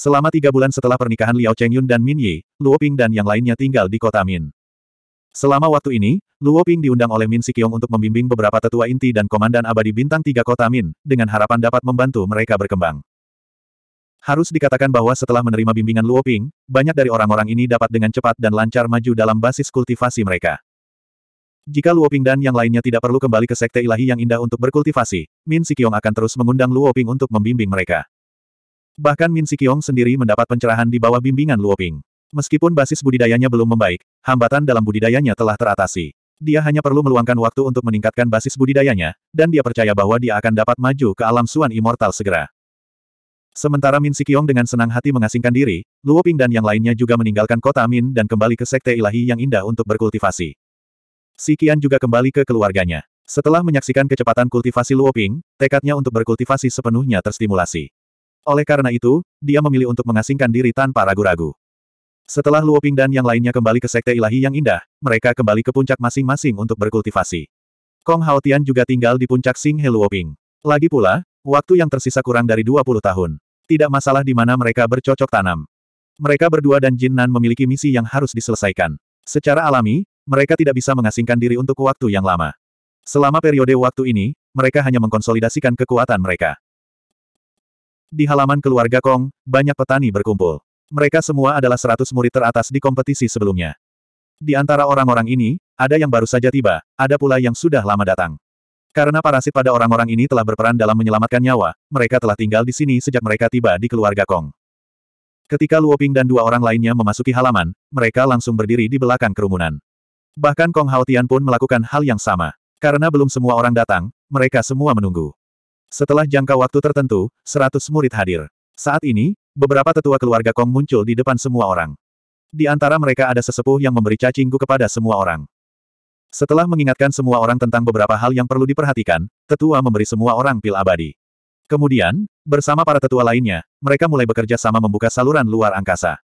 Selama tiga bulan setelah pernikahan Liao Chengyun dan Min Yi, Luo Ping dan yang lainnya tinggal di kota Min. Selama waktu ini, Luo Ping diundang oleh Min Sikyong untuk membimbing beberapa tetua inti dan komandan abadi bintang tiga kota Min, dengan harapan dapat membantu mereka berkembang. Harus dikatakan bahwa setelah menerima bimbingan Luo Ping, banyak dari orang-orang ini dapat dengan cepat dan lancar maju dalam basis kultivasi mereka. Jika Luo Ping dan yang lainnya tidak perlu kembali ke sekte ilahi yang indah untuk berkultivasi, Min Sikyong akan terus mengundang Luo Ping untuk membimbing mereka. Bahkan Min Sikyong sendiri mendapat pencerahan di bawah bimbingan Luoping. Meskipun basis budidayanya belum membaik, hambatan dalam budidayanya telah teratasi. Dia hanya perlu meluangkan waktu untuk meningkatkan basis budidayanya, dan dia percaya bahwa dia akan dapat maju ke alam Suan Immortal segera. Sementara Min Sikyong dengan senang hati mengasingkan diri, Luoping dan yang lainnya juga meninggalkan kota Min dan kembali ke sekte ilahi yang indah untuk berkultivasi. Sikian juga kembali ke keluarganya. Setelah menyaksikan kecepatan kultivasi Luoping, tekadnya untuk berkultivasi sepenuhnya terstimulasi. Oleh karena itu, dia memilih untuk mengasingkan diri tanpa ragu-ragu. Setelah Luoping dan yang lainnya kembali ke sekte ilahi yang indah, mereka kembali ke puncak masing-masing untuk berkultivasi. Kong Haotian juga tinggal di puncak Sing He Luoping. Lagi pula, waktu yang tersisa kurang dari 20 tahun. Tidak masalah di mana mereka bercocok tanam. Mereka berdua dan Jin Nan memiliki misi yang harus diselesaikan. Secara alami, mereka tidak bisa mengasingkan diri untuk waktu yang lama. Selama periode waktu ini, mereka hanya mengkonsolidasikan kekuatan mereka. Di halaman keluarga Kong, banyak petani berkumpul. Mereka semua adalah seratus murid teratas di kompetisi sebelumnya. Di antara orang-orang ini, ada yang baru saja tiba, ada pula yang sudah lama datang. Karena parasit pada orang-orang ini telah berperan dalam menyelamatkan nyawa, mereka telah tinggal di sini sejak mereka tiba di keluarga Kong. Ketika Luoping dan dua orang lainnya memasuki halaman, mereka langsung berdiri di belakang kerumunan. Bahkan Kong Haotian pun melakukan hal yang sama. Karena belum semua orang datang, mereka semua menunggu. Setelah jangka waktu tertentu, seratus murid hadir. Saat ini, beberapa tetua keluarga Kong muncul di depan semua orang. Di antara mereka ada sesepuh yang memberi cacingku kepada semua orang. Setelah mengingatkan semua orang tentang beberapa hal yang perlu diperhatikan, tetua memberi semua orang pil abadi. Kemudian, bersama para tetua lainnya, mereka mulai bekerja sama membuka saluran luar angkasa.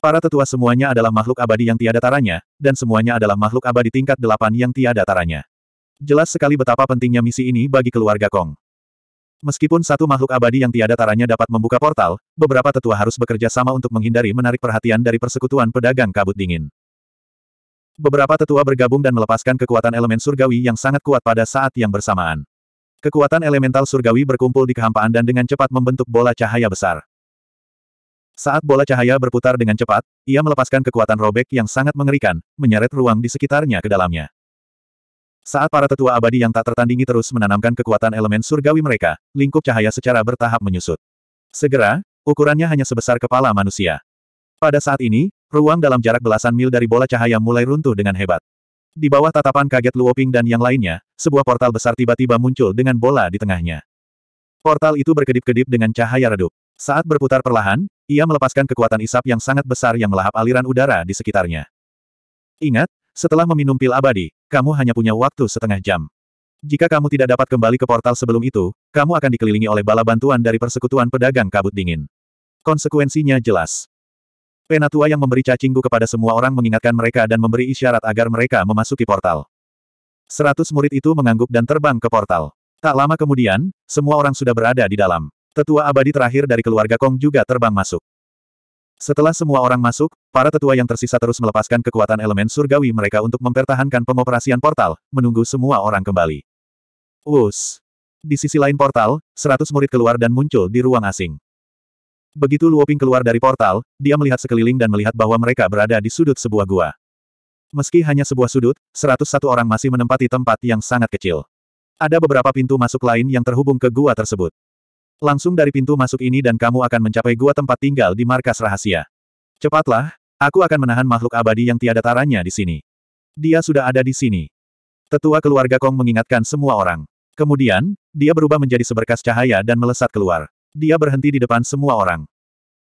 Para tetua semuanya adalah makhluk abadi yang tiada taranya, dan semuanya adalah makhluk abadi tingkat delapan yang tiada taranya. Jelas sekali betapa pentingnya misi ini bagi keluarga Kong. Meskipun satu makhluk abadi yang tiada taranya dapat membuka portal, beberapa tetua harus bekerja sama untuk menghindari menarik perhatian dari persekutuan pedagang kabut dingin. Beberapa tetua bergabung dan melepaskan kekuatan elemen surgawi yang sangat kuat pada saat yang bersamaan. Kekuatan elemental surgawi berkumpul di kehampaan dan dengan cepat membentuk bola cahaya besar. Saat bola cahaya berputar dengan cepat, ia melepaskan kekuatan robek yang sangat mengerikan, menyeret ruang di sekitarnya ke dalamnya. Saat para tetua abadi yang tak tertandingi terus menanamkan kekuatan elemen surgawi mereka, lingkup cahaya secara bertahap menyusut. Segera, ukurannya hanya sebesar kepala manusia. Pada saat ini, ruang dalam jarak belasan mil dari bola cahaya mulai runtuh dengan hebat. Di bawah tatapan kaget Luoping dan yang lainnya, sebuah portal besar tiba-tiba muncul dengan bola di tengahnya. Portal itu berkedip-kedip dengan cahaya redup. Saat berputar perlahan, ia melepaskan kekuatan isap yang sangat besar yang melahap aliran udara di sekitarnya. Ingat, setelah meminum pil abadi, kamu hanya punya waktu setengah jam. Jika kamu tidak dapat kembali ke portal sebelum itu, kamu akan dikelilingi oleh bala bantuan dari persekutuan pedagang kabut dingin. Konsekuensinya jelas. Penatua yang memberi cacinggu kepada semua orang mengingatkan mereka dan memberi isyarat agar mereka memasuki portal. Seratus murid itu mengangguk dan terbang ke portal. Tak lama kemudian, semua orang sudah berada di dalam. Tetua abadi terakhir dari keluarga Kong juga terbang masuk. Setelah semua orang masuk, para tetua yang tersisa terus melepaskan kekuatan elemen surgawi mereka untuk mempertahankan pengoperasian portal, menunggu semua orang kembali. Wus! Di sisi lain portal, seratus murid keluar dan muncul di ruang asing. Begitu Luoping keluar dari portal, dia melihat sekeliling dan melihat bahwa mereka berada di sudut sebuah gua. Meski hanya sebuah sudut, 101 orang masih menempati tempat yang sangat kecil. Ada beberapa pintu masuk lain yang terhubung ke gua tersebut. Langsung dari pintu masuk ini dan kamu akan mencapai gua tempat tinggal di markas rahasia. Cepatlah, aku akan menahan makhluk abadi yang tiada taranya di sini. Dia sudah ada di sini. Tetua keluarga Kong mengingatkan semua orang. Kemudian, dia berubah menjadi seberkas cahaya dan melesat keluar. Dia berhenti di depan semua orang.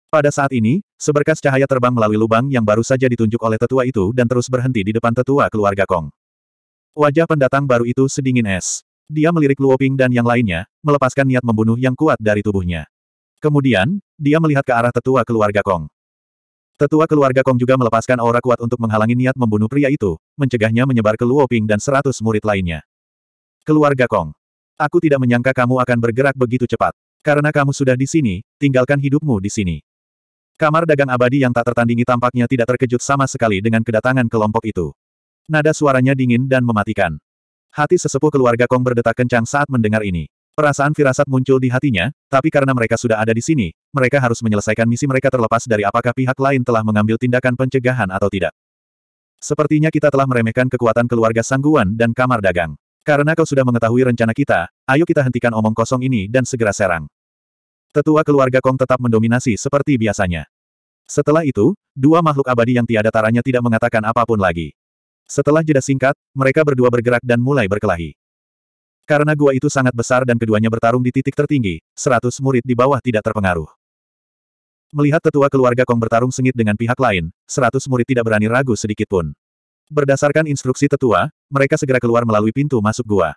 Pada saat ini, seberkas cahaya terbang melalui lubang yang baru saja ditunjuk oleh tetua itu dan terus berhenti di depan tetua keluarga Kong. Wajah pendatang baru itu sedingin es. Dia melirik Luoping dan yang lainnya, melepaskan niat membunuh yang kuat dari tubuhnya. Kemudian, dia melihat ke arah tetua keluarga Kong. Tetua keluarga Kong juga melepaskan aura kuat untuk menghalangi niat membunuh pria itu, mencegahnya menyebar ke Luoping dan seratus murid lainnya. Keluarga Kong. Aku tidak menyangka kamu akan bergerak begitu cepat. Karena kamu sudah di sini, tinggalkan hidupmu di sini. Kamar dagang abadi yang tak tertandingi tampaknya tidak terkejut sama sekali dengan kedatangan kelompok itu. Nada suaranya dingin dan mematikan. Hati sesepuh keluarga Kong berdetak kencang saat mendengar ini. Perasaan firasat muncul di hatinya, tapi karena mereka sudah ada di sini, mereka harus menyelesaikan misi mereka terlepas dari apakah pihak lain telah mengambil tindakan pencegahan atau tidak. Sepertinya kita telah meremehkan kekuatan keluarga Sangguan dan kamar dagang. Karena kau sudah mengetahui rencana kita, ayo kita hentikan omong kosong ini dan segera serang. Tetua keluarga Kong tetap mendominasi seperti biasanya. Setelah itu, dua makhluk abadi yang tiada taranya tidak mengatakan apapun lagi. Setelah jeda singkat, mereka berdua bergerak dan mulai berkelahi. Karena gua itu sangat besar dan keduanya bertarung di titik tertinggi, seratus murid di bawah tidak terpengaruh. Melihat tetua keluarga Kong bertarung sengit dengan pihak lain, seratus murid tidak berani ragu sedikit pun. Berdasarkan instruksi tetua, mereka segera keluar melalui pintu masuk gua.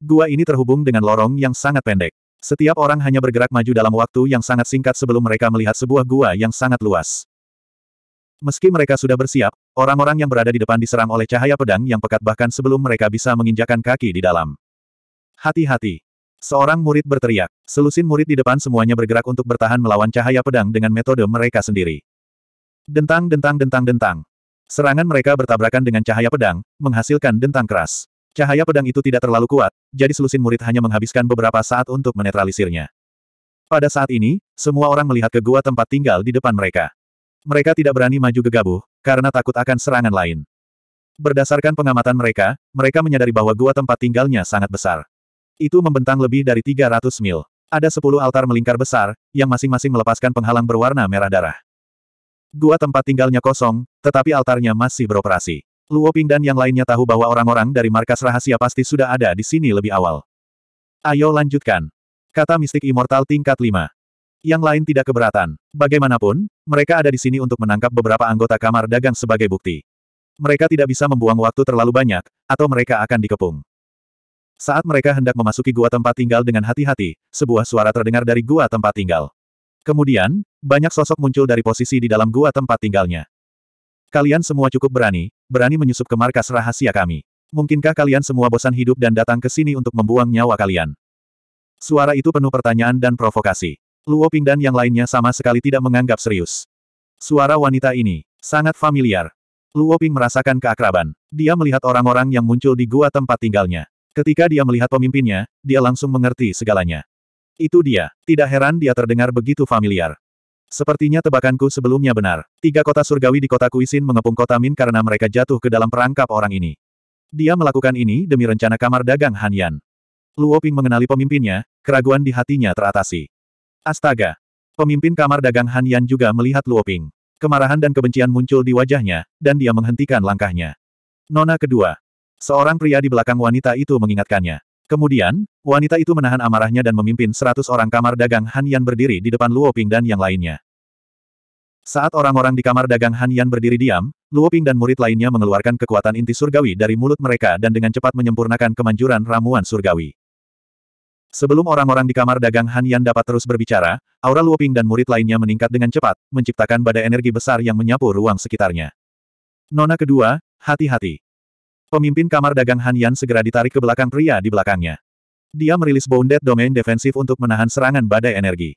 Gua ini terhubung dengan lorong yang sangat pendek. Setiap orang hanya bergerak maju dalam waktu yang sangat singkat sebelum mereka melihat sebuah gua yang sangat luas. Meski mereka sudah bersiap, Orang-orang yang berada di depan diserang oleh cahaya pedang yang pekat bahkan sebelum mereka bisa menginjakan kaki di dalam. Hati-hati. Seorang murid berteriak. Selusin murid di depan semuanya bergerak untuk bertahan melawan cahaya pedang dengan metode mereka sendiri. Dentang dentang dentang dentang. Serangan mereka bertabrakan dengan cahaya pedang, menghasilkan dentang keras. Cahaya pedang itu tidak terlalu kuat, jadi selusin murid hanya menghabiskan beberapa saat untuk menetralisirnya. Pada saat ini, semua orang melihat ke gua tempat tinggal di depan mereka. Mereka tidak berani maju gegabah, karena takut akan serangan lain. Berdasarkan pengamatan mereka, mereka menyadari bahwa gua tempat tinggalnya sangat besar. Itu membentang lebih dari 300 mil. Ada 10 altar melingkar besar, yang masing-masing melepaskan penghalang berwarna merah darah. Gua tempat tinggalnya kosong, tetapi altarnya masih beroperasi. Luo Ping dan yang lainnya tahu bahwa orang-orang dari markas rahasia pasti sudah ada di sini lebih awal. Ayo lanjutkan. Kata mistik immortal tingkat 5. Yang lain tidak keberatan. Bagaimanapun, mereka ada di sini untuk menangkap beberapa anggota kamar dagang sebagai bukti. Mereka tidak bisa membuang waktu terlalu banyak, atau mereka akan dikepung. Saat mereka hendak memasuki gua tempat tinggal dengan hati-hati, sebuah suara terdengar dari gua tempat tinggal. Kemudian, banyak sosok muncul dari posisi di dalam gua tempat tinggalnya. Kalian semua cukup berani, berani menyusup ke markas rahasia kami. Mungkinkah kalian semua bosan hidup dan datang ke sini untuk membuang nyawa kalian? Suara itu penuh pertanyaan dan provokasi. Luo Ping dan yang lainnya sama sekali tidak menganggap serius. Suara wanita ini, sangat familiar. Luo Ping merasakan keakraban. Dia melihat orang-orang yang muncul di gua tempat tinggalnya. Ketika dia melihat pemimpinnya, dia langsung mengerti segalanya. Itu dia. Tidak heran dia terdengar begitu familiar. Sepertinya tebakanku sebelumnya benar. Tiga kota surgawi di kota Kuisin mengepung kota Min karena mereka jatuh ke dalam perangkap orang ini. Dia melakukan ini demi rencana kamar dagang Hanyan. Luo Ping mengenali pemimpinnya, keraguan di hatinya teratasi. Astaga! Pemimpin kamar dagang Han Yan juga melihat Luoping. Kemarahan dan kebencian muncul di wajahnya, dan dia menghentikan langkahnya. Nona kedua. Seorang pria di belakang wanita itu mengingatkannya. Kemudian, wanita itu menahan amarahnya dan memimpin seratus orang kamar dagang Han Yan berdiri di depan Luoping dan yang lainnya. Saat orang-orang di kamar dagang Han Yan berdiri diam, Luoping dan murid lainnya mengeluarkan kekuatan inti surgawi dari mulut mereka dan dengan cepat menyempurnakan kemanjuran ramuan surgawi. Sebelum orang-orang di kamar dagang Han Yan dapat terus berbicara, aura Luoping dan murid lainnya meningkat dengan cepat, menciptakan badai energi besar yang menyapu ruang sekitarnya. Nona kedua, hati-hati. Pemimpin kamar dagang Han Yan segera ditarik ke belakang pria di belakangnya. Dia merilis Bounded Domain Defensif untuk menahan serangan badai energi.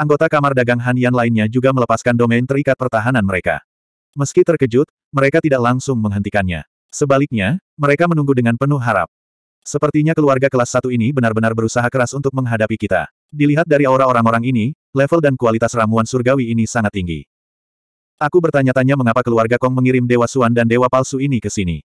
Anggota kamar dagang Han Yan lainnya juga melepaskan domain terikat pertahanan mereka. Meski terkejut, mereka tidak langsung menghentikannya. Sebaliknya, mereka menunggu dengan penuh harap. Sepertinya keluarga kelas satu ini benar-benar berusaha keras untuk menghadapi kita. Dilihat dari aura orang-orang ini, level dan kualitas ramuan surgawi ini sangat tinggi. Aku bertanya-tanya mengapa keluarga Kong mengirim Dewa Suan dan Dewa Palsu ini ke sini.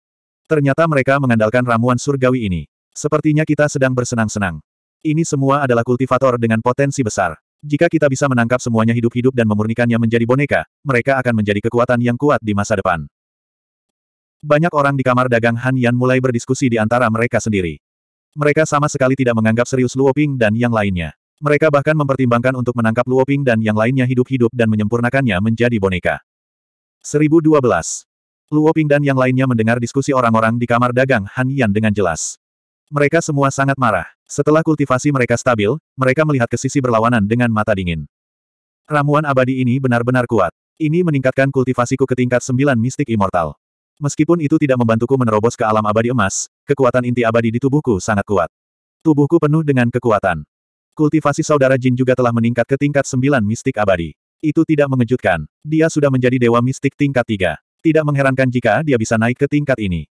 Ternyata mereka mengandalkan ramuan surgawi ini. Sepertinya kita sedang bersenang-senang. Ini semua adalah kultivator dengan potensi besar. Jika kita bisa menangkap semuanya hidup-hidup dan memurnikannya menjadi boneka, mereka akan menjadi kekuatan yang kuat di masa depan. Banyak orang di kamar dagang Han Yan mulai berdiskusi di antara mereka sendiri. Mereka sama sekali tidak menganggap serius Luo Ping dan yang lainnya. Mereka bahkan mempertimbangkan untuk menangkap Luo Ping dan yang lainnya hidup-hidup dan menyempurnakannya menjadi boneka. 1012. Luo Ping dan yang lainnya mendengar diskusi orang-orang di kamar dagang Han Yan dengan jelas. Mereka semua sangat marah. Setelah kultivasi mereka stabil, mereka melihat ke sisi berlawanan dengan mata dingin. Ramuan abadi ini benar-benar kuat. Ini meningkatkan kultivasiku ke tingkat 9 mistik immortal. Meskipun itu tidak membantuku menerobos ke alam abadi emas, kekuatan inti abadi di tubuhku sangat kuat. Tubuhku penuh dengan kekuatan. Kultivasi saudara Jin juga telah meningkat ke tingkat sembilan mistik abadi. Itu tidak mengejutkan. Dia sudah menjadi dewa mistik tingkat tiga. Tidak mengherankan jika dia bisa naik ke tingkat ini.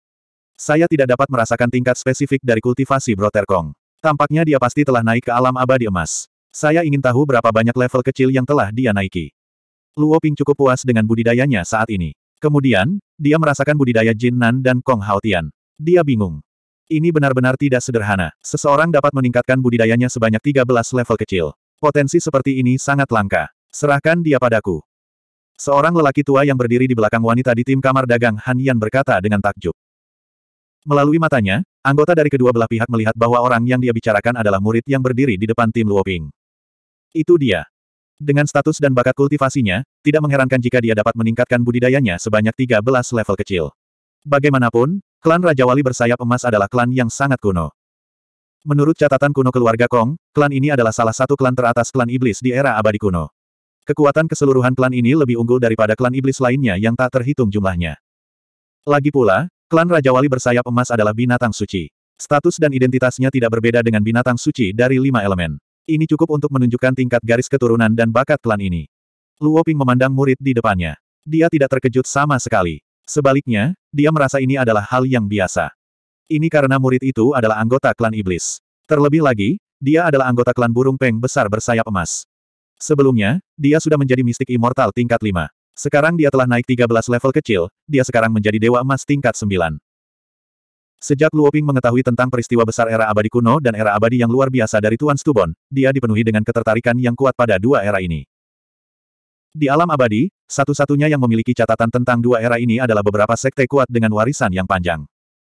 Saya tidak dapat merasakan tingkat spesifik dari kultivasi Broter Kong. Tampaknya dia pasti telah naik ke alam abadi emas. Saya ingin tahu berapa banyak level kecil yang telah dia naiki. Luo Ping cukup puas dengan budidayanya saat ini. Kemudian, dia merasakan budidaya Jin Nan dan Kong Haotian. Dia bingung. Ini benar-benar tidak sederhana. Seseorang dapat meningkatkan budidayanya sebanyak 13 level kecil. Potensi seperti ini sangat langka. Serahkan dia padaku. Seorang lelaki tua yang berdiri di belakang wanita di tim kamar dagang Han Yan berkata dengan takjub. Melalui matanya, anggota dari kedua belah pihak melihat bahwa orang yang dia bicarakan adalah murid yang berdiri di depan tim Luoping. Itu dia. Dengan status dan bakat kultivasinya, tidak mengherankan jika dia dapat meningkatkan budidayanya sebanyak 13 level kecil. Bagaimanapun, klan Raja Wali bersayap emas adalah klan yang sangat kuno. Menurut catatan kuno keluarga Kong, klan ini adalah salah satu klan teratas klan iblis di era abadi kuno. Kekuatan keseluruhan klan ini lebih unggul daripada klan iblis lainnya yang tak terhitung jumlahnya. Lagi pula, klan Raja Wali bersayap emas adalah binatang suci. Status dan identitasnya tidak berbeda dengan binatang suci dari lima elemen. Ini cukup untuk menunjukkan tingkat garis keturunan dan bakat klan ini. Luo Ping memandang murid di depannya. Dia tidak terkejut sama sekali. Sebaliknya, dia merasa ini adalah hal yang biasa. Ini karena murid itu adalah anggota klan iblis. Terlebih lagi, dia adalah anggota klan burung peng besar bersayap emas. Sebelumnya, dia sudah menjadi mistik immortal tingkat 5. Sekarang dia telah naik 13 level kecil, dia sekarang menjadi dewa emas tingkat 9. Sejak Luoping mengetahui tentang peristiwa besar era abadi kuno dan era abadi yang luar biasa dari Tuan Stubon, dia dipenuhi dengan ketertarikan yang kuat pada dua era ini. Di alam abadi, satu-satunya yang memiliki catatan tentang dua era ini adalah beberapa sekte kuat dengan warisan yang panjang.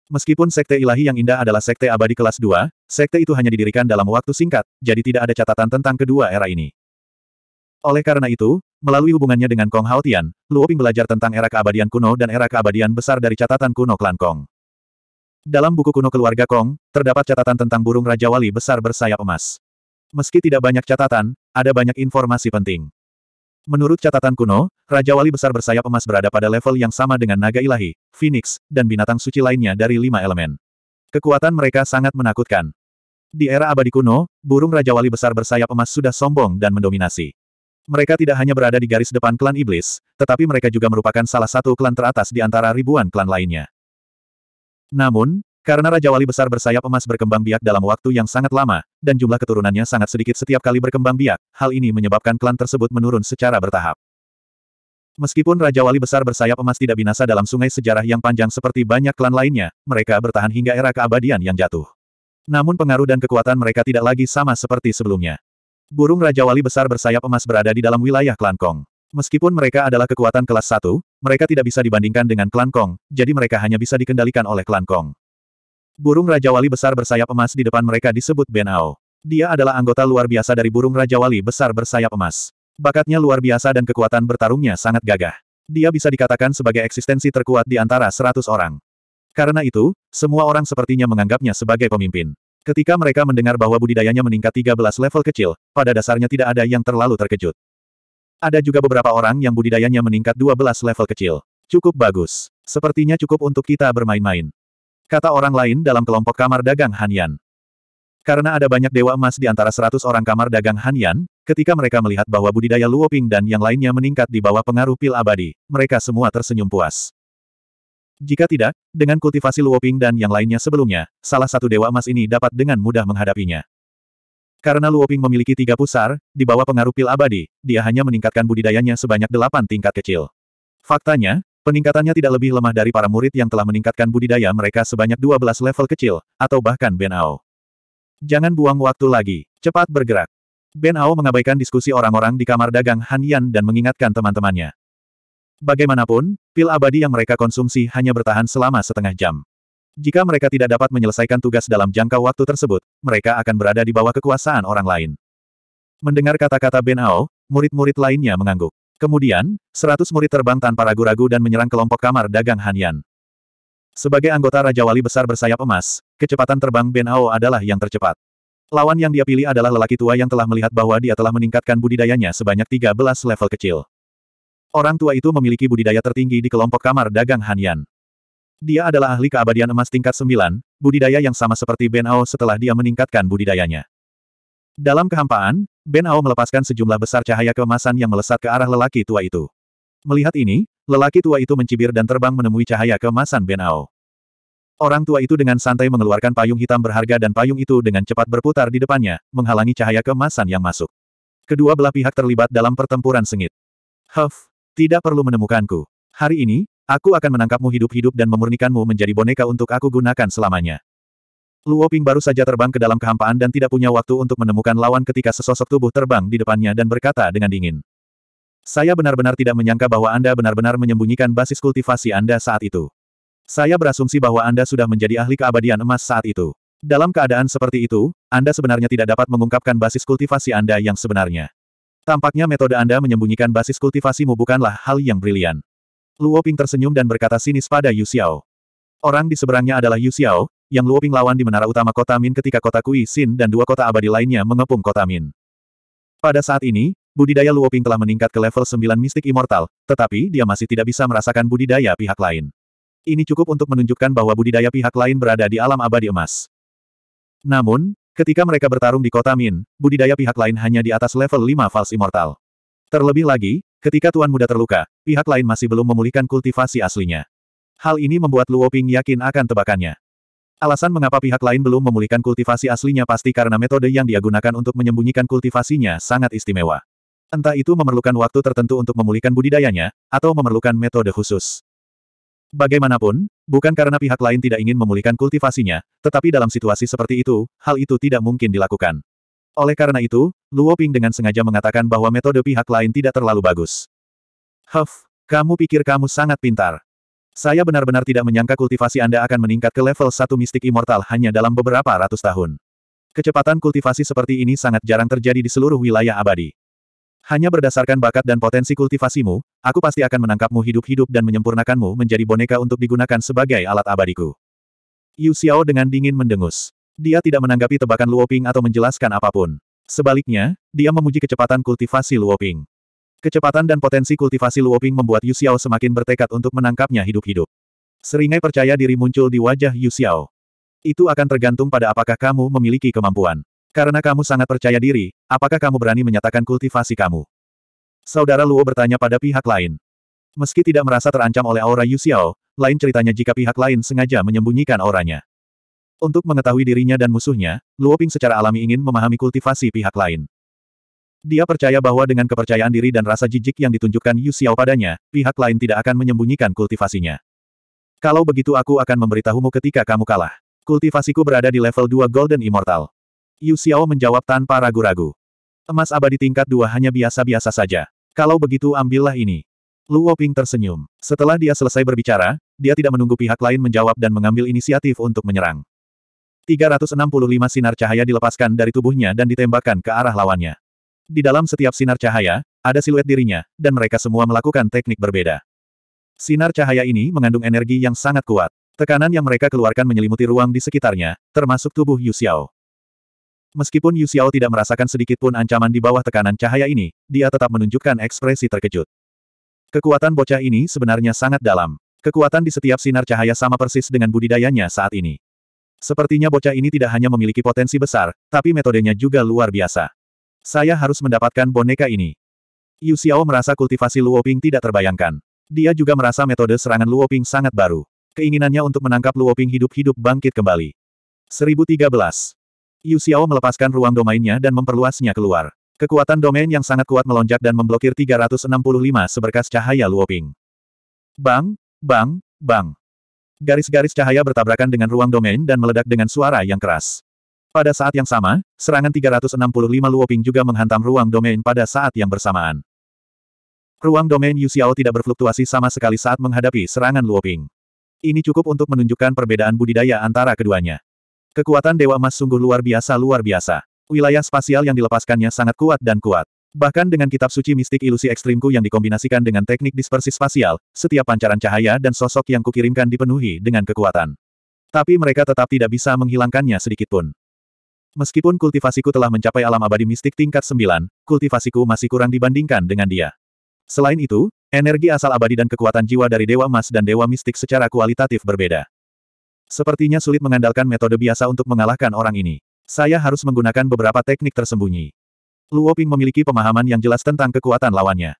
Meskipun sekte ilahi yang indah adalah sekte abadi kelas 2, sekte itu hanya didirikan dalam waktu singkat, jadi tidak ada catatan tentang kedua era ini. Oleh karena itu, melalui hubungannya dengan Kong Haotian, Luoping belajar tentang era keabadian kuno dan era keabadian besar dari catatan kuno klan Kong. Dalam buku kuno keluarga Kong, terdapat catatan tentang burung Raja Wali besar bersayap emas. Meski tidak banyak catatan, ada banyak informasi penting. Menurut catatan kuno, Raja Wali besar bersayap emas berada pada level yang sama dengan naga ilahi, phoenix, dan binatang suci lainnya dari lima elemen. Kekuatan mereka sangat menakutkan. Di era abadi kuno, burung Raja Wali besar bersayap emas sudah sombong dan mendominasi. Mereka tidak hanya berada di garis depan klan iblis, tetapi mereka juga merupakan salah satu klan teratas di antara ribuan klan lainnya. Namun, karena Raja Wali besar bersayap emas berkembang biak dalam waktu yang sangat lama, dan jumlah keturunannya sangat sedikit setiap kali berkembang biak, hal ini menyebabkan klan tersebut menurun secara bertahap. Meskipun Raja Wali besar bersayap emas tidak binasa dalam sungai sejarah yang panjang seperti banyak klan lainnya, mereka bertahan hingga era keabadian yang jatuh. Namun pengaruh dan kekuatan mereka tidak lagi sama seperti sebelumnya. Burung Raja Wali besar bersayap emas berada di dalam wilayah klan Kong. Meskipun mereka adalah kekuatan kelas 1, mereka tidak bisa dibandingkan dengan klan Kong, jadi mereka hanya bisa dikendalikan oleh klan Kong. Burung Raja Wali besar bersayap emas di depan mereka disebut Ben Ao. Dia adalah anggota luar biasa dari burung Raja Wali besar bersayap emas. Bakatnya luar biasa dan kekuatan bertarungnya sangat gagah. Dia bisa dikatakan sebagai eksistensi terkuat di antara seratus orang. Karena itu, semua orang sepertinya menganggapnya sebagai pemimpin. Ketika mereka mendengar bahwa budidayanya meningkat 13 level kecil, pada dasarnya tidak ada yang terlalu terkejut. Ada juga beberapa orang yang budidayanya meningkat 12 level kecil. Cukup bagus. Sepertinya cukup untuk kita bermain-main. Kata orang lain dalam kelompok kamar dagang Hanyan. Karena ada banyak dewa emas di antara 100 orang kamar dagang Hanyan, ketika mereka melihat bahwa budidaya Luoping dan yang lainnya meningkat di bawah pengaruh pil abadi, mereka semua tersenyum puas. Jika tidak, dengan kultivasi Luoping dan yang lainnya sebelumnya, salah satu dewa emas ini dapat dengan mudah menghadapinya. Karena Luoping memiliki tiga pusar, di bawah pengaruh pil abadi, dia hanya meningkatkan budidayanya sebanyak delapan tingkat kecil. Faktanya, peningkatannya tidak lebih lemah dari para murid yang telah meningkatkan budidaya mereka sebanyak dua belas level kecil, atau bahkan Ben Ao. Jangan buang waktu lagi, cepat bergerak. Ben Ao mengabaikan diskusi orang-orang di kamar dagang Han Yan dan mengingatkan teman-temannya. Bagaimanapun, pil abadi yang mereka konsumsi hanya bertahan selama setengah jam. Jika mereka tidak dapat menyelesaikan tugas dalam jangka waktu tersebut, mereka akan berada di bawah kekuasaan orang lain. Mendengar kata-kata Ben Ao, murid-murid lainnya mengangguk. Kemudian, seratus murid terbang tanpa ragu-ragu dan menyerang kelompok kamar dagang Hanyan. Sebagai anggota Raja Wali besar bersayap emas, kecepatan terbang Ben Ao adalah yang tercepat. Lawan yang dia pilih adalah lelaki tua yang telah melihat bahwa dia telah meningkatkan budidayanya sebanyak 13 level kecil. Orang tua itu memiliki budidaya tertinggi di kelompok kamar dagang Hanyan. Dia adalah ahli keabadian emas tingkat 9, budidaya yang sama seperti Ben Ao setelah dia meningkatkan budidayanya. Dalam kehampaan, Ben Ao melepaskan sejumlah besar cahaya kemasan yang melesat ke arah lelaki tua itu. Melihat ini, lelaki tua itu mencibir dan terbang menemui cahaya kemasan Ben Ao. Orang tua itu dengan santai mengeluarkan payung hitam berharga dan payung itu dengan cepat berputar di depannya, menghalangi cahaya kemasan yang masuk. Kedua belah pihak terlibat dalam pertempuran sengit. Huff, tidak perlu menemukanku. Hari ini, Aku akan menangkapmu hidup-hidup dan memurnikanmu menjadi boneka untuk aku gunakan selamanya. Luo Ping baru saja terbang ke dalam kehampaan dan tidak punya waktu untuk menemukan lawan ketika sesosok tubuh terbang di depannya dan berkata dengan dingin. Saya benar-benar tidak menyangka bahwa Anda benar-benar menyembunyikan basis kultivasi Anda saat itu. Saya berasumsi bahwa Anda sudah menjadi ahli keabadian emas saat itu. Dalam keadaan seperti itu, Anda sebenarnya tidak dapat mengungkapkan basis kultivasi Anda yang sebenarnya. Tampaknya metode Anda menyembunyikan basis kultivasimu bukanlah hal yang brilian. Luo Ping tersenyum dan berkata sinis pada Yu Xiao. Orang di seberangnya adalah Yu Xiao, yang Luo Ping lawan di menara utama kota Min ketika kota Kui Xin dan dua kota abadi lainnya mengepung kota Min. Pada saat ini, budidaya Luo Ping telah meningkat ke level 9 mistik immortal, tetapi dia masih tidak bisa merasakan budidaya pihak lain. Ini cukup untuk menunjukkan bahwa budidaya pihak lain berada di alam abadi emas. Namun, ketika mereka bertarung di kota Min, budidaya pihak lain hanya di atas level 5 fals immortal. Terlebih lagi, Ketika Tuan Muda terluka, pihak lain masih belum memulihkan kultivasi aslinya. Hal ini membuat Luo Ping yakin akan tebakannya. Alasan mengapa pihak lain belum memulihkan kultivasi aslinya pasti karena metode yang dia gunakan untuk menyembunyikan kultivasinya sangat istimewa. Entah itu memerlukan waktu tertentu untuk memulihkan budidayanya, atau memerlukan metode khusus. Bagaimanapun, bukan karena pihak lain tidak ingin memulihkan kultivasinya, tetapi dalam situasi seperti itu, hal itu tidak mungkin dilakukan. Oleh karena itu, Luo Ping dengan sengaja mengatakan bahwa metode pihak lain tidak terlalu bagus. Huff, kamu pikir kamu sangat pintar. Saya benar-benar tidak menyangka kultivasi Anda akan meningkat ke level satu mistik immortal hanya dalam beberapa ratus tahun. Kecepatan kultivasi seperti ini sangat jarang terjadi di seluruh wilayah abadi. Hanya berdasarkan bakat dan potensi kultivasimu, aku pasti akan menangkapmu hidup-hidup dan menyempurnakanmu menjadi boneka untuk digunakan sebagai alat abadiku. Yu Xiao dengan dingin mendengus. Dia tidak menanggapi tebakan Luoping atau menjelaskan apapun. Sebaliknya, dia memuji kecepatan kultivasi Luoping. Kecepatan dan potensi kultivasi Luoping membuat Yu Xiao semakin bertekad untuk menangkapnya hidup-hidup. Seringai percaya diri muncul di wajah Yu Xiao. Itu akan tergantung pada apakah kamu memiliki kemampuan. Karena kamu sangat percaya diri, apakah kamu berani menyatakan kultivasi kamu? Saudara Luo bertanya pada pihak lain. Meski tidak merasa terancam oleh aura Yu Xiao, lain ceritanya jika pihak lain sengaja menyembunyikan auranya. Untuk mengetahui dirinya dan musuhnya, Luo Ping secara alami ingin memahami kultivasi pihak lain. Dia percaya bahwa dengan kepercayaan diri dan rasa jijik yang ditunjukkan Yu Xiao padanya, pihak lain tidak akan menyembunyikan kultivasinya. Kalau begitu aku akan memberitahumu ketika kamu kalah. Kultivasiku berada di level 2 Golden Immortal. Yu Xiao menjawab tanpa ragu-ragu. Emas abadi tingkat 2 hanya biasa-biasa saja. Kalau begitu ambillah ini. Luo Ping tersenyum. Setelah dia selesai berbicara, dia tidak menunggu pihak lain menjawab dan mengambil inisiatif untuk menyerang. 365 sinar cahaya dilepaskan dari tubuhnya dan ditembakkan ke arah lawannya. Di dalam setiap sinar cahaya, ada siluet dirinya, dan mereka semua melakukan teknik berbeda. Sinar cahaya ini mengandung energi yang sangat kuat. Tekanan yang mereka keluarkan menyelimuti ruang di sekitarnya, termasuk tubuh Yu Xiao. Meskipun Yu Xiao tidak merasakan sedikit pun ancaman di bawah tekanan cahaya ini, dia tetap menunjukkan ekspresi terkejut. Kekuatan bocah ini sebenarnya sangat dalam. Kekuatan di setiap sinar cahaya sama persis dengan budidayanya saat ini. Sepertinya bocah ini tidak hanya memiliki potensi besar, tapi metodenya juga luar biasa. Saya harus mendapatkan boneka ini. Yu Xiao merasa kultivasi Luo Ping tidak terbayangkan. Dia juga merasa metode serangan Luo Ping sangat baru. Keinginannya untuk menangkap Luo Ping hidup-hidup bangkit kembali. 1013. Yu Xiao melepaskan ruang domainnya dan memperluasnya keluar. Kekuatan domain yang sangat kuat melonjak dan memblokir 365 seberkas cahaya Luo Ping. Bang, bang, bang. Garis-garis cahaya bertabrakan dengan ruang domain dan meledak dengan suara yang keras. Pada saat yang sama, serangan 365 Luoping juga menghantam ruang domain pada saat yang bersamaan. Ruang domain Yu Xiao tidak berfluktuasi sama sekali saat menghadapi serangan Luoping. Ini cukup untuk menunjukkan perbedaan budidaya antara keduanya. Kekuatan Dewa Emas sungguh luar biasa luar biasa. Wilayah spasial yang dilepaskannya sangat kuat dan kuat. Bahkan dengan kitab suci mistik ilusi ekstrimku yang dikombinasikan dengan teknik dispersi spasial, setiap pancaran cahaya dan sosok yang kukirimkan dipenuhi dengan kekuatan. Tapi mereka tetap tidak bisa menghilangkannya sedikitpun. Meskipun kultivasiku telah mencapai alam abadi mistik tingkat 9, kultivasiku masih kurang dibandingkan dengan dia. Selain itu, energi asal abadi dan kekuatan jiwa dari Dewa Emas dan Dewa Mistik secara kualitatif berbeda. Sepertinya sulit mengandalkan metode biasa untuk mengalahkan orang ini. Saya harus menggunakan beberapa teknik tersembunyi. Luoping memiliki pemahaman yang jelas tentang kekuatan lawannya.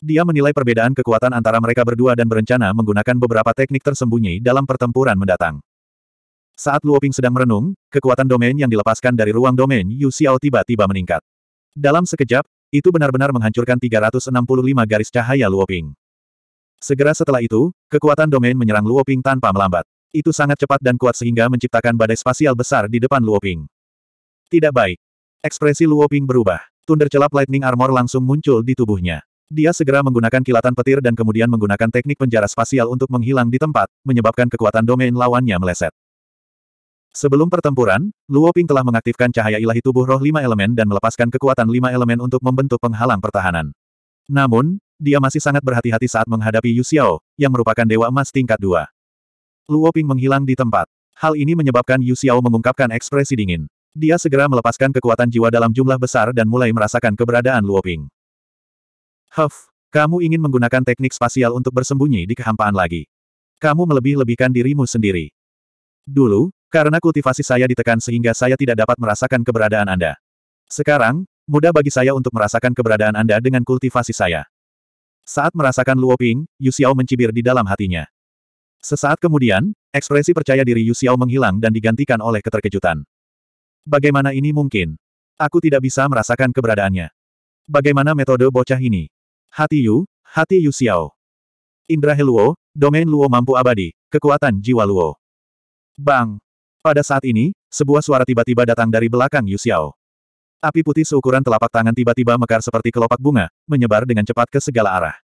Dia menilai perbedaan kekuatan antara mereka berdua dan berencana menggunakan beberapa teknik tersembunyi dalam pertempuran mendatang. Saat Luoping sedang merenung, kekuatan domain yang dilepaskan dari ruang domain Yu Xiao tiba-tiba meningkat. Dalam sekejap, itu benar-benar menghancurkan 365 garis cahaya Luoping. Segera setelah itu, kekuatan domain menyerang Luoping tanpa melambat. Itu sangat cepat dan kuat sehingga menciptakan badai spasial besar di depan Luoping. Tidak baik. Ekspresi Luo Ping berubah. Thunder celap Lightning Armor langsung muncul di tubuhnya. Dia segera menggunakan kilatan petir dan kemudian menggunakan teknik penjara spasial untuk menghilang di tempat, menyebabkan kekuatan domain lawannya meleset. Sebelum pertempuran, Luo Ping telah mengaktifkan cahaya ilahi tubuh roh lima elemen dan melepaskan kekuatan lima elemen untuk membentuk penghalang pertahanan. Namun, dia masih sangat berhati-hati saat menghadapi Yu Xiao, yang merupakan dewa emas tingkat dua. Luo Ping menghilang di tempat. Hal ini menyebabkan Yu Xiao mengungkapkan ekspresi dingin. Dia segera melepaskan kekuatan jiwa dalam jumlah besar dan mulai merasakan keberadaan Luoping. Huff, kamu ingin menggunakan teknik spasial untuk bersembunyi di kehampaan lagi. Kamu melebih-lebihkan dirimu sendiri. Dulu, karena kultivasi saya ditekan sehingga saya tidak dapat merasakan keberadaan Anda. Sekarang, mudah bagi saya untuk merasakan keberadaan Anda dengan kultivasi saya. Saat merasakan Luoping, Yu Xiao mencibir di dalam hatinya. Sesaat kemudian, ekspresi percaya diri Yu Xiao menghilang dan digantikan oleh keterkejutan. Bagaimana ini mungkin? Aku tidak bisa merasakan keberadaannya. Bagaimana metode bocah ini? Hati Yu, hati Yu Xiao. Indra Heluo, domain Luo mampu abadi, kekuatan jiwa Luo. Bang! Pada saat ini, sebuah suara tiba-tiba datang dari belakang Yu Xiao. Api putih seukuran telapak tangan tiba-tiba mekar seperti kelopak bunga, menyebar dengan cepat ke segala arah.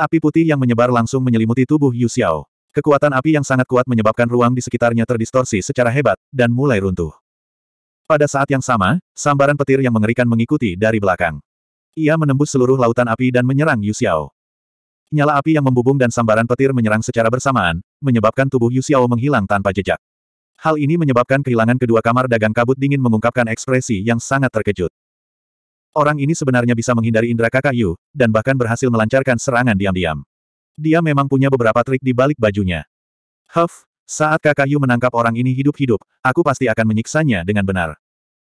Api putih yang menyebar langsung menyelimuti tubuh Yu Xiao. Kekuatan api yang sangat kuat menyebabkan ruang di sekitarnya terdistorsi secara hebat, dan mulai runtuh. Pada saat yang sama, sambaran petir yang mengerikan mengikuti dari belakang. Ia menembus seluruh lautan api dan menyerang Yu Xiao. Nyala api yang membubung dan sambaran petir menyerang secara bersamaan, menyebabkan tubuh Yu Xiao menghilang tanpa jejak. Hal ini menyebabkan kehilangan kedua kamar dagang kabut dingin mengungkapkan ekspresi yang sangat terkejut. Orang ini sebenarnya bisa menghindari indera kakak Yu, dan bahkan berhasil melancarkan serangan diam-diam. Dia memang punya beberapa trik di balik bajunya. Huff, saat kakak Yu menangkap orang ini hidup-hidup, aku pasti akan menyiksanya dengan benar.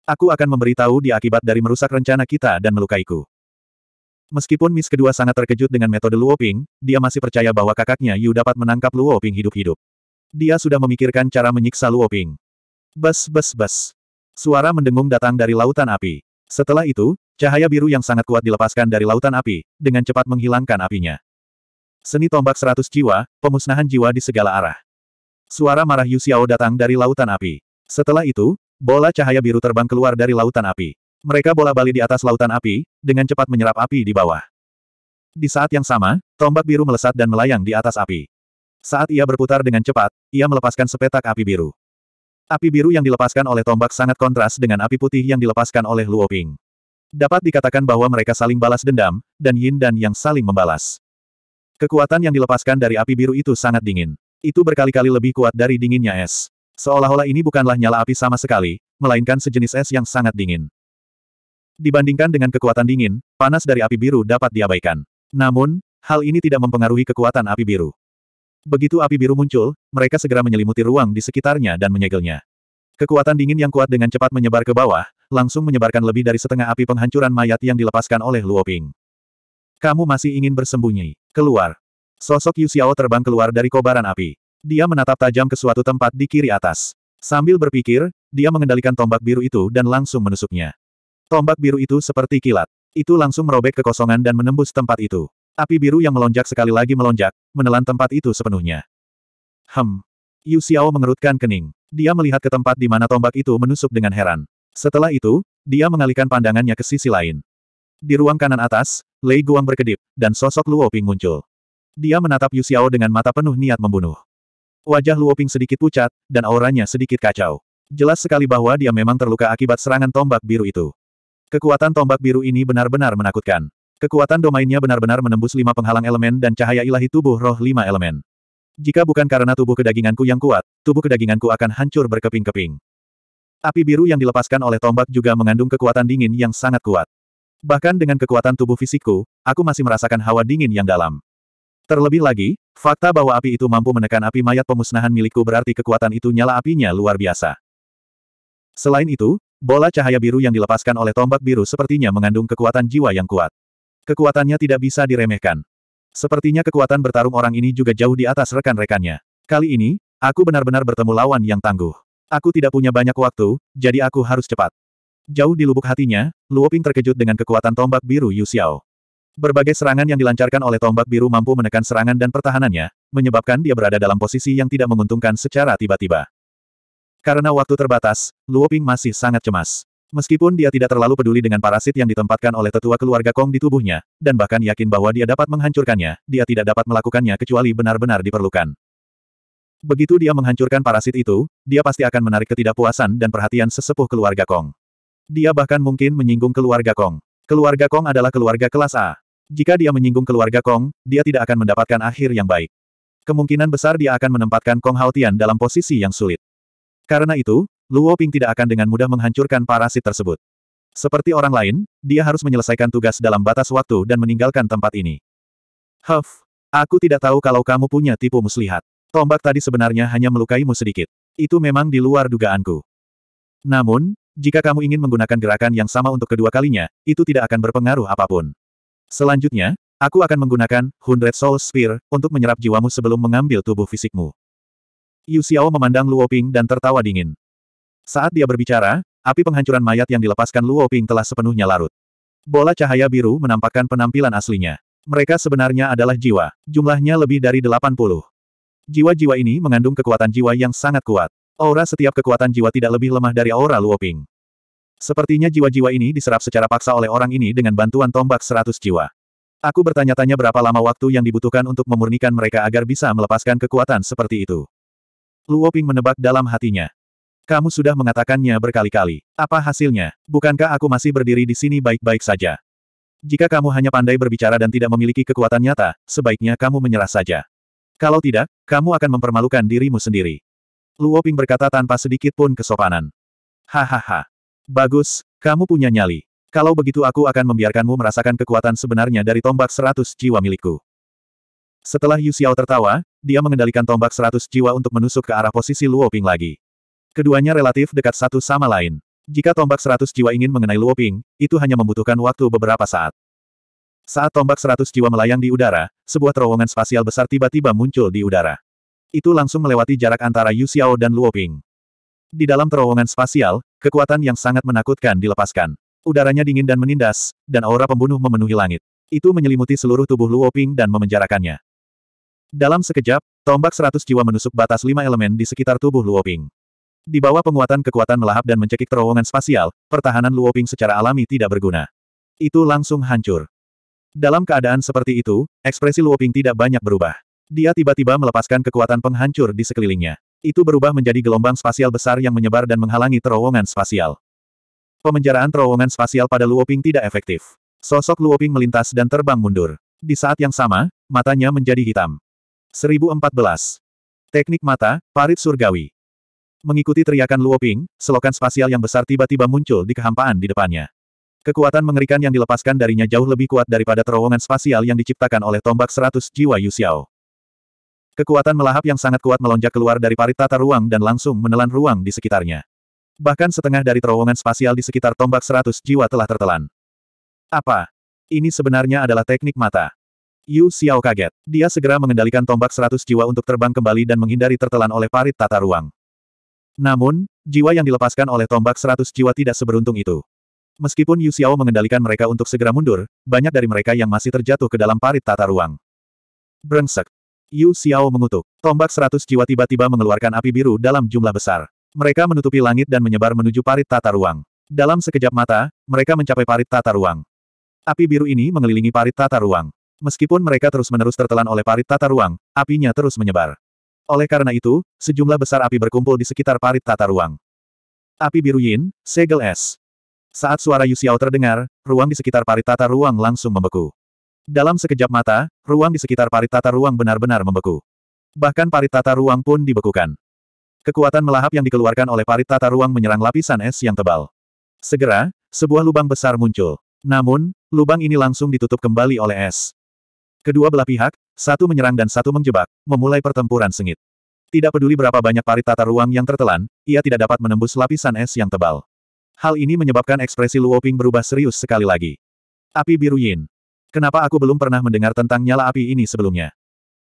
Aku akan memberitahu di akibat dari merusak rencana kita dan melukaiku. Meskipun Miss kedua sangat terkejut dengan metode Luoping, dia masih percaya bahwa kakaknya Yu dapat menangkap Luoping hidup-hidup. Dia sudah memikirkan cara menyiksa Luoping. Bas bas bas. Suara mendengung datang dari lautan api. Setelah itu, cahaya biru yang sangat kuat dilepaskan dari lautan api, dengan cepat menghilangkan apinya. Seni tombak seratus jiwa, pemusnahan jiwa di segala arah. Suara marah Yu Xiao datang dari lautan api. Setelah itu, bola cahaya biru terbang keluar dari lautan api. Mereka bola balik di atas lautan api, dengan cepat menyerap api di bawah. Di saat yang sama, tombak biru melesat dan melayang di atas api. Saat ia berputar dengan cepat, ia melepaskan sepetak api biru. Api biru yang dilepaskan oleh tombak sangat kontras dengan api putih yang dilepaskan oleh Luo Ping. Dapat dikatakan bahwa mereka saling balas dendam, dan Yin dan Yang saling membalas. Kekuatan yang dilepaskan dari api biru itu sangat dingin. Itu berkali-kali lebih kuat dari dinginnya es. Seolah-olah ini bukanlah nyala api sama sekali, melainkan sejenis es yang sangat dingin. Dibandingkan dengan kekuatan dingin, panas dari api biru dapat diabaikan. Namun, hal ini tidak mempengaruhi kekuatan api biru. Begitu api biru muncul, mereka segera menyelimuti ruang di sekitarnya dan menyegelnya. Kekuatan dingin yang kuat dengan cepat menyebar ke bawah, langsung menyebarkan lebih dari setengah api penghancuran mayat yang dilepaskan oleh Luoping. Kamu masih ingin bersembunyi. Keluar. Sosok Yu Xiao terbang keluar dari kobaran api. Dia menatap tajam ke suatu tempat di kiri atas. Sambil berpikir, dia mengendalikan tombak biru itu dan langsung menusuknya. Tombak biru itu seperti kilat. Itu langsung merobek kekosongan dan menembus tempat itu. Api biru yang melonjak sekali lagi melonjak, menelan tempat itu sepenuhnya. Hem. Yu Xiao mengerutkan kening. Dia melihat ke tempat di mana tombak itu menusuk dengan heran. Setelah itu, dia mengalihkan pandangannya ke sisi lain. Di ruang kanan atas, Lei Guang berkedip, dan sosok Luo Ping muncul. Dia menatap Yu Xiao dengan mata penuh niat membunuh. Wajah Luoping sedikit pucat, dan auranya sedikit kacau. Jelas sekali bahwa dia memang terluka akibat serangan tombak biru itu. Kekuatan tombak biru ini benar-benar menakutkan. Kekuatan domainnya benar-benar menembus lima penghalang elemen dan cahaya ilahi tubuh roh lima elemen. Jika bukan karena tubuh kedaginganku yang kuat, tubuh kedaginganku akan hancur berkeping-keping. Api biru yang dilepaskan oleh tombak juga mengandung kekuatan dingin yang sangat kuat. Bahkan dengan kekuatan tubuh fisikku, aku masih merasakan hawa dingin yang dalam. Terlebih lagi, fakta bahwa api itu mampu menekan api mayat pemusnahan milikku berarti kekuatan itu nyala apinya luar biasa. Selain itu, bola cahaya biru yang dilepaskan oleh tombak biru sepertinya mengandung kekuatan jiwa yang kuat. Kekuatannya tidak bisa diremehkan. Sepertinya kekuatan bertarung orang ini juga jauh di atas rekan-rekannya. Kali ini, aku benar-benar bertemu lawan yang tangguh. Aku tidak punya banyak waktu, jadi aku harus cepat. Jauh di lubuk hatinya, Luoping terkejut dengan kekuatan tombak biru Yu Xiao. Berbagai serangan yang dilancarkan oleh tombak biru mampu menekan serangan dan pertahanannya, menyebabkan dia berada dalam posisi yang tidak menguntungkan secara tiba-tiba. Karena waktu terbatas, Luo Ping masih sangat cemas. Meskipun dia tidak terlalu peduli dengan parasit yang ditempatkan oleh tetua keluarga Kong di tubuhnya, dan bahkan yakin bahwa dia dapat menghancurkannya, dia tidak dapat melakukannya kecuali benar-benar diperlukan. Begitu dia menghancurkan parasit itu, dia pasti akan menarik ketidakpuasan dan perhatian sesepuh keluarga Kong. Dia bahkan mungkin menyinggung keluarga Kong. Keluarga Kong adalah keluarga kelas A. Jika dia menyinggung keluarga Kong, dia tidak akan mendapatkan akhir yang baik. Kemungkinan besar dia akan menempatkan Kong Haotian dalam posisi yang sulit. Karena itu, Luo Ping tidak akan dengan mudah menghancurkan parasit tersebut. Seperti orang lain, dia harus menyelesaikan tugas dalam batas waktu dan meninggalkan tempat ini. Huff, aku tidak tahu kalau kamu punya tipu muslihat. Tombak tadi sebenarnya hanya melukaimu sedikit. Itu memang di luar dugaanku. Namun, jika kamu ingin menggunakan gerakan yang sama untuk kedua kalinya, itu tidak akan berpengaruh apapun. Selanjutnya, aku akan menggunakan Hundred Soul Sphere untuk menyerap jiwamu sebelum mengambil tubuh fisikmu. Yu Xiao memandang Luo Ping dan tertawa dingin. Saat dia berbicara, api penghancuran mayat yang dilepaskan Luo Ping telah sepenuhnya larut. Bola cahaya biru menampakkan penampilan aslinya. Mereka sebenarnya adalah jiwa, jumlahnya lebih dari 80. Jiwa-jiwa ini mengandung kekuatan jiwa yang sangat kuat. Aura setiap kekuatan jiwa tidak lebih lemah dari aura Luo Ping. Sepertinya jiwa-jiwa ini diserap secara paksa oleh orang ini dengan bantuan tombak seratus jiwa. Aku bertanya-tanya berapa lama waktu yang dibutuhkan untuk memurnikan mereka agar bisa melepaskan kekuatan seperti itu. Luo Ping menebak dalam hatinya. Kamu sudah mengatakannya berkali-kali. Apa hasilnya? Bukankah aku masih berdiri di sini baik-baik saja? Jika kamu hanya pandai berbicara dan tidak memiliki kekuatan nyata, sebaiknya kamu menyerah saja. Kalau tidak, kamu akan mempermalukan dirimu sendiri. Luo Ping berkata tanpa sedikit pun kesopanan. Hahaha. Bagus, kamu punya nyali. Kalau begitu aku akan membiarkanmu merasakan kekuatan sebenarnya dari tombak seratus jiwa milikku. Setelah Yu Xiao tertawa, dia mengendalikan tombak seratus jiwa untuk menusuk ke arah posisi Luo Ping lagi. Keduanya relatif dekat satu sama lain. Jika tombak seratus jiwa ingin mengenai Luo Ping, itu hanya membutuhkan waktu beberapa saat. Saat tombak seratus jiwa melayang di udara, sebuah terowongan spasial besar tiba-tiba muncul di udara. Itu langsung melewati jarak antara Yu Xiao dan Luo Ping. Di dalam terowongan spasial, Kekuatan yang sangat menakutkan dilepaskan. Udaranya dingin dan menindas, dan aura pembunuh memenuhi langit. Itu menyelimuti seluruh tubuh Luo Ping dan memenjarakannya. Dalam sekejap, tombak seratus jiwa menusuk batas lima elemen di sekitar tubuh Luo Ping. Di bawah penguatan kekuatan melahap dan mencekik terowongan spasial, pertahanan Luo Ping secara alami tidak berguna. Itu langsung hancur. Dalam keadaan seperti itu, ekspresi Luo Ping tidak banyak berubah. Dia tiba-tiba melepaskan kekuatan penghancur di sekelilingnya itu berubah menjadi gelombang spasial besar yang menyebar dan menghalangi terowongan spasial. Pemenjaraan terowongan spasial pada Luoping tidak efektif. Sosok Luoping melintas dan terbang mundur. Di saat yang sama, matanya menjadi hitam. 1014. Teknik mata, parit surgawi. Mengikuti teriakan Luoping, selokan spasial yang besar tiba-tiba muncul di kehampaan di depannya. Kekuatan mengerikan yang dilepaskan darinya jauh lebih kuat daripada terowongan spasial yang diciptakan oleh tombak 100 jiwa Yu Xiao. Kekuatan melahap yang sangat kuat melonjak keluar dari parit tata ruang dan langsung menelan ruang di sekitarnya. Bahkan setengah dari terowongan spasial di sekitar tombak seratus jiwa telah tertelan. Apa? Ini sebenarnya adalah teknik mata. Yu Xiao kaget. Dia segera mengendalikan tombak seratus jiwa untuk terbang kembali dan menghindari tertelan oleh parit tata ruang. Namun, jiwa yang dilepaskan oleh tombak seratus jiwa tidak seberuntung itu. Meskipun Yu Xiao mengendalikan mereka untuk segera mundur, banyak dari mereka yang masih terjatuh ke dalam parit tata ruang. Brengsek. Yu Xiao mengutuk. Tombak seratus jiwa tiba-tiba mengeluarkan api biru dalam jumlah besar. Mereka menutupi langit dan menyebar menuju parit tata ruang. Dalam sekejap mata, mereka mencapai parit tata ruang. Api biru ini mengelilingi parit tata ruang. Meskipun mereka terus-menerus tertelan oleh parit tata ruang, apinya terus menyebar. Oleh karena itu, sejumlah besar api berkumpul di sekitar parit tata ruang. Api biru yin, segel es. Saat suara Yu Xiao terdengar, ruang di sekitar parit tata ruang langsung membeku. Dalam sekejap mata, ruang di sekitar parit tata ruang benar-benar membeku. Bahkan parit tata ruang pun dibekukan. Kekuatan melahap yang dikeluarkan oleh parit tata ruang menyerang lapisan es yang tebal. Segera, sebuah lubang besar muncul. Namun, lubang ini langsung ditutup kembali oleh es. Kedua belah pihak, satu menyerang dan satu menjebak, memulai pertempuran sengit. Tidak peduli berapa banyak parit tata ruang yang tertelan, ia tidak dapat menembus lapisan es yang tebal. Hal ini menyebabkan ekspresi Luoping berubah serius sekali lagi. Api biru Yin. Kenapa aku belum pernah mendengar tentang nyala api ini sebelumnya?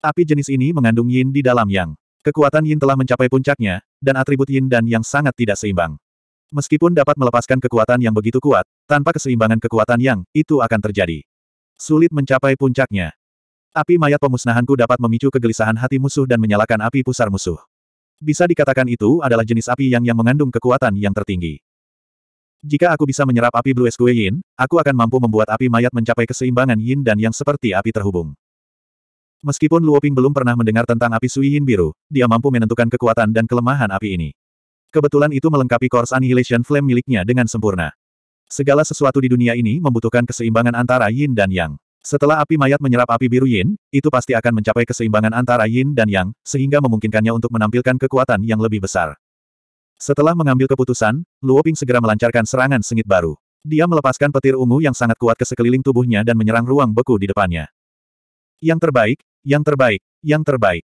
Api jenis ini mengandung yin di dalam yang. Kekuatan yin telah mencapai puncaknya, dan atribut yin dan yang sangat tidak seimbang. Meskipun dapat melepaskan kekuatan yang begitu kuat, tanpa keseimbangan kekuatan yang, itu akan terjadi. Sulit mencapai puncaknya. Api mayat pemusnahanku dapat memicu kegelisahan hati musuh dan menyalakan api pusar musuh. Bisa dikatakan itu adalah jenis api yang yang mengandung kekuatan yang tertinggi. Jika aku bisa menyerap api Blue Esque Yin, aku akan mampu membuat api mayat mencapai keseimbangan Yin dan Yang seperti api terhubung. Meskipun Luoping belum pernah mendengar tentang api Sui Yin biru, dia mampu menentukan kekuatan dan kelemahan api ini. Kebetulan itu melengkapi Course Annihilation Flame miliknya dengan sempurna. Segala sesuatu di dunia ini membutuhkan keseimbangan antara Yin dan Yang. Setelah api mayat menyerap api biru Yin, itu pasti akan mencapai keseimbangan antara Yin dan Yang, sehingga memungkinkannya untuk menampilkan kekuatan yang lebih besar. Setelah mengambil keputusan, Luo Ping segera melancarkan serangan sengit baru. Dia melepaskan petir ungu yang sangat kuat ke sekeliling tubuhnya dan menyerang ruang beku di depannya. Yang terbaik, yang terbaik, yang terbaik.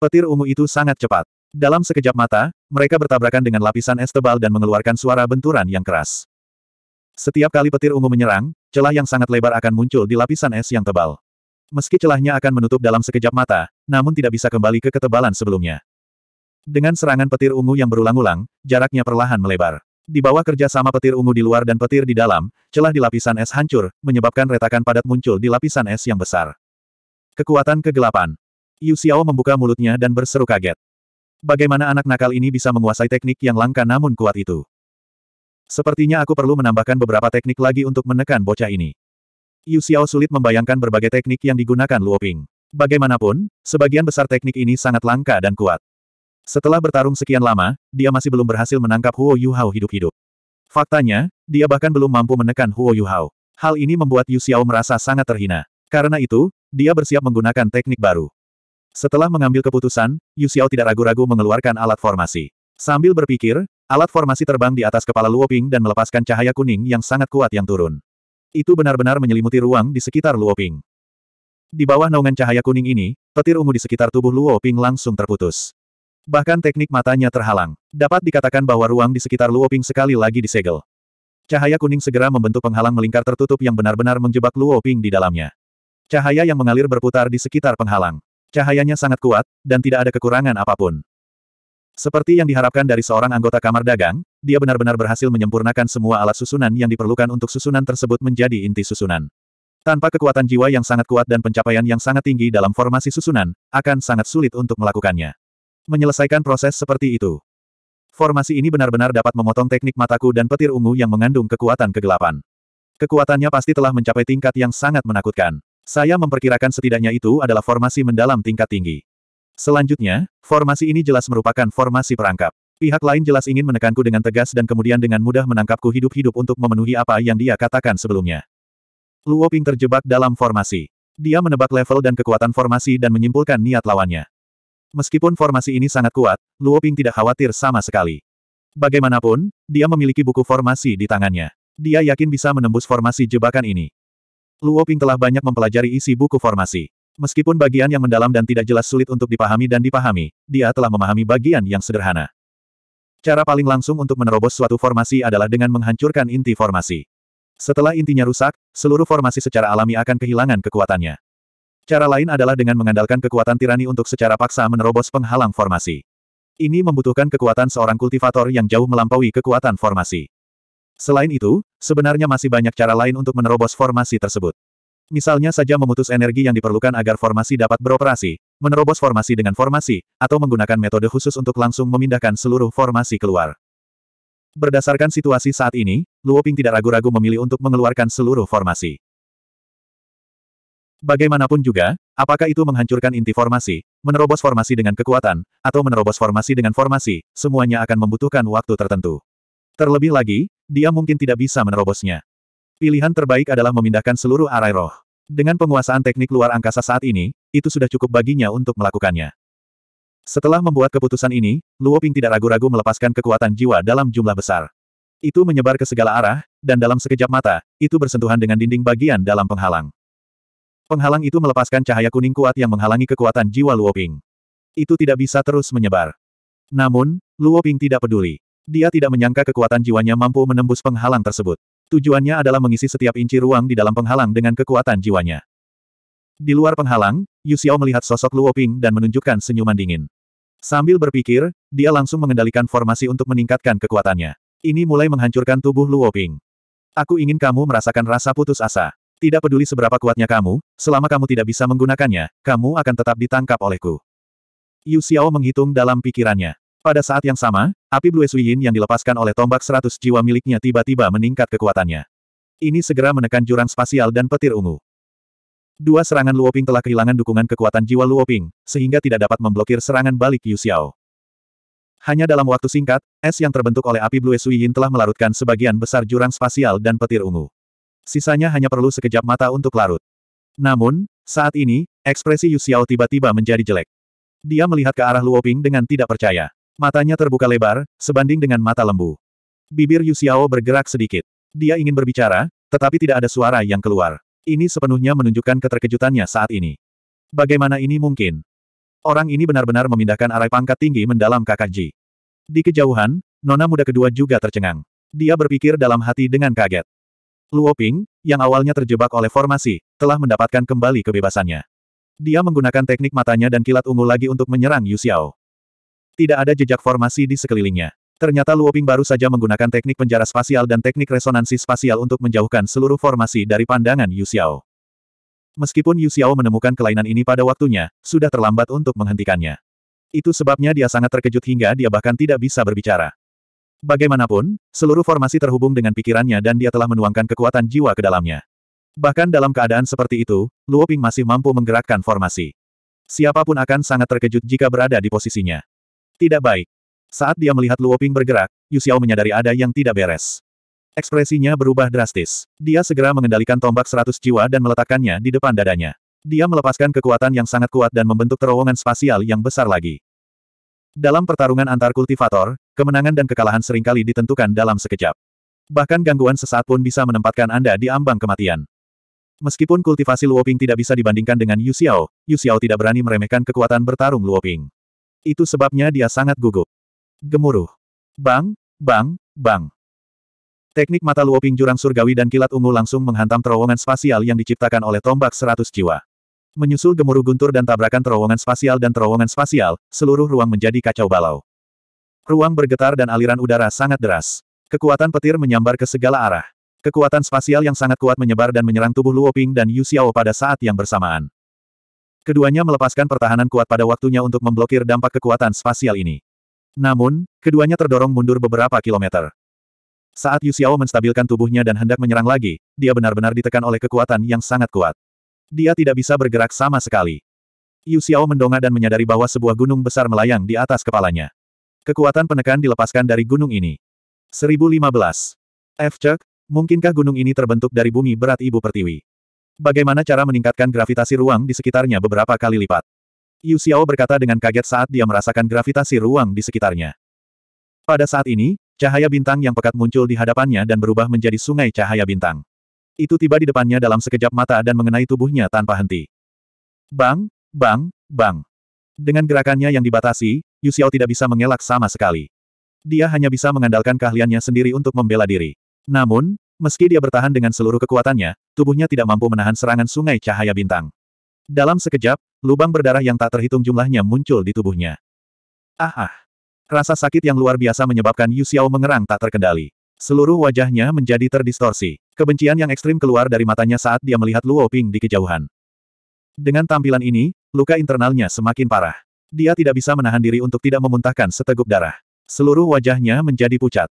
Petir ungu itu sangat cepat. Dalam sekejap mata, mereka bertabrakan dengan lapisan es tebal dan mengeluarkan suara benturan yang keras. Setiap kali petir ungu menyerang, celah yang sangat lebar akan muncul di lapisan es yang tebal. Meski celahnya akan menutup dalam sekejap mata, namun tidak bisa kembali ke ketebalan sebelumnya. Dengan serangan petir ungu yang berulang-ulang, jaraknya perlahan melebar. Di bawah kerja sama petir ungu di luar dan petir di dalam, celah di lapisan es hancur, menyebabkan retakan padat muncul di lapisan es yang besar. Kekuatan kegelapan. Yu Xiao membuka mulutnya dan berseru kaget. Bagaimana anak nakal ini bisa menguasai teknik yang langka namun kuat itu? Sepertinya aku perlu menambahkan beberapa teknik lagi untuk menekan bocah ini. Yu Xiao sulit membayangkan berbagai teknik yang digunakan Luo Ping. Bagaimanapun, sebagian besar teknik ini sangat langka dan kuat. Setelah bertarung sekian lama, dia masih belum berhasil menangkap Huo Yuhao hidup-hidup. Faktanya, dia bahkan belum mampu menekan Huo Yuhao. Hal ini membuat Yu Xiao merasa sangat terhina. Karena itu, dia bersiap menggunakan teknik baru. Setelah mengambil keputusan, Yu Xiao tidak ragu-ragu mengeluarkan alat formasi. Sambil berpikir, alat formasi terbang di atas kepala Luo Ping dan melepaskan cahaya kuning yang sangat kuat yang turun. Itu benar-benar menyelimuti ruang di sekitar Luo Ping. Di bawah naungan cahaya kuning ini, petir ungu di sekitar tubuh Luo Ping langsung terputus. Bahkan teknik matanya terhalang. Dapat dikatakan bahwa ruang di sekitar Luoping sekali lagi disegel. Cahaya kuning segera membentuk penghalang melingkar tertutup yang benar-benar menjebak Luoping di dalamnya. Cahaya yang mengalir berputar di sekitar penghalang. Cahayanya sangat kuat, dan tidak ada kekurangan apapun. Seperti yang diharapkan dari seorang anggota kamar dagang, dia benar-benar berhasil menyempurnakan semua alat susunan yang diperlukan untuk susunan tersebut menjadi inti susunan. Tanpa kekuatan jiwa yang sangat kuat dan pencapaian yang sangat tinggi dalam formasi susunan, akan sangat sulit untuk melakukannya menyelesaikan proses seperti itu. Formasi ini benar-benar dapat memotong teknik mataku dan petir ungu yang mengandung kekuatan kegelapan. Kekuatannya pasti telah mencapai tingkat yang sangat menakutkan. Saya memperkirakan setidaknya itu adalah formasi mendalam tingkat tinggi. Selanjutnya, formasi ini jelas merupakan formasi perangkap. Pihak lain jelas ingin menekanku dengan tegas dan kemudian dengan mudah menangkapku hidup-hidup untuk memenuhi apa yang dia katakan sebelumnya. Luoping terjebak dalam formasi. Dia menebak level dan kekuatan formasi dan menyimpulkan niat lawannya. Meskipun formasi ini sangat kuat, Luo Ping tidak khawatir sama sekali. Bagaimanapun, dia memiliki buku formasi di tangannya. Dia yakin bisa menembus formasi jebakan ini. Luo Ping telah banyak mempelajari isi buku formasi. Meskipun bagian yang mendalam dan tidak jelas sulit untuk dipahami dan dipahami, dia telah memahami bagian yang sederhana. Cara paling langsung untuk menerobos suatu formasi adalah dengan menghancurkan inti formasi. Setelah intinya rusak, seluruh formasi secara alami akan kehilangan kekuatannya. Cara lain adalah dengan mengandalkan kekuatan tirani untuk secara paksa menerobos penghalang formasi. Ini membutuhkan kekuatan seorang kultivator yang jauh melampaui kekuatan formasi. Selain itu, sebenarnya masih banyak cara lain untuk menerobos formasi tersebut. Misalnya saja memutus energi yang diperlukan agar formasi dapat beroperasi, menerobos formasi dengan formasi, atau menggunakan metode khusus untuk langsung memindahkan seluruh formasi keluar. Berdasarkan situasi saat ini, Luoping tidak ragu-ragu memilih untuk mengeluarkan seluruh formasi. Bagaimanapun juga, apakah itu menghancurkan inti formasi, menerobos formasi dengan kekuatan, atau menerobos formasi dengan formasi, semuanya akan membutuhkan waktu tertentu. Terlebih lagi, dia mungkin tidak bisa menerobosnya. Pilihan terbaik adalah memindahkan seluruh arai roh. Dengan penguasaan teknik luar angkasa saat ini, itu sudah cukup baginya untuk melakukannya. Setelah membuat keputusan ini, Luo Ping tidak ragu-ragu melepaskan kekuatan jiwa dalam jumlah besar. Itu menyebar ke segala arah, dan dalam sekejap mata, itu bersentuhan dengan dinding bagian dalam penghalang. Penghalang itu melepaskan cahaya kuning kuat yang menghalangi kekuatan jiwa Luoping. Itu tidak bisa terus menyebar. Namun, Luoping tidak peduli. Dia tidak menyangka kekuatan jiwanya mampu menembus penghalang tersebut. Tujuannya adalah mengisi setiap inci ruang di dalam penghalang dengan kekuatan jiwanya. Di luar penghalang, Yu Xiao melihat sosok Luoping dan menunjukkan senyuman dingin. Sambil berpikir, dia langsung mengendalikan formasi untuk meningkatkan kekuatannya. Ini mulai menghancurkan tubuh Luoping. Aku ingin kamu merasakan rasa putus asa. Tidak peduli seberapa kuatnya kamu, selama kamu tidak bisa menggunakannya, kamu akan tetap ditangkap olehku. Yu Xiao menghitung dalam pikirannya. Pada saat yang sama, api Blue Yin yang dilepaskan oleh tombak seratus jiwa miliknya tiba-tiba meningkat kekuatannya. Ini segera menekan jurang spasial dan petir ungu. Dua serangan Luoping telah kehilangan dukungan kekuatan jiwa Luoping, sehingga tidak dapat memblokir serangan balik Yu Xiao. Hanya dalam waktu singkat, es yang terbentuk oleh api Blue Yin telah melarutkan sebagian besar jurang spasial dan petir ungu. Sisanya hanya perlu sekejap mata untuk larut. Namun, saat ini, ekspresi Yu Xiao tiba-tiba menjadi jelek. Dia melihat ke arah Luoping dengan tidak percaya. Matanya terbuka lebar, sebanding dengan mata lembu. Bibir Yu Xiao bergerak sedikit. Dia ingin berbicara, tetapi tidak ada suara yang keluar. Ini sepenuhnya menunjukkan keterkejutannya saat ini. Bagaimana ini mungkin? Orang ini benar-benar memindahkan arai pangkat tinggi mendalam kakak Ji. Di kejauhan, nona muda kedua juga tercengang. Dia berpikir dalam hati dengan kaget. Luo Ping, yang awalnya terjebak oleh formasi, telah mendapatkan kembali kebebasannya. Dia menggunakan teknik matanya dan kilat ungu lagi untuk menyerang Yu Xiao. Tidak ada jejak formasi di sekelilingnya. Ternyata Luo Ping baru saja menggunakan teknik penjara spasial dan teknik resonansi spasial untuk menjauhkan seluruh formasi dari pandangan Yu Xiao. Meskipun Yu Xiao menemukan kelainan ini pada waktunya, sudah terlambat untuk menghentikannya. Itu sebabnya dia sangat terkejut hingga dia bahkan tidak bisa berbicara. Bagaimanapun, seluruh formasi terhubung dengan pikirannya dan dia telah menuangkan kekuatan jiwa ke dalamnya. Bahkan dalam keadaan seperti itu, Luo Ping masih mampu menggerakkan formasi. Siapapun akan sangat terkejut jika berada di posisinya. Tidak baik. Saat dia melihat Luo Ping bergerak, Yu Xiao menyadari ada yang tidak beres. Ekspresinya berubah drastis. Dia segera mengendalikan tombak seratus jiwa dan meletakkannya di depan dadanya. Dia melepaskan kekuatan yang sangat kuat dan membentuk terowongan spasial yang besar lagi. Dalam pertarungan antar kultivator, kemenangan dan kekalahan seringkali ditentukan dalam sekejap. Bahkan gangguan sesaat pun bisa menempatkan Anda di ambang kematian. Meskipun kultivasi Luoping tidak bisa dibandingkan dengan Yu Xiao, Yu Xiao tidak berani meremehkan kekuatan bertarung Luoping. Itu sebabnya dia sangat gugup. Gemuruh. Bang, bang, bang. Teknik mata Luoping jurang surgawi dan kilat ungu langsung menghantam terowongan spasial yang diciptakan oleh tombak seratus jiwa. Menyusul gemuruh guntur dan tabrakan terowongan spasial dan terowongan spasial, seluruh ruang menjadi kacau balau. Ruang bergetar dan aliran udara sangat deras. Kekuatan petir menyambar ke segala arah. Kekuatan spasial yang sangat kuat menyebar dan menyerang tubuh Luoping dan Yu Xiao pada saat yang bersamaan. Keduanya melepaskan pertahanan kuat pada waktunya untuk memblokir dampak kekuatan spasial ini. Namun, keduanya terdorong mundur beberapa kilometer. Saat Yu Xiao menstabilkan tubuhnya dan hendak menyerang lagi, dia benar-benar ditekan oleh kekuatan yang sangat kuat. Dia tidak bisa bergerak sama sekali. Yu Xiao mendongak dan menyadari bahwa sebuah gunung besar melayang di atas kepalanya. Kekuatan penekan dilepaskan dari gunung ini. 1015. F. Chuck, mungkinkah gunung ini terbentuk dari bumi berat ibu pertiwi? Bagaimana cara meningkatkan gravitasi ruang di sekitarnya beberapa kali lipat? Yu Xiao berkata dengan kaget saat dia merasakan gravitasi ruang di sekitarnya. Pada saat ini, cahaya bintang yang pekat muncul di hadapannya dan berubah menjadi sungai cahaya bintang. Itu tiba di depannya dalam sekejap mata dan mengenai tubuhnya tanpa henti. Bang, bang, bang. Dengan gerakannya yang dibatasi, Yu Xiao tidak bisa mengelak sama sekali. Dia hanya bisa mengandalkan keahliannya sendiri untuk membela diri. Namun, meski dia bertahan dengan seluruh kekuatannya, tubuhnya tidak mampu menahan serangan sungai cahaya bintang. Dalam sekejap, lubang berdarah yang tak terhitung jumlahnya muncul di tubuhnya. Ah ah! Rasa sakit yang luar biasa menyebabkan Yu Xiao mengerang tak terkendali. Seluruh wajahnya menjadi terdistorsi. Kebencian yang ekstrim keluar dari matanya saat dia melihat Luo Ping di kejauhan. Dengan tampilan ini, luka internalnya semakin parah. Dia tidak bisa menahan diri untuk tidak memuntahkan seteguk darah. Seluruh wajahnya menjadi pucat.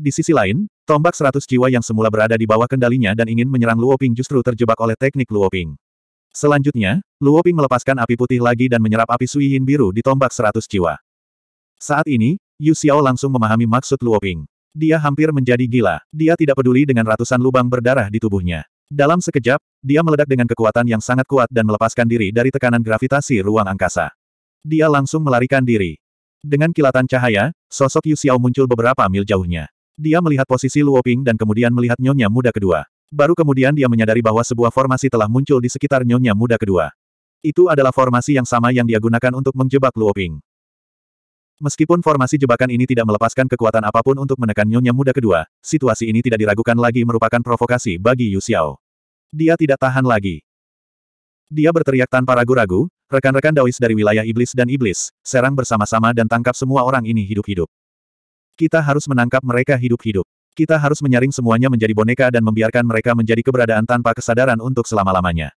Di sisi lain, tombak seratus jiwa yang semula berada di bawah kendalinya dan ingin menyerang Luo Ping justru terjebak oleh teknik Luo Ping. Selanjutnya, Luo Ping melepaskan api putih lagi dan menyerap api Sui biru di tombak seratus jiwa. Saat ini, Yu Xiao langsung memahami maksud Luo Ping. Dia hampir menjadi gila, dia tidak peduli dengan ratusan lubang berdarah di tubuhnya. Dalam sekejap, dia meledak dengan kekuatan yang sangat kuat dan melepaskan diri dari tekanan gravitasi ruang angkasa. Dia langsung melarikan diri. Dengan kilatan cahaya, sosok Yu Xiao muncul beberapa mil jauhnya. Dia melihat posisi Luo Ping dan kemudian melihat nyonya muda kedua. Baru kemudian dia menyadari bahwa sebuah formasi telah muncul di sekitar nyonya muda kedua. Itu adalah formasi yang sama yang dia gunakan untuk menjebak Luo Ping. Meskipun formasi jebakan ini tidak melepaskan kekuatan apapun untuk menekan Nyonya Muda kedua, situasi ini tidak diragukan lagi merupakan provokasi bagi Yu Xiao. Dia tidak tahan lagi. Dia berteriak tanpa ragu-ragu, rekan-rekan Daois dari wilayah iblis dan iblis, serang bersama-sama dan tangkap semua orang ini hidup-hidup. Kita harus menangkap mereka hidup-hidup. Kita harus menyaring semuanya menjadi boneka dan membiarkan mereka menjadi keberadaan tanpa kesadaran untuk selama-lamanya.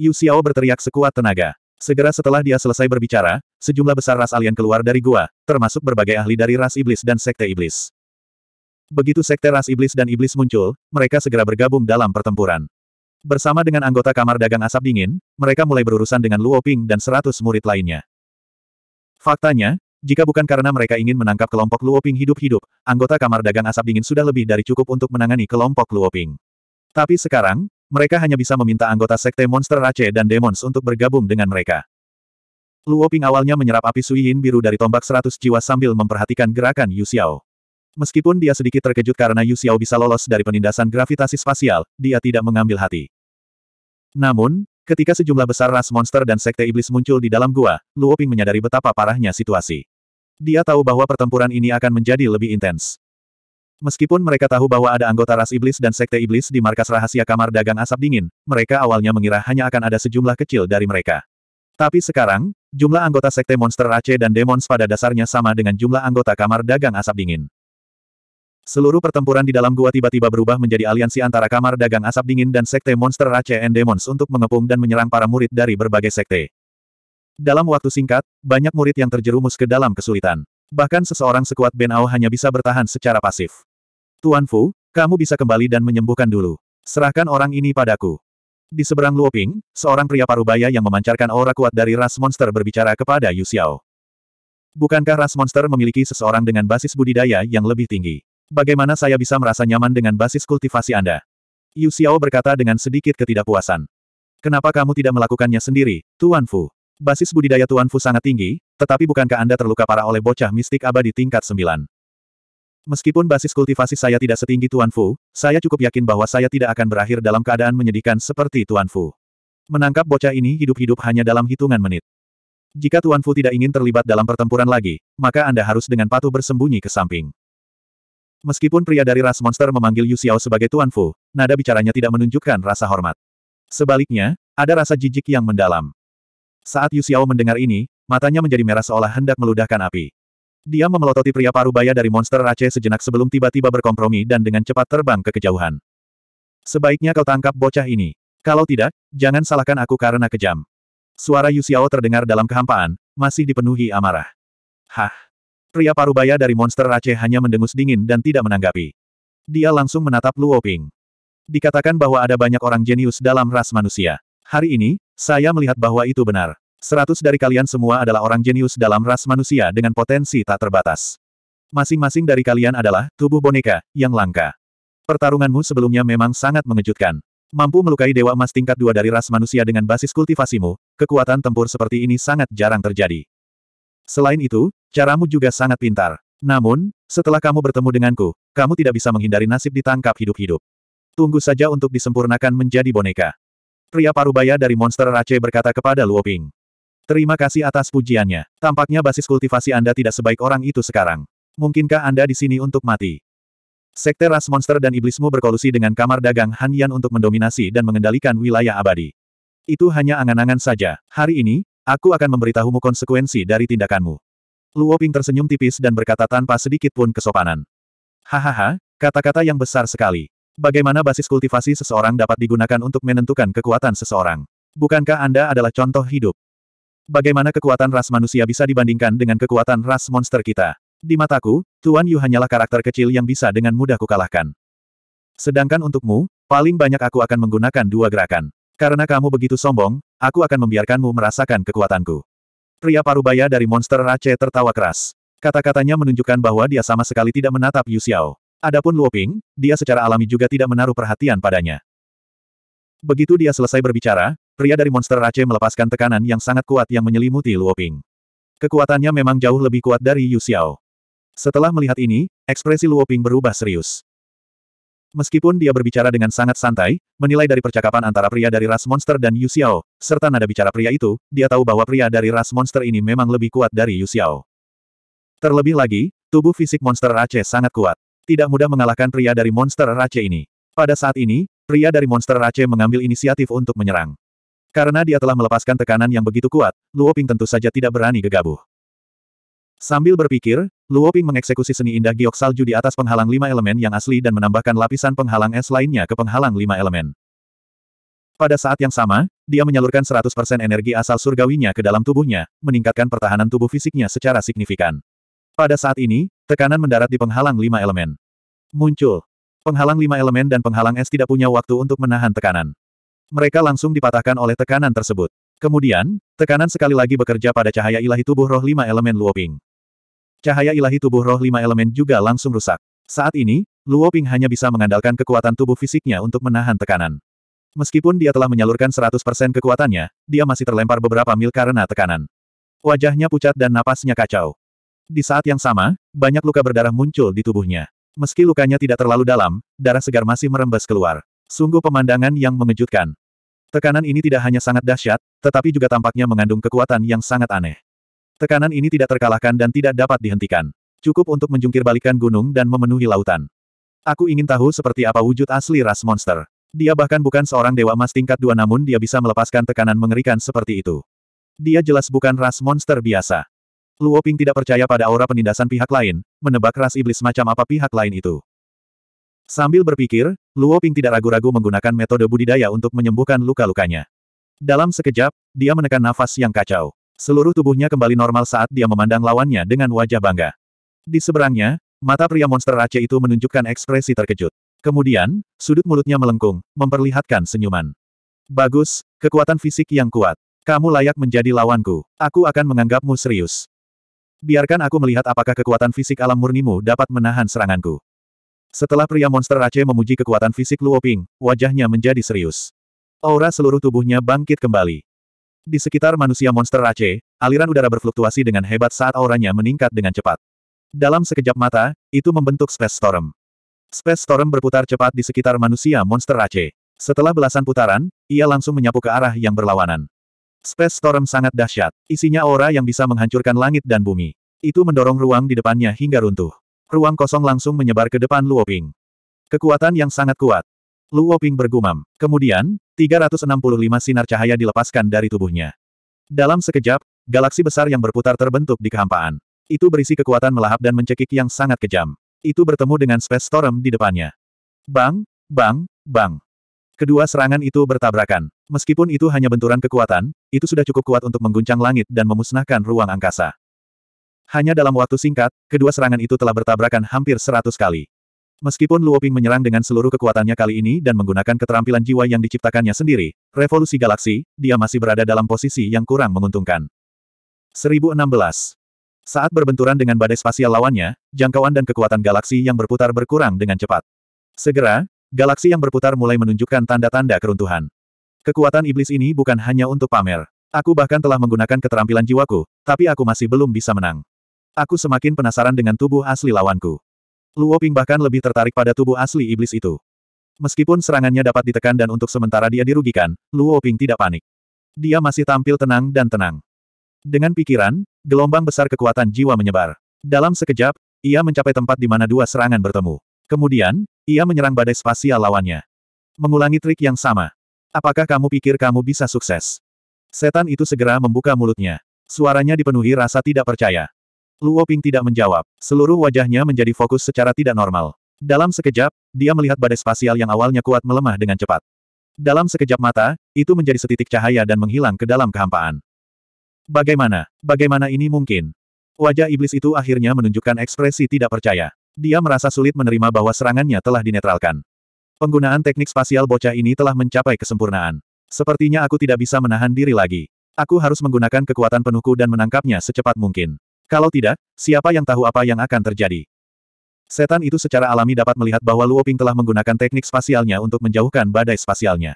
Yu Xiao berteriak sekuat tenaga. Segera setelah dia selesai berbicara, sejumlah besar ras alien keluar dari gua, termasuk berbagai ahli dari ras iblis dan sekte iblis. Begitu sekte ras iblis dan iblis muncul, mereka segera bergabung dalam pertempuran. Bersama dengan anggota kamar dagang asap dingin, mereka mulai berurusan dengan Luo Ping dan seratus murid lainnya. Faktanya, jika bukan karena mereka ingin menangkap kelompok Luo Ping hidup-hidup, anggota kamar dagang asap dingin sudah lebih dari cukup untuk menangani kelompok Luo Ping. Tapi sekarang, mereka hanya bisa meminta anggota Sekte Monster Rache dan Demons untuk bergabung dengan mereka. Luo Ping awalnya menyerap api suihin biru dari tombak seratus jiwa sambil memperhatikan gerakan Yu Xiao. Meskipun dia sedikit terkejut karena Yu Xiao bisa lolos dari penindasan gravitasi spasial, dia tidak mengambil hati. Namun, ketika sejumlah besar ras monster dan sekte iblis muncul di dalam gua, Luo Ping menyadari betapa parahnya situasi. Dia tahu bahwa pertempuran ini akan menjadi lebih intens. Meskipun mereka tahu bahwa ada anggota ras iblis dan sekte iblis di markas rahasia kamar dagang asap dingin, mereka awalnya mengira hanya akan ada sejumlah kecil dari mereka. Tapi sekarang, jumlah anggota sekte monster Aceh dan Demons pada dasarnya sama dengan jumlah anggota kamar dagang asap dingin. Seluruh pertempuran di dalam gua tiba-tiba berubah menjadi aliansi antara kamar dagang asap dingin dan sekte monster Aceh and Demons untuk mengepung dan menyerang para murid dari berbagai sekte. Dalam waktu singkat, banyak murid yang terjerumus ke dalam kesulitan. Bahkan seseorang sekuat Ben Ao hanya bisa bertahan secara pasif. Tuan Fu, kamu bisa kembali dan menyembuhkan dulu. Serahkan orang ini padaku. Di seberang Luoping, seorang pria parubaya yang memancarkan aura kuat dari ras monster berbicara kepada Yu Xiao. Bukankah ras monster memiliki seseorang dengan basis budidaya yang lebih tinggi? Bagaimana saya bisa merasa nyaman dengan basis kultivasi Anda? Yu Xiao berkata dengan sedikit ketidakpuasan. Kenapa kamu tidak melakukannya sendiri, Tuan Fu? Basis budidaya Tuan Fu sangat tinggi, tetapi bukankah Anda terluka parah oleh bocah mistik abadi tingkat 9? Meskipun basis kultivasi saya tidak setinggi Tuan Fu, saya cukup yakin bahwa saya tidak akan berakhir dalam keadaan menyedihkan seperti Tuan Fu. Menangkap bocah ini hidup-hidup hanya dalam hitungan menit. Jika Tuan Fu tidak ingin terlibat dalam pertempuran lagi, maka Anda harus dengan patuh bersembunyi ke samping. Meskipun pria dari ras monster memanggil Yu Xiao sebagai Tuan Fu, nada bicaranya tidak menunjukkan rasa hormat. Sebaliknya, ada rasa jijik yang mendalam. Saat Yu Xiao mendengar ini, matanya menjadi merah seolah hendak meludahkan api. Dia memelototi pria parubaya dari monster Aceh sejenak sebelum tiba-tiba berkompromi dan dengan cepat terbang ke kejauhan. Sebaiknya kau tangkap bocah ini. Kalau tidak, jangan salahkan aku karena kejam. Suara Yu terdengar dalam kehampaan, masih dipenuhi amarah. Hah! Pria parubaya dari monster Aceh hanya mendengus dingin dan tidak menanggapi. Dia langsung menatap Luo Ping. Dikatakan bahwa ada banyak orang jenius dalam ras manusia. Hari ini, saya melihat bahwa itu benar. Seratus dari kalian semua adalah orang jenius dalam ras manusia dengan potensi tak terbatas. Masing-masing dari kalian adalah tubuh boneka yang langka. Pertarunganmu sebelumnya memang sangat mengejutkan. Mampu melukai Dewa Emas tingkat dua dari ras manusia dengan basis kultivasimu, kekuatan tempur seperti ini sangat jarang terjadi. Selain itu, caramu juga sangat pintar. Namun, setelah kamu bertemu denganku, kamu tidak bisa menghindari nasib ditangkap hidup-hidup. Tunggu saja untuk disempurnakan menjadi boneka. Pria parubaya dari Monster Rache berkata kepada Luo Ping. Terima kasih atas pujiannya. Tampaknya basis kultivasi Anda tidak sebaik orang itu sekarang. Mungkinkah Anda di sini untuk mati? Sekte ras monster dan iblismu berkolusi dengan kamar dagang Han Yan untuk mendominasi dan mengendalikan wilayah abadi. Itu hanya angan-angan saja. Hari ini, aku akan memberitahumu konsekuensi dari tindakanmu. Luo Ping tersenyum tipis dan berkata tanpa sedikit pun kesopanan. Hahaha, kata-kata yang besar sekali. Bagaimana basis kultivasi seseorang dapat digunakan untuk menentukan kekuatan seseorang? Bukankah Anda adalah contoh hidup? Bagaimana kekuatan ras manusia bisa dibandingkan dengan kekuatan ras monster kita? Di mataku, Tuan Yu hanyalah karakter kecil yang bisa dengan mudah kukalahkan. Sedangkan untukmu, paling banyak aku akan menggunakan dua gerakan. Karena kamu begitu sombong, aku akan membiarkanmu merasakan kekuatanku. Pria parubaya dari monster Rache tertawa keras. Kata-katanya menunjukkan bahwa dia sama sekali tidak menatap Yu Xiao. Adapun Luoping, dia secara alami juga tidak menaruh perhatian padanya. Begitu dia selesai berbicara, pria dari monster Rache melepaskan tekanan yang sangat kuat yang menyelimuti Luoping. Kekuatannya memang jauh lebih kuat dari Yu Xiao. Setelah melihat ini, ekspresi Luoping berubah serius. Meskipun dia berbicara dengan sangat santai, menilai dari percakapan antara pria dari ras monster dan Yu Xiao, serta nada bicara pria itu, dia tahu bahwa pria dari ras monster ini memang lebih kuat dari Yu Xiao. Terlebih lagi, tubuh fisik monster Rache sangat kuat. Tidak mudah mengalahkan pria dari monster Rache ini. Pada saat ini, pria dari monster Rache mengambil inisiatif untuk menyerang. Karena dia telah melepaskan tekanan yang begitu kuat, Luo Ping tentu saja tidak berani gegabah. Sambil berpikir, Luo Ping mengeksekusi seni indah giok salju di atas penghalang lima elemen yang asli dan menambahkan lapisan penghalang es lainnya ke penghalang lima elemen. Pada saat yang sama, dia menyalurkan 100% energi asal surgawinya ke dalam tubuhnya, meningkatkan pertahanan tubuh fisiknya secara signifikan. Pada saat ini, tekanan mendarat di penghalang lima elemen. Muncul. Penghalang lima elemen dan penghalang es tidak punya waktu untuk menahan tekanan. Mereka langsung dipatahkan oleh tekanan tersebut. Kemudian, tekanan sekali lagi bekerja pada cahaya ilahi tubuh roh lima elemen Luoping. Cahaya ilahi tubuh roh lima elemen juga langsung rusak. Saat ini, Luoping hanya bisa mengandalkan kekuatan tubuh fisiknya untuk menahan tekanan. Meskipun dia telah menyalurkan 100% kekuatannya, dia masih terlempar beberapa mil karena tekanan. Wajahnya pucat dan napasnya kacau. Di saat yang sama, banyak luka berdarah muncul di tubuhnya. Meski lukanya tidak terlalu dalam, darah segar masih merembes keluar. Sungguh pemandangan yang mengejutkan. Tekanan ini tidak hanya sangat dahsyat, tetapi juga tampaknya mengandung kekuatan yang sangat aneh. Tekanan ini tidak terkalahkan dan tidak dapat dihentikan. Cukup untuk menjungkir gunung dan memenuhi lautan. Aku ingin tahu seperti apa wujud asli ras monster. Dia bahkan bukan seorang dewa emas tingkat dua namun dia bisa melepaskan tekanan mengerikan seperti itu. Dia jelas bukan ras monster biasa. Luoping tidak percaya pada aura penindasan pihak lain, menebak ras iblis macam apa pihak lain itu. Sambil berpikir, Luo Ping tidak ragu-ragu menggunakan metode budidaya untuk menyembuhkan luka-lukanya. Dalam sekejap, dia menekan nafas yang kacau. Seluruh tubuhnya kembali normal saat dia memandang lawannya dengan wajah bangga. Di seberangnya, mata pria monster Aceh itu menunjukkan ekspresi terkejut. Kemudian, sudut mulutnya melengkung, memperlihatkan senyuman. Bagus, kekuatan fisik yang kuat. Kamu layak menjadi lawanku. Aku akan menganggapmu serius. Biarkan aku melihat apakah kekuatan fisik alam murnimu dapat menahan seranganku. Setelah pria monster Aceh memuji kekuatan fisik Luo Ping, wajahnya menjadi serius. Aura seluruh tubuhnya bangkit kembali. Di sekitar manusia monster Aceh, aliran udara berfluktuasi dengan hebat saat auranya meningkat dengan cepat. Dalam sekejap mata, itu membentuk Space Storm. Space Storm berputar cepat di sekitar manusia monster Aceh. Setelah belasan putaran, ia langsung menyapu ke arah yang berlawanan. Space Storm sangat dahsyat, isinya aura yang bisa menghancurkan langit dan bumi. Itu mendorong ruang di depannya hingga runtuh. Ruang kosong langsung menyebar ke depan Luoping. Kekuatan yang sangat kuat. Luoping bergumam. Kemudian, 365 sinar cahaya dilepaskan dari tubuhnya. Dalam sekejap, galaksi besar yang berputar terbentuk di kehampaan. Itu berisi kekuatan melahap dan mencekik yang sangat kejam. Itu bertemu dengan Space Storm di depannya. Bang, bang, bang. Kedua serangan itu bertabrakan. Meskipun itu hanya benturan kekuatan, itu sudah cukup kuat untuk mengguncang langit dan memusnahkan ruang angkasa. Hanya dalam waktu singkat, kedua serangan itu telah bertabrakan hampir seratus kali. Meskipun Luoping menyerang dengan seluruh kekuatannya kali ini dan menggunakan keterampilan jiwa yang diciptakannya sendiri, revolusi galaksi, dia masih berada dalam posisi yang kurang menguntungkan. 1016. Saat berbenturan dengan badai spasial lawannya, jangkauan dan kekuatan galaksi yang berputar berkurang dengan cepat. Segera, galaksi yang berputar mulai menunjukkan tanda-tanda keruntuhan. Kekuatan iblis ini bukan hanya untuk pamer. Aku bahkan telah menggunakan keterampilan jiwaku, tapi aku masih belum bisa menang. Aku semakin penasaran dengan tubuh asli lawanku. Luo Ping bahkan lebih tertarik pada tubuh asli iblis itu. Meskipun serangannya dapat ditekan dan untuk sementara dia dirugikan, Luo Ping tidak panik. Dia masih tampil tenang dan tenang. Dengan pikiran, gelombang besar kekuatan jiwa menyebar. Dalam sekejap, ia mencapai tempat di mana dua serangan bertemu. Kemudian, ia menyerang badai spasial lawannya. Mengulangi trik yang sama. Apakah kamu pikir kamu bisa sukses? Setan itu segera membuka mulutnya. Suaranya dipenuhi rasa tidak percaya. Luo Ping tidak menjawab. Seluruh wajahnya menjadi fokus secara tidak normal. Dalam sekejap, dia melihat badai spasial yang awalnya kuat melemah dengan cepat. Dalam sekejap mata, itu menjadi setitik cahaya dan menghilang ke dalam kehampaan. Bagaimana? Bagaimana ini mungkin? Wajah iblis itu akhirnya menunjukkan ekspresi tidak percaya. Dia merasa sulit menerima bahwa serangannya telah dinetralkan. Penggunaan teknik spasial bocah ini telah mencapai kesempurnaan. Sepertinya aku tidak bisa menahan diri lagi. Aku harus menggunakan kekuatan penuhku dan menangkapnya secepat mungkin. Kalau tidak, siapa yang tahu apa yang akan terjadi? Setan itu secara alami dapat melihat bahwa Luoping telah menggunakan teknik spasialnya untuk menjauhkan badai spasialnya.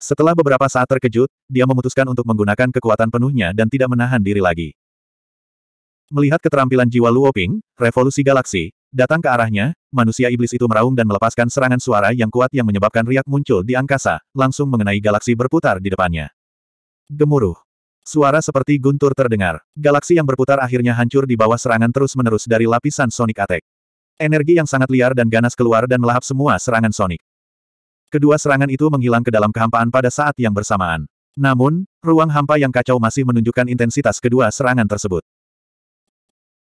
Setelah beberapa saat terkejut, dia memutuskan untuk menggunakan kekuatan penuhnya dan tidak menahan diri lagi. Melihat keterampilan jiwa Luoping, revolusi galaksi, datang ke arahnya, manusia iblis itu meraung dan melepaskan serangan suara yang kuat yang menyebabkan riak muncul di angkasa, langsung mengenai galaksi berputar di depannya. Gemuruh. Suara seperti guntur terdengar. Galaksi yang berputar akhirnya hancur di bawah serangan terus-menerus dari lapisan Sonic Attack. Energi yang sangat liar dan ganas keluar dan melahap semua serangan Sonic. Kedua serangan itu menghilang ke dalam kehampaan pada saat yang bersamaan. Namun, ruang hampa yang kacau masih menunjukkan intensitas kedua serangan tersebut.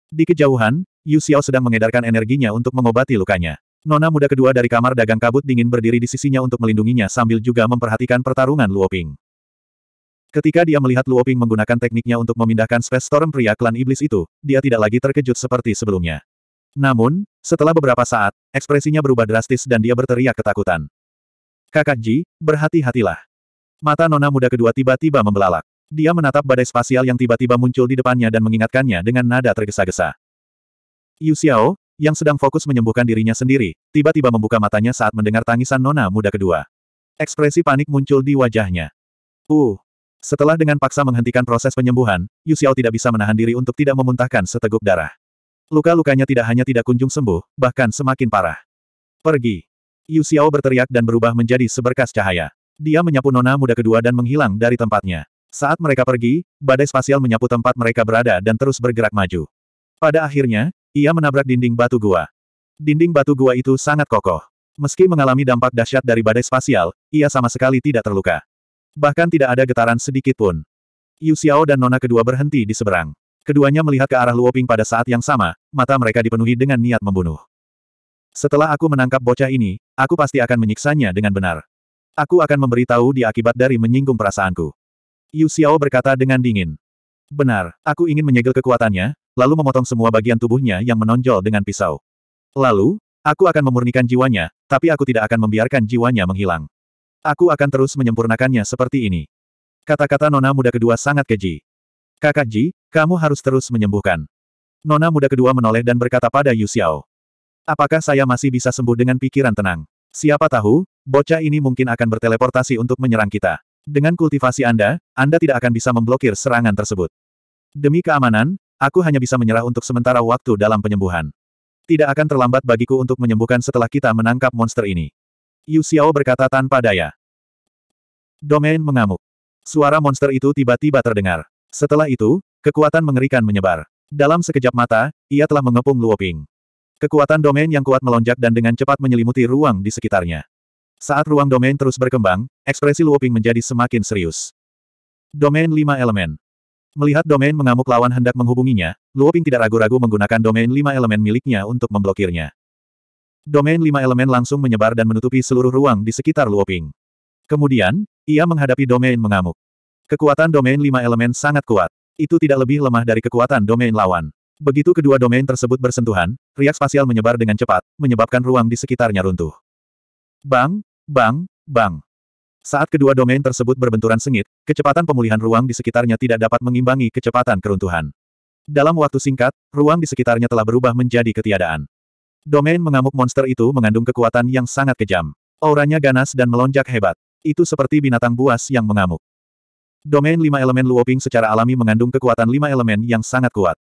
Di kejauhan, Yu Xiao sedang mengedarkan energinya untuk mengobati lukanya. Nona muda kedua dari kamar dagang kabut dingin berdiri di sisinya untuk melindunginya sambil juga memperhatikan pertarungan Luoping. Ketika dia melihat Luoping menggunakan tekniknya untuk memindahkan Space Storm pria klan iblis itu, dia tidak lagi terkejut seperti sebelumnya. Namun, setelah beberapa saat, ekspresinya berubah drastis dan dia berteriak ketakutan. Kakak Ji, berhati-hatilah. Mata nona muda kedua tiba-tiba membelalak. Dia menatap badai spasial yang tiba-tiba muncul di depannya dan mengingatkannya dengan nada tergesa-gesa. Yu Xiao, yang sedang fokus menyembuhkan dirinya sendiri, tiba-tiba membuka matanya saat mendengar tangisan nona muda kedua. Ekspresi panik muncul di wajahnya. Uh, setelah dengan paksa menghentikan proses penyembuhan, Yu Xiao tidak bisa menahan diri untuk tidak memuntahkan seteguk darah. Luka-lukanya tidak hanya tidak kunjung sembuh, bahkan semakin parah. Pergi. Yu Xiao berteriak dan berubah menjadi seberkas cahaya. Dia menyapu nona muda kedua dan menghilang dari tempatnya. Saat mereka pergi, badai spasial menyapu tempat mereka berada dan terus bergerak maju. Pada akhirnya, ia menabrak dinding batu gua. Dinding batu gua itu sangat kokoh. Meski mengalami dampak dahsyat dari badai spasial, ia sama sekali tidak terluka. Bahkan tidak ada getaran sedikit pun. Yu Xiao dan Nona kedua berhenti di seberang. Keduanya melihat ke arah Luoping pada saat yang sama, mata mereka dipenuhi dengan niat membunuh. Setelah aku menangkap bocah ini, aku pasti akan menyiksanya dengan benar. Aku akan memberitahu di akibat dari menyinggung perasaanku. Yu Xiao berkata dengan dingin. Benar, aku ingin menyegel kekuatannya, lalu memotong semua bagian tubuhnya yang menonjol dengan pisau. Lalu, aku akan memurnikan jiwanya, tapi aku tidak akan membiarkan jiwanya menghilang. Aku akan terus menyempurnakannya seperti ini. Kata-kata nona muda kedua sangat keji. Kakak Ji, kamu harus terus menyembuhkan. Nona muda kedua menoleh dan berkata pada Yu Xiao. Apakah saya masih bisa sembuh dengan pikiran tenang? Siapa tahu, bocah ini mungkin akan berteleportasi untuk menyerang kita. Dengan kultivasi Anda, Anda tidak akan bisa memblokir serangan tersebut. Demi keamanan, aku hanya bisa menyerah untuk sementara waktu dalam penyembuhan. Tidak akan terlambat bagiku untuk menyembuhkan setelah kita menangkap monster ini. Yu Xiao berkata tanpa daya. Domain mengamuk. Suara monster itu tiba-tiba terdengar. Setelah itu, kekuatan mengerikan menyebar. Dalam sekejap mata, ia telah mengepung Luoping. Kekuatan domain yang kuat melonjak dan dengan cepat menyelimuti ruang di sekitarnya. Saat ruang domain terus berkembang, ekspresi Luoping menjadi semakin serius. Domain 5 elemen. Melihat domain mengamuk lawan hendak menghubunginya, Luoping tidak ragu-ragu menggunakan domain 5 elemen miliknya untuk memblokirnya. Domain lima elemen langsung menyebar dan menutupi seluruh ruang di sekitar Luoping. Kemudian, ia menghadapi domain mengamuk. Kekuatan domain lima elemen sangat kuat. Itu tidak lebih lemah dari kekuatan domain lawan. Begitu kedua domain tersebut bersentuhan, riak spasial menyebar dengan cepat, menyebabkan ruang di sekitarnya runtuh. Bang, bang, bang. Saat kedua domain tersebut berbenturan sengit, kecepatan pemulihan ruang di sekitarnya tidak dapat mengimbangi kecepatan keruntuhan. Dalam waktu singkat, ruang di sekitarnya telah berubah menjadi ketiadaan. Domain mengamuk monster itu mengandung kekuatan yang sangat kejam. Auranya ganas dan melonjak hebat. Itu seperti binatang buas yang mengamuk. Domain lima elemen Luoping secara alami mengandung kekuatan lima elemen yang sangat kuat.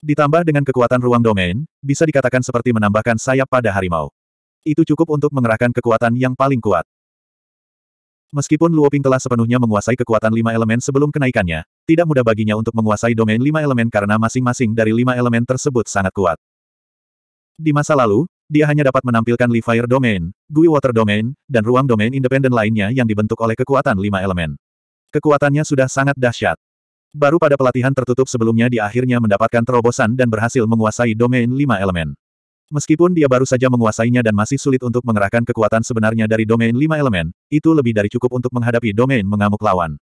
Ditambah dengan kekuatan ruang domain, bisa dikatakan seperti menambahkan sayap pada harimau. Itu cukup untuk mengerahkan kekuatan yang paling kuat. Meskipun Luoping telah sepenuhnya menguasai kekuatan lima elemen sebelum kenaikannya, tidak mudah baginya untuk menguasai domain lima elemen karena masing-masing dari lima elemen tersebut sangat kuat. Di masa lalu, dia hanya dapat menampilkan Li Fire Domain, Gui Water Domain, dan ruang domain independen lainnya yang dibentuk oleh kekuatan lima elemen. Kekuatannya sudah sangat dahsyat. Baru pada pelatihan tertutup sebelumnya dia akhirnya mendapatkan terobosan dan berhasil menguasai domain lima elemen. Meskipun dia baru saja menguasainya dan masih sulit untuk mengerahkan kekuatan sebenarnya dari domain lima elemen, itu lebih dari cukup untuk menghadapi domain mengamuk lawan.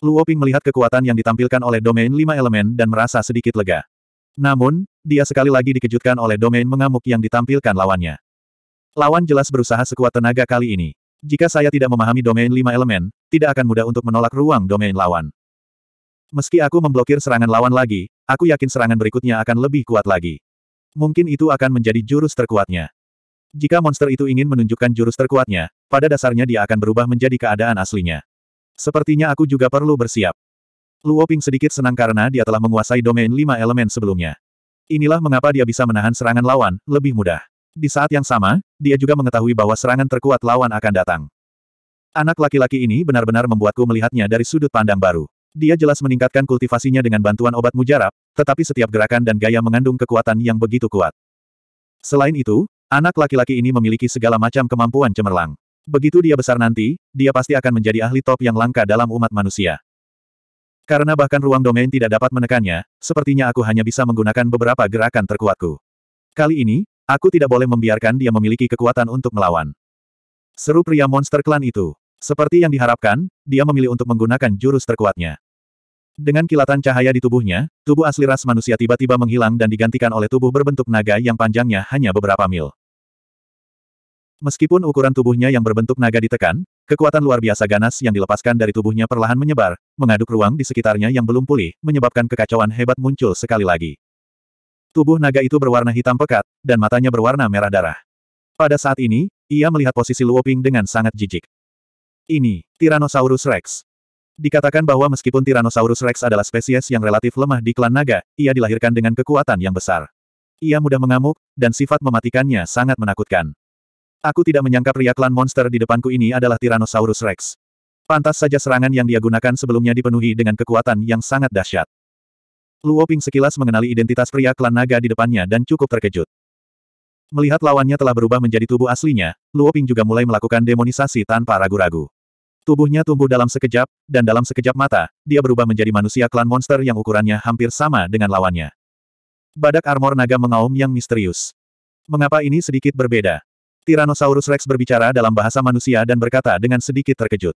Luoping melihat kekuatan yang ditampilkan oleh domain lima elemen dan merasa sedikit lega. Namun, dia sekali lagi dikejutkan oleh domain mengamuk yang ditampilkan lawannya. Lawan jelas berusaha sekuat tenaga kali ini. Jika saya tidak memahami domain lima elemen, tidak akan mudah untuk menolak ruang domain lawan. Meski aku memblokir serangan lawan lagi, aku yakin serangan berikutnya akan lebih kuat lagi. Mungkin itu akan menjadi jurus terkuatnya. Jika monster itu ingin menunjukkan jurus terkuatnya, pada dasarnya dia akan berubah menjadi keadaan aslinya. Sepertinya aku juga perlu bersiap. Luoping sedikit senang karena dia telah menguasai domain lima elemen sebelumnya. Inilah mengapa dia bisa menahan serangan lawan lebih mudah. Di saat yang sama, dia juga mengetahui bahwa serangan terkuat lawan akan datang. Anak laki-laki ini benar-benar membuatku melihatnya dari sudut pandang baru. Dia jelas meningkatkan kultivasinya dengan bantuan obat mujarab, tetapi setiap gerakan dan gaya mengandung kekuatan yang begitu kuat. Selain itu, anak laki-laki ini memiliki segala macam kemampuan cemerlang. Begitu dia besar nanti, dia pasti akan menjadi ahli top yang langka dalam umat manusia. Karena bahkan ruang domain tidak dapat menekannya, sepertinya aku hanya bisa menggunakan beberapa gerakan terkuatku. Kali ini, aku tidak boleh membiarkan dia memiliki kekuatan untuk melawan. Seru pria monster klan itu. Seperti yang diharapkan, dia memilih untuk menggunakan jurus terkuatnya. Dengan kilatan cahaya di tubuhnya, tubuh asli ras manusia tiba-tiba menghilang dan digantikan oleh tubuh berbentuk naga yang panjangnya hanya beberapa mil. Meskipun ukuran tubuhnya yang berbentuk naga ditekan, kekuatan luar biasa ganas yang dilepaskan dari tubuhnya perlahan menyebar, mengaduk ruang di sekitarnya yang belum pulih, menyebabkan kekacauan hebat muncul sekali lagi. Tubuh naga itu berwarna hitam pekat, dan matanya berwarna merah darah. Pada saat ini, ia melihat posisi Luoping dengan sangat jijik. Ini, Tyrannosaurus Rex. Dikatakan bahwa meskipun Tyrannosaurus Rex adalah spesies yang relatif lemah di klan naga, ia dilahirkan dengan kekuatan yang besar. Ia mudah mengamuk, dan sifat mematikannya sangat menakutkan. Aku tidak menyangka pria klan monster di depanku ini adalah Tyrannosaurus Rex. Pantas saja serangan yang dia gunakan sebelumnya dipenuhi dengan kekuatan yang sangat dahsyat. Luo Ping sekilas mengenali identitas pria klan naga di depannya dan cukup terkejut. Melihat lawannya telah berubah menjadi tubuh aslinya, Luo Ping juga mulai melakukan demonisasi tanpa ragu-ragu. Tubuhnya tumbuh dalam sekejap, dan dalam sekejap mata, dia berubah menjadi manusia klan monster yang ukurannya hampir sama dengan lawannya. Badak armor naga mengaum yang misterius. Mengapa ini sedikit berbeda? Tyrannosaurus Rex berbicara dalam bahasa manusia dan berkata dengan sedikit terkejut.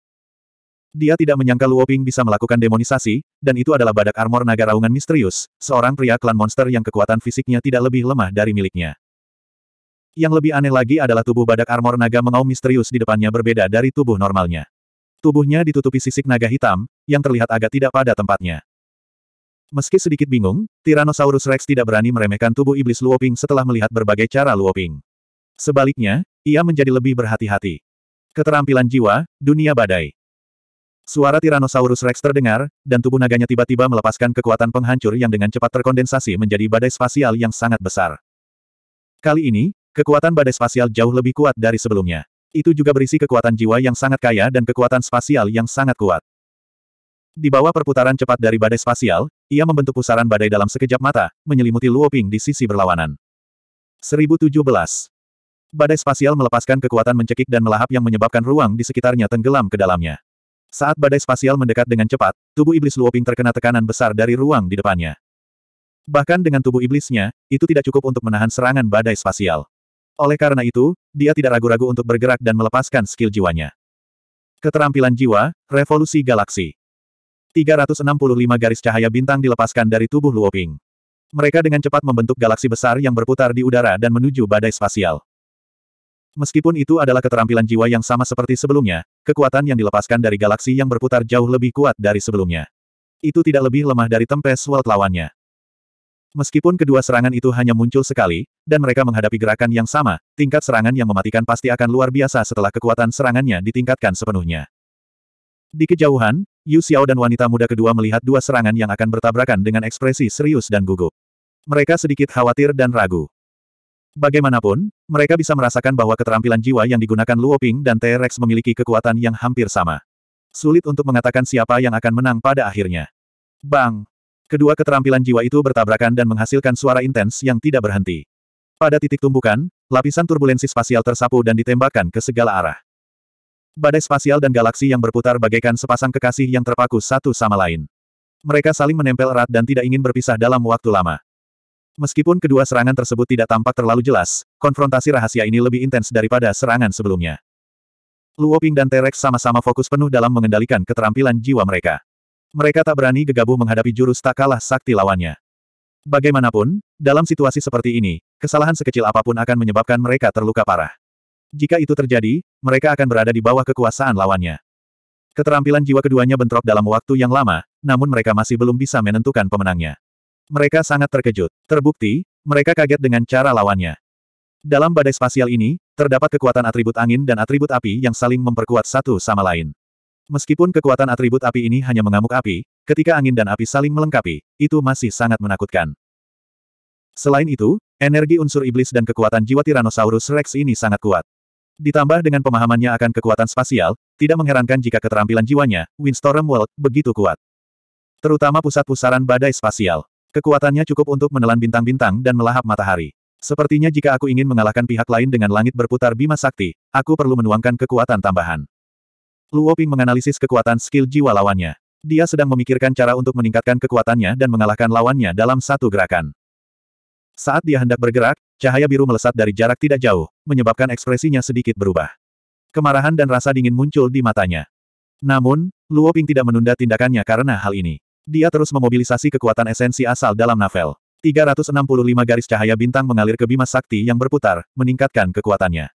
Dia tidak menyangka Luoping bisa melakukan demonisasi, dan itu adalah badak armor naga raungan misterius, seorang pria klan monster yang kekuatan fisiknya tidak lebih lemah dari miliknya. Yang lebih aneh lagi adalah tubuh badak armor naga mengaum misterius di depannya berbeda dari tubuh normalnya. Tubuhnya ditutupi sisik naga hitam, yang terlihat agak tidak pada tempatnya. Meski sedikit bingung, Tyrannosaurus Rex tidak berani meremehkan tubuh iblis Luoping setelah melihat berbagai cara Luoping. Sebaliknya, ia menjadi lebih berhati-hati. Keterampilan jiwa, dunia badai. Suara Tyrannosaurus Rex terdengar, dan tubuh naganya tiba-tiba melepaskan kekuatan penghancur yang dengan cepat terkondensasi menjadi badai spasial yang sangat besar. Kali ini, kekuatan badai spasial jauh lebih kuat dari sebelumnya. Itu juga berisi kekuatan jiwa yang sangat kaya dan kekuatan spasial yang sangat kuat. Di bawah perputaran cepat dari badai spasial, ia membentuk pusaran badai dalam sekejap mata, menyelimuti Luoping di sisi berlawanan. 1017. Badai spasial melepaskan kekuatan mencekik dan melahap yang menyebabkan ruang di sekitarnya tenggelam ke dalamnya. Saat badai spasial mendekat dengan cepat, tubuh iblis Luoping terkena tekanan besar dari ruang di depannya. Bahkan dengan tubuh iblisnya, itu tidak cukup untuk menahan serangan badai spasial. Oleh karena itu, dia tidak ragu-ragu untuk bergerak dan melepaskan skill jiwanya. Keterampilan jiwa, Revolusi Galaksi. 365 garis cahaya bintang dilepaskan dari tubuh Luoping. Mereka dengan cepat membentuk galaksi besar yang berputar di udara dan menuju badai spasial. Meskipun itu adalah keterampilan jiwa yang sama seperti sebelumnya, kekuatan yang dilepaskan dari galaksi yang berputar jauh lebih kuat dari sebelumnya. Itu tidak lebih lemah dari tempes World lawannya. Meskipun kedua serangan itu hanya muncul sekali, dan mereka menghadapi gerakan yang sama, tingkat serangan yang mematikan pasti akan luar biasa setelah kekuatan serangannya ditingkatkan sepenuhnya. Di kejauhan, Yu Xiao dan wanita muda kedua melihat dua serangan yang akan bertabrakan dengan ekspresi serius dan gugup. Mereka sedikit khawatir dan ragu. Bagaimanapun, mereka bisa merasakan bahwa keterampilan jiwa yang digunakan Luo Ping dan T-Rex memiliki kekuatan yang hampir sama. Sulit untuk mengatakan siapa yang akan menang pada akhirnya. Bang! Kedua keterampilan jiwa itu bertabrakan dan menghasilkan suara intens yang tidak berhenti. Pada titik tumbukan, lapisan turbulensi spasial tersapu dan ditembakkan ke segala arah. Badai spasial dan galaksi yang berputar bagaikan sepasang kekasih yang terpaku satu sama lain. Mereka saling menempel erat dan tidak ingin berpisah dalam waktu lama. Meskipun kedua serangan tersebut tidak tampak terlalu jelas, konfrontasi rahasia ini lebih intens daripada serangan sebelumnya. Luoping dan Terex sama-sama fokus penuh dalam mengendalikan keterampilan jiwa mereka. Mereka tak berani gegabah menghadapi jurus tak kalah sakti lawannya. Bagaimanapun, dalam situasi seperti ini, kesalahan sekecil apapun akan menyebabkan mereka terluka parah. Jika itu terjadi, mereka akan berada di bawah kekuasaan lawannya. Keterampilan jiwa keduanya bentrok dalam waktu yang lama, namun mereka masih belum bisa menentukan pemenangnya. Mereka sangat terkejut. Terbukti, mereka kaget dengan cara lawannya. Dalam badai spasial ini, terdapat kekuatan atribut angin dan atribut api yang saling memperkuat satu sama lain. Meskipun kekuatan atribut api ini hanya mengamuk api, ketika angin dan api saling melengkapi, itu masih sangat menakutkan. Selain itu, energi unsur iblis dan kekuatan jiwa Tyrannosaurus Rex ini sangat kuat. Ditambah dengan pemahamannya akan kekuatan spasial, tidak mengherankan jika keterampilan jiwanya, Windstorm World, begitu kuat. Terutama pusat pusaran badai spasial. Kekuatannya cukup untuk menelan bintang-bintang dan melahap matahari. Sepertinya jika aku ingin mengalahkan pihak lain dengan langit berputar bima sakti, aku perlu menuangkan kekuatan tambahan. Luo Ping menganalisis kekuatan skill jiwa lawannya. Dia sedang memikirkan cara untuk meningkatkan kekuatannya dan mengalahkan lawannya dalam satu gerakan. Saat dia hendak bergerak, cahaya biru melesat dari jarak tidak jauh, menyebabkan ekspresinya sedikit berubah. Kemarahan dan rasa dingin muncul di matanya. Namun, Luo Ping tidak menunda tindakannya karena hal ini. Dia terus memobilisasi kekuatan esensi asal dalam navel. 365 garis cahaya bintang mengalir ke Bima Sakti yang berputar, meningkatkan kekuatannya.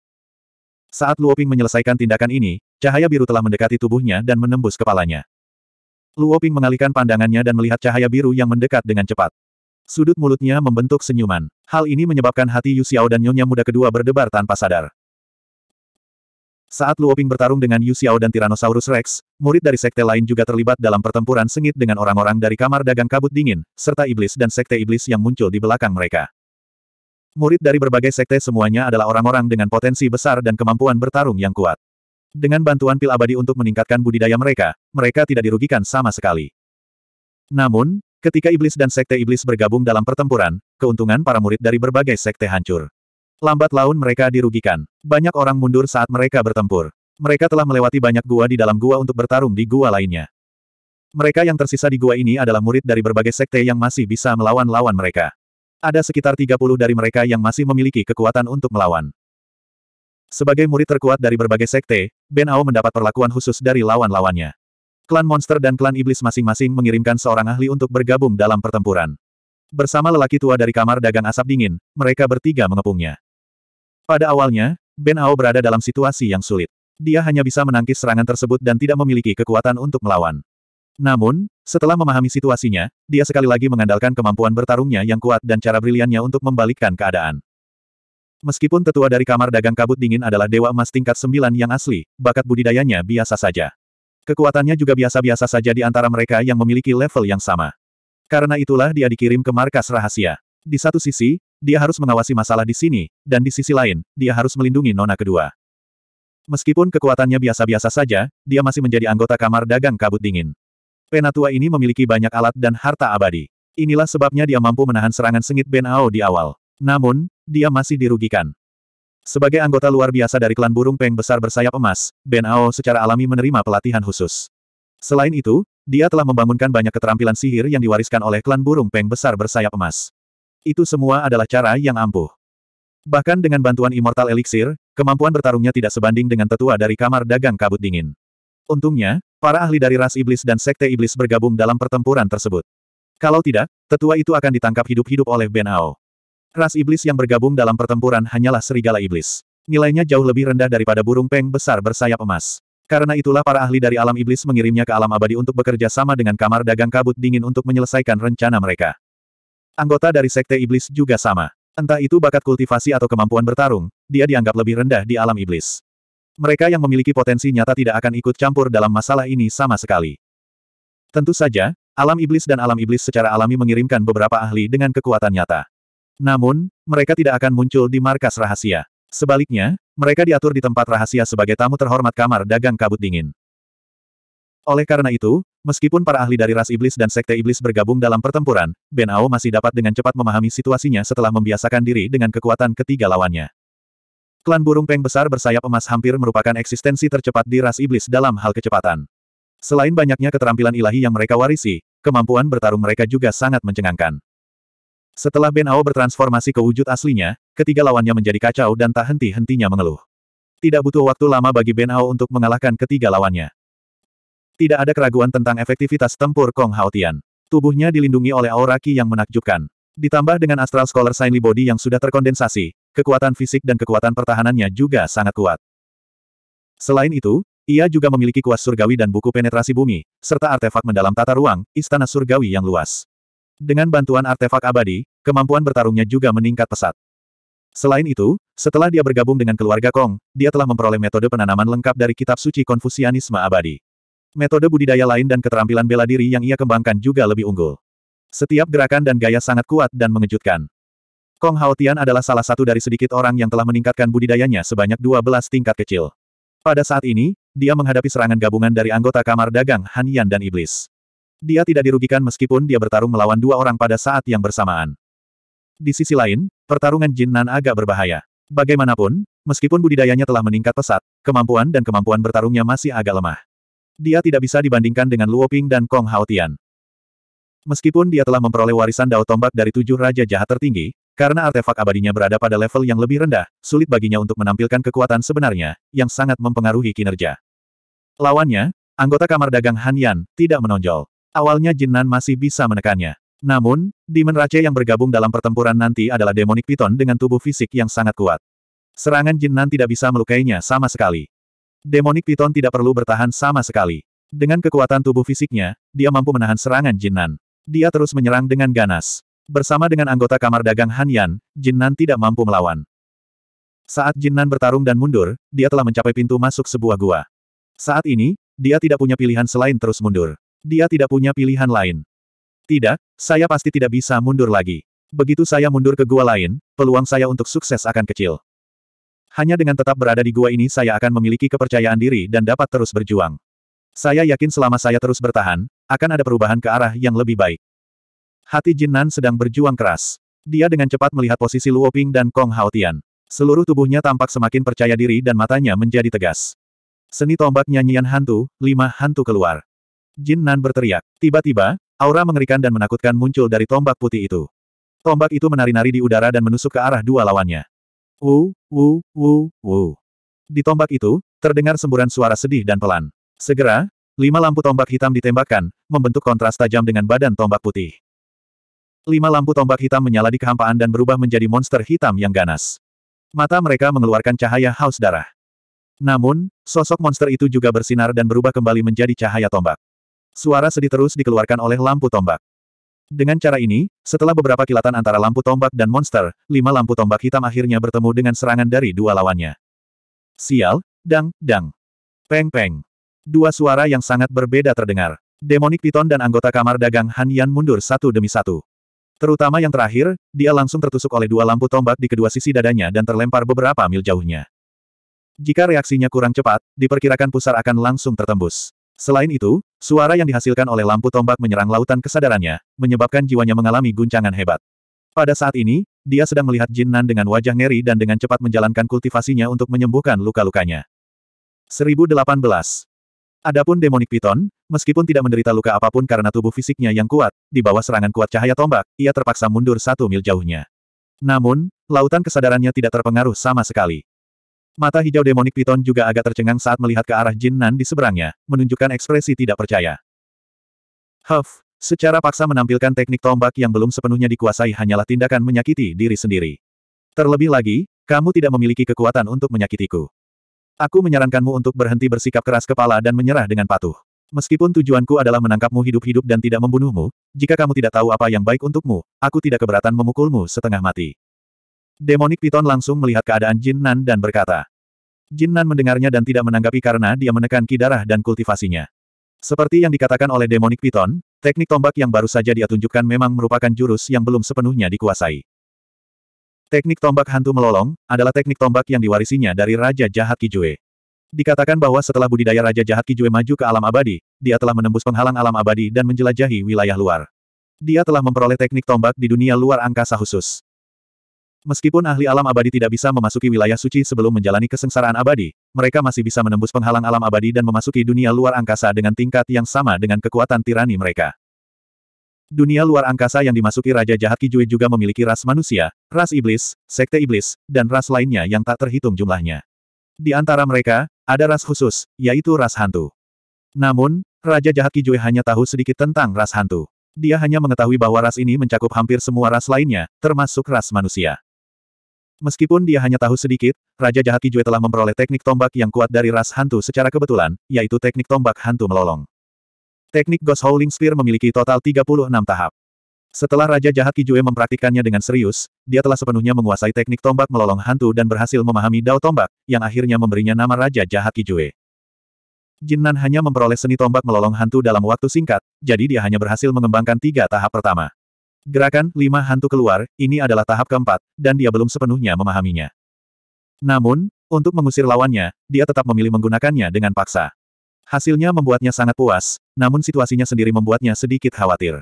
Saat Luoping menyelesaikan tindakan ini, cahaya biru telah mendekati tubuhnya dan menembus kepalanya. Luoping mengalihkan pandangannya dan melihat cahaya biru yang mendekat dengan cepat. Sudut mulutnya membentuk senyuman. Hal ini menyebabkan hati Yu Xiao dan nyonya muda kedua berdebar tanpa sadar. Saat Luoping bertarung dengan Yu Xiao dan Tyrannosaurus Rex, murid dari sekte lain juga terlibat dalam pertempuran sengit dengan orang-orang dari kamar dagang kabut dingin, serta iblis dan sekte iblis yang muncul di belakang mereka. Murid dari berbagai sekte semuanya adalah orang-orang dengan potensi besar dan kemampuan bertarung yang kuat. Dengan bantuan pil abadi untuk meningkatkan budidaya mereka, mereka tidak dirugikan sama sekali. Namun, ketika iblis dan sekte iblis bergabung dalam pertempuran, keuntungan para murid dari berbagai sekte hancur. Lambat laun mereka dirugikan. Banyak orang mundur saat mereka bertempur. Mereka telah melewati banyak gua di dalam gua untuk bertarung di gua lainnya. Mereka yang tersisa di gua ini adalah murid dari berbagai sekte yang masih bisa melawan lawan mereka. Ada sekitar 30 dari mereka yang masih memiliki kekuatan untuk melawan. Sebagai murid terkuat dari berbagai sekte, Ben Ao mendapat perlakuan khusus dari lawan-lawannya. Klan monster dan klan iblis masing-masing mengirimkan seorang ahli untuk bergabung dalam pertempuran. Bersama lelaki tua dari kamar dagang asap dingin, mereka bertiga mengepungnya. Pada awalnya, Ben Ao berada dalam situasi yang sulit. Dia hanya bisa menangkis serangan tersebut dan tidak memiliki kekuatan untuk melawan. Namun, setelah memahami situasinya, dia sekali lagi mengandalkan kemampuan bertarungnya yang kuat dan cara briliannya untuk membalikkan keadaan. Meskipun tetua dari kamar dagang kabut dingin adalah dewa emas tingkat 9 yang asli, bakat budidayanya biasa saja. Kekuatannya juga biasa-biasa saja di antara mereka yang memiliki level yang sama. Karena itulah dia dikirim ke markas rahasia. Di satu sisi, dia harus mengawasi masalah di sini, dan di sisi lain, dia harus melindungi nona kedua. Meskipun kekuatannya biasa-biasa saja, dia masih menjadi anggota kamar dagang kabut dingin. Penatua ini memiliki banyak alat dan harta abadi. Inilah sebabnya dia mampu menahan serangan sengit Ben Ao di awal. Namun, dia masih dirugikan. Sebagai anggota luar biasa dari klan burung peng besar bersayap emas, Ben Ao secara alami menerima pelatihan khusus. Selain itu, dia telah membangunkan banyak keterampilan sihir yang diwariskan oleh klan burung peng besar bersayap emas. Itu semua adalah cara yang ampuh. Bahkan dengan bantuan Immortal Elixir, kemampuan bertarungnya tidak sebanding dengan tetua dari kamar dagang kabut dingin. Untungnya, para ahli dari ras iblis dan sekte iblis bergabung dalam pertempuran tersebut. Kalau tidak, tetua itu akan ditangkap hidup-hidup oleh Ben Ao. Ras iblis yang bergabung dalam pertempuran hanyalah serigala iblis. Nilainya jauh lebih rendah daripada burung peng besar bersayap emas. Karena itulah para ahli dari alam iblis mengirimnya ke alam abadi untuk bekerja sama dengan kamar dagang kabut dingin untuk menyelesaikan rencana mereka. Anggota dari Sekte Iblis juga sama. Entah itu bakat kultivasi atau kemampuan bertarung, dia dianggap lebih rendah di alam iblis. Mereka yang memiliki potensi nyata tidak akan ikut campur dalam masalah ini sama sekali. Tentu saja, alam iblis dan alam iblis secara alami mengirimkan beberapa ahli dengan kekuatan nyata. Namun, mereka tidak akan muncul di markas rahasia. Sebaliknya, mereka diatur di tempat rahasia sebagai tamu terhormat kamar dagang kabut dingin. Oleh karena itu, meskipun para ahli dari ras iblis dan sekte iblis bergabung dalam pertempuran, Ben Ao masih dapat dengan cepat memahami situasinya setelah membiasakan diri dengan kekuatan ketiga lawannya. Klan burung peng besar bersayap emas hampir merupakan eksistensi tercepat di ras iblis dalam hal kecepatan. Selain banyaknya keterampilan ilahi yang mereka warisi, kemampuan bertarung mereka juga sangat mencengangkan. Setelah Ben Ao bertransformasi ke wujud aslinya, ketiga lawannya menjadi kacau dan tak henti-hentinya mengeluh. Tidak butuh waktu lama bagi Ben Ao untuk mengalahkan ketiga lawannya. Tidak ada keraguan tentang efektivitas tempur Kong Haotian. Tubuhnya dilindungi oleh aura Qi yang menakjubkan. Ditambah dengan Astral Scholar Sainly Body yang sudah terkondensasi, kekuatan fisik dan kekuatan pertahanannya juga sangat kuat. Selain itu, ia juga memiliki kuas surgawi dan buku penetrasi bumi, serta artefak mendalam tata ruang, istana surgawi yang luas. Dengan bantuan artefak abadi, kemampuan bertarungnya juga meningkat pesat. Selain itu, setelah dia bergabung dengan keluarga Kong, dia telah memperoleh metode penanaman lengkap dari kitab suci Konfusianisme abadi. Metode budidaya lain dan keterampilan bela diri yang ia kembangkan juga lebih unggul. Setiap gerakan dan gaya sangat kuat dan mengejutkan. Kong Haotian adalah salah satu dari sedikit orang yang telah meningkatkan budidayanya sebanyak 12 tingkat kecil. Pada saat ini, dia menghadapi serangan gabungan dari anggota kamar dagang Han Yan dan Iblis. Dia tidak dirugikan meskipun dia bertarung melawan dua orang pada saat yang bersamaan. Di sisi lain, pertarungan Jin Nan agak berbahaya. Bagaimanapun, meskipun budidayanya telah meningkat pesat, kemampuan dan kemampuan bertarungnya masih agak lemah. Dia tidak bisa dibandingkan dengan Luo Ping dan Kong Haotian. Meskipun dia telah memperoleh warisan Dao Tombak dari tujuh Raja Jahat tertinggi, karena artefak abadinya berada pada level yang lebih rendah, sulit baginya untuk menampilkan kekuatan sebenarnya, yang sangat mempengaruhi kinerja. Lawannya, anggota kamar dagang Han Yan, tidak menonjol. Awalnya Jin Nan masih bisa menekannya. Namun, Demon Rache yang bergabung dalam pertempuran nanti adalah demonic piton dengan tubuh fisik yang sangat kuat. Serangan Jin Nan tidak bisa melukainya sama sekali. Demonik Piton tidak perlu bertahan sama sekali. Dengan kekuatan tubuh fisiknya, dia mampu menahan serangan Jinnan. Dia terus menyerang dengan ganas. Bersama dengan anggota kamar dagang Han Yan, Jinnan tidak mampu melawan. Saat Jinnan bertarung dan mundur, dia telah mencapai pintu masuk sebuah gua. Saat ini, dia tidak punya pilihan selain terus mundur. Dia tidak punya pilihan lain. Tidak, saya pasti tidak bisa mundur lagi. Begitu saya mundur ke gua lain, peluang saya untuk sukses akan kecil. Hanya dengan tetap berada di gua ini saya akan memiliki kepercayaan diri dan dapat terus berjuang. Saya yakin selama saya terus bertahan, akan ada perubahan ke arah yang lebih baik. Hati Jin Nan sedang berjuang keras. Dia dengan cepat melihat posisi Luo Ping dan Kong Haotian. Seluruh tubuhnya tampak semakin percaya diri dan matanya menjadi tegas. Seni tombak nyanyian hantu, lima hantu keluar. Jin Nan berteriak. Tiba-tiba, aura mengerikan dan menakutkan muncul dari tombak putih itu. Tombak itu menari-nari di udara dan menusuk ke arah dua lawannya. Wu, wu, wu, wu. Di tombak itu, terdengar semburan suara sedih dan pelan. Segera, lima lampu tombak hitam ditembakkan, membentuk kontras tajam dengan badan tombak putih. Lima lampu tombak hitam menyala di kehampaan dan berubah menjadi monster hitam yang ganas. Mata mereka mengeluarkan cahaya haus darah. Namun, sosok monster itu juga bersinar dan berubah kembali menjadi cahaya tombak. Suara sedih terus dikeluarkan oleh lampu tombak. Dengan cara ini, setelah beberapa kilatan antara lampu tombak dan monster, lima lampu tombak hitam akhirnya bertemu dengan serangan dari dua lawannya. Sial, dang, dang. Peng peng. Dua suara yang sangat berbeda terdengar. Demonik Piton dan anggota kamar dagang Han Yan mundur satu demi satu. Terutama yang terakhir, dia langsung tertusuk oleh dua lampu tombak di kedua sisi dadanya dan terlempar beberapa mil jauhnya. Jika reaksinya kurang cepat, diperkirakan pusar akan langsung tertembus. Selain itu, suara yang dihasilkan oleh lampu tombak menyerang lautan kesadarannya, menyebabkan jiwanya mengalami guncangan hebat. Pada saat ini, dia sedang melihat Jin Nan dengan wajah ngeri dan dengan cepat menjalankan kultivasinya untuk menyembuhkan luka-lukanya. 1018. Adapun Demonic Python, meskipun tidak menderita luka apapun karena tubuh fisiknya yang kuat, di bawah serangan kuat cahaya tombak, ia terpaksa mundur satu mil jauhnya. Namun, lautan kesadarannya tidak terpengaruh sama sekali. Mata hijau demonik Piton juga agak tercengang saat melihat ke arah Jin Nan di seberangnya, menunjukkan ekspresi tidak percaya. Huff, secara paksa menampilkan teknik tombak yang belum sepenuhnya dikuasai hanyalah tindakan menyakiti diri sendiri. Terlebih lagi, kamu tidak memiliki kekuatan untuk menyakitiku. Aku menyarankanmu untuk berhenti bersikap keras kepala dan menyerah dengan patuh. Meskipun tujuanku adalah menangkapmu hidup-hidup dan tidak membunuhmu, jika kamu tidak tahu apa yang baik untukmu, aku tidak keberatan memukulmu setengah mati. Demonik Piton langsung melihat keadaan Jin Nan dan berkata. Jin Nan mendengarnya dan tidak menanggapi karena dia menekan kidarah dan kultivasinya. Seperti yang dikatakan oleh Demonik Piton, teknik tombak yang baru saja dia tunjukkan memang merupakan jurus yang belum sepenuhnya dikuasai. Teknik tombak hantu melolong, adalah teknik tombak yang diwarisinya dari Raja Jahat Kijue. Dikatakan bahwa setelah budidaya Raja Jahat Kijue maju ke alam abadi, dia telah menembus penghalang alam abadi dan menjelajahi wilayah luar. Dia telah memperoleh teknik tombak di dunia luar angkasa khusus. Meskipun ahli alam abadi tidak bisa memasuki wilayah suci sebelum menjalani kesengsaraan abadi, mereka masih bisa menembus penghalang alam abadi dan memasuki dunia luar angkasa dengan tingkat yang sama dengan kekuatan tirani mereka. Dunia luar angkasa yang dimasuki Raja Jahat Kijui juga memiliki ras manusia, ras iblis, sekte iblis, dan ras lainnya yang tak terhitung jumlahnya. Di antara mereka, ada ras khusus, yaitu ras hantu. Namun, Raja Jahat Kijui hanya tahu sedikit tentang ras hantu. Dia hanya mengetahui bahwa ras ini mencakup hampir semua ras lainnya, termasuk ras manusia. Meskipun dia hanya tahu sedikit, Raja Jahat Kijue telah memperoleh teknik tombak yang kuat dari ras hantu secara kebetulan, yaitu teknik tombak hantu melolong. Teknik Ghost Howling Spear memiliki total 36 tahap. Setelah Raja Jahat Kijue mempraktikkannya dengan serius, dia telah sepenuhnya menguasai teknik tombak melolong hantu dan berhasil memahami dao tombak, yang akhirnya memberinya nama Raja Jahat Kijue. Jinnan hanya memperoleh seni tombak melolong hantu dalam waktu singkat, jadi dia hanya berhasil mengembangkan tiga tahap pertama. Gerakan lima hantu keluar, ini adalah tahap keempat, dan dia belum sepenuhnya memahaminya. Namun, untuk mengusir lawannya, dia tetap memilih menggunakannya dengan paksa. Hasilnya membuatnya sangat puas, namun situasinya sendiri membuatnya sedikit khawatir.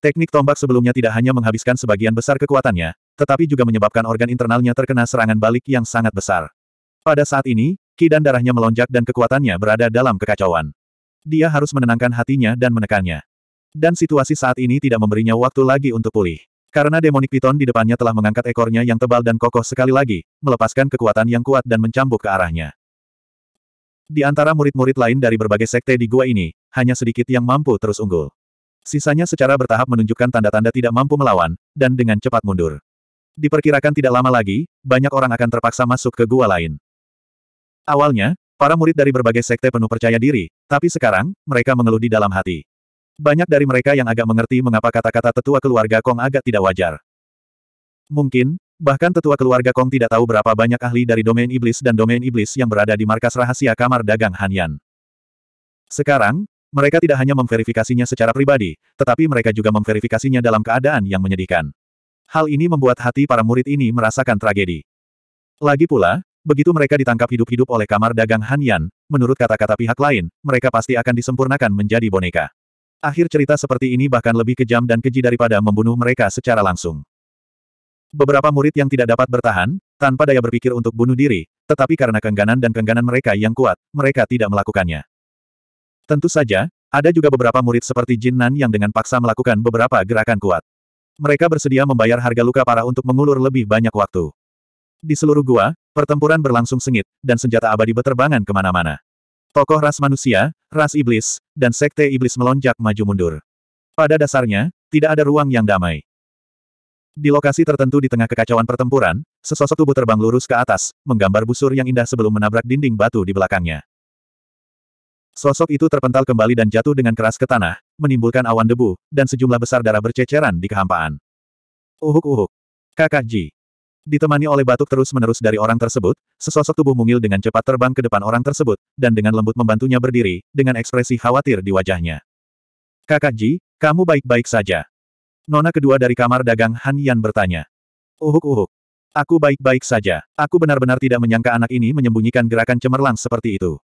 Teknik tombak sebelumnya tidak hanya menghabiskan sebagian besar kekuatannya, tetapi juga menyebabkan organ internalnya terkena serangan balik yang sangat besar. Pada saat ini, ki dan darahnya melonjak dan kekuatannya berada dalam kekacauan. Dia harus menenangkan hatinya dan menekannya. Dan situasi saat ini tidak memberinya waktu lagi untuk pulih. Karena demonic piton di depannya telah mengangkat ekornya yang tebal dan kokoh sekali lagi, melepaskan kekuatan yang kuat dan mencambuk ke arahnya. Di antara murid-murid lain dari berbagai sekte di gua ini, hanya sedikit yang mampu terus unggul. Sisanya secara bertahap menunjukkan tanda-tanda tidak mampu melawan, dan dengan cepat mundur. Diperkirakan tidak lama lagi, banyak orang akan terpaksa masuk ke gua lain. Awalnya, para murid dari berbagai sekte penuh percaya diri, tapi sekarang, mereka mengeluh di dalam hati. Banyak dari mereka yang agak mengerti mengapa kata-kata tetua keluarga Kong agak tidak wajar. Mungkin, bahkan tetua keluarga Kong tidak tahu berapa banyak ahli dari domain iblis dan domain iblis yang berada di markas rahasia kamar dagang Hanyan. Sekarang, mereka tidak hanya memverifikasinya secara pribadi, tetapi mereka juga memverifikasinya dalam keadaan yang menyedihkan. Hal ini membuat hati para murid ini merasakan tragedi. Lagi pula, begitu mereka ditangkap hidup-hidup oleh kamar dagang Hanyan, menurut kata-kata pihak lain, mereka pasti akan disempurnakan menjadi boneka. Akhir cerita seperti ini bahkan lebih kejam dan keji daripada membunuh mereka secara langsung. Beberapa murid yang tidak dapat bertahan, tanpa daya berpikir untuk bunuh diri, tetapi karena kengganan dan kengganan mereka yang kuat, mereka tidak melakukannya. Tentu saja, ada juga beberapa murid seperti Jin Nan yang dengan paksa melakukan beberapa gerakan kuat. Mereka bersedia membayar harga luka parah untuk mengulur lebih banyak waktu. Di seluruh gua, pertempuran berlangsung sengit, dan senjata abadi beterbangan kemana-mana. Tokoh ras manusia, ras iblis, dan sekte iblis melonjak maju-mundur. Pada dasarnya, tidak ada ruang yang damai. Di lokasi tertentu di tengah kekacauan pertempuran, sesosok tubuh terbang lurus ke atas, menggambar busur yang indah sebelum menabrak dinding batu di belakangnya. Sosok itu terpental kembali dan jatuh dengan keras ke tanah, menimbulkan awan debu, dan sejumlah besar darah berceceran di kehampaan. Uhuk-uhuk. Kakak Ji. Ditemani oleh batuk terus-menerus dari orang tersebut, sesosok tubuh mungil dengan cepat terbang ke depan orang tersebut, dan dengan lembut membantunya berdiri, dengan ekspresi khawatir di wajahnya. Kakak Ji, kamu baik-baik saja. Nona kedua dari kamar dagang Han Yan bertanya. Uhuk-uhuk. Aku baik-baik saja. Aku benar-benar tidak menyangka anak ini menyembunyikan gerakan cemerlang seperti itu.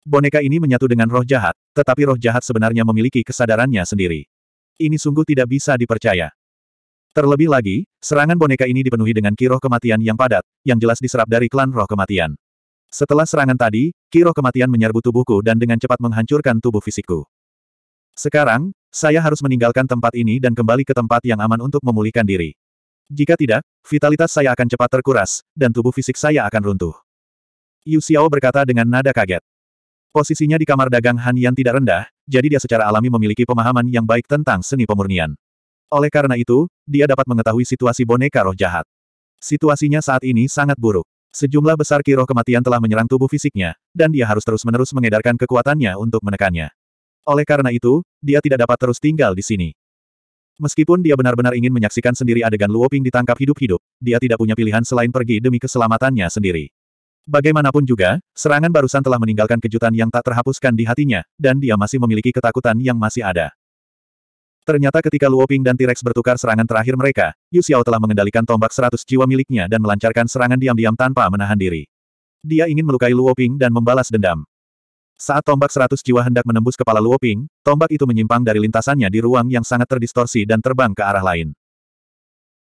Boneka ini menyatu dengan roh jahat, tetapi roh jahat sebenarnya memiliki kesadarannya sendiri. Ini sungguh tidak bisa dipercaya. Terlebih lagi, serangan boneka ini dipenuhi dengan kiroh kematian yang padat, yang jelas diserap dari klan roh kematian. Setelah serangan tadi, kiroh kematian menyerbu tubuhku dan dengan cepat menghancurkan tubuh fisikku. Sekarang, saya harus meninggalkan tempat ini dan kembali ke tempat yang aman untuk memulihkan diri. Jika tidak, vitalitas saya akan cepat terkuras, dan tubuh fisik saya akan runtuh. Yu Xiao berkata dengan nada kaget. Posisinya di kamar dagang Han Yan tidak rendah, jadi dia secara alami memiliki pemahaman yang baik tentang seni pemurnian. Oleh karena itu, dia dapat mengetahui situasi boneka roh jahat. Situasinya saat ini sangat buruk. Sejumlah besar kiroh kematian telah menyerang tubuh fisiknya, dan dia harus terus-menerus mengedarkan kekuatannya untuk menekannya. Oleh karena itu, dia tidak dapat terus tinggal di sini. Meskipun dia benar-benar ingin menyaksikan sendiri adegan Luoping ditangkap hidup-hidup, dia tidak punya pilihan selain pergi demi keselamatannya sendiri. Bagaimanapun juga, serangan barusan telah meninggalkan kejutan yang tak terhapuskan di hatinya, dan dia masih memiliki ketakutan yang masih ada. Ternyata ketika Luoping dan T-Rex bertukar serangan terakhir mereka, Yu Xiao telah mengendalikan tombak seratus jiwa miliknya dan melancarkan serangan diam-diam tanpa menahan diri. Dia ingin melukai Luoping dan membalas dendam. Saat tombak seratus jiwa hendak menembus kepala Luoping, tombak itu menyimpang dari lintasannya di ruang yang sangat terdistorsi dan terbang ke arah lain.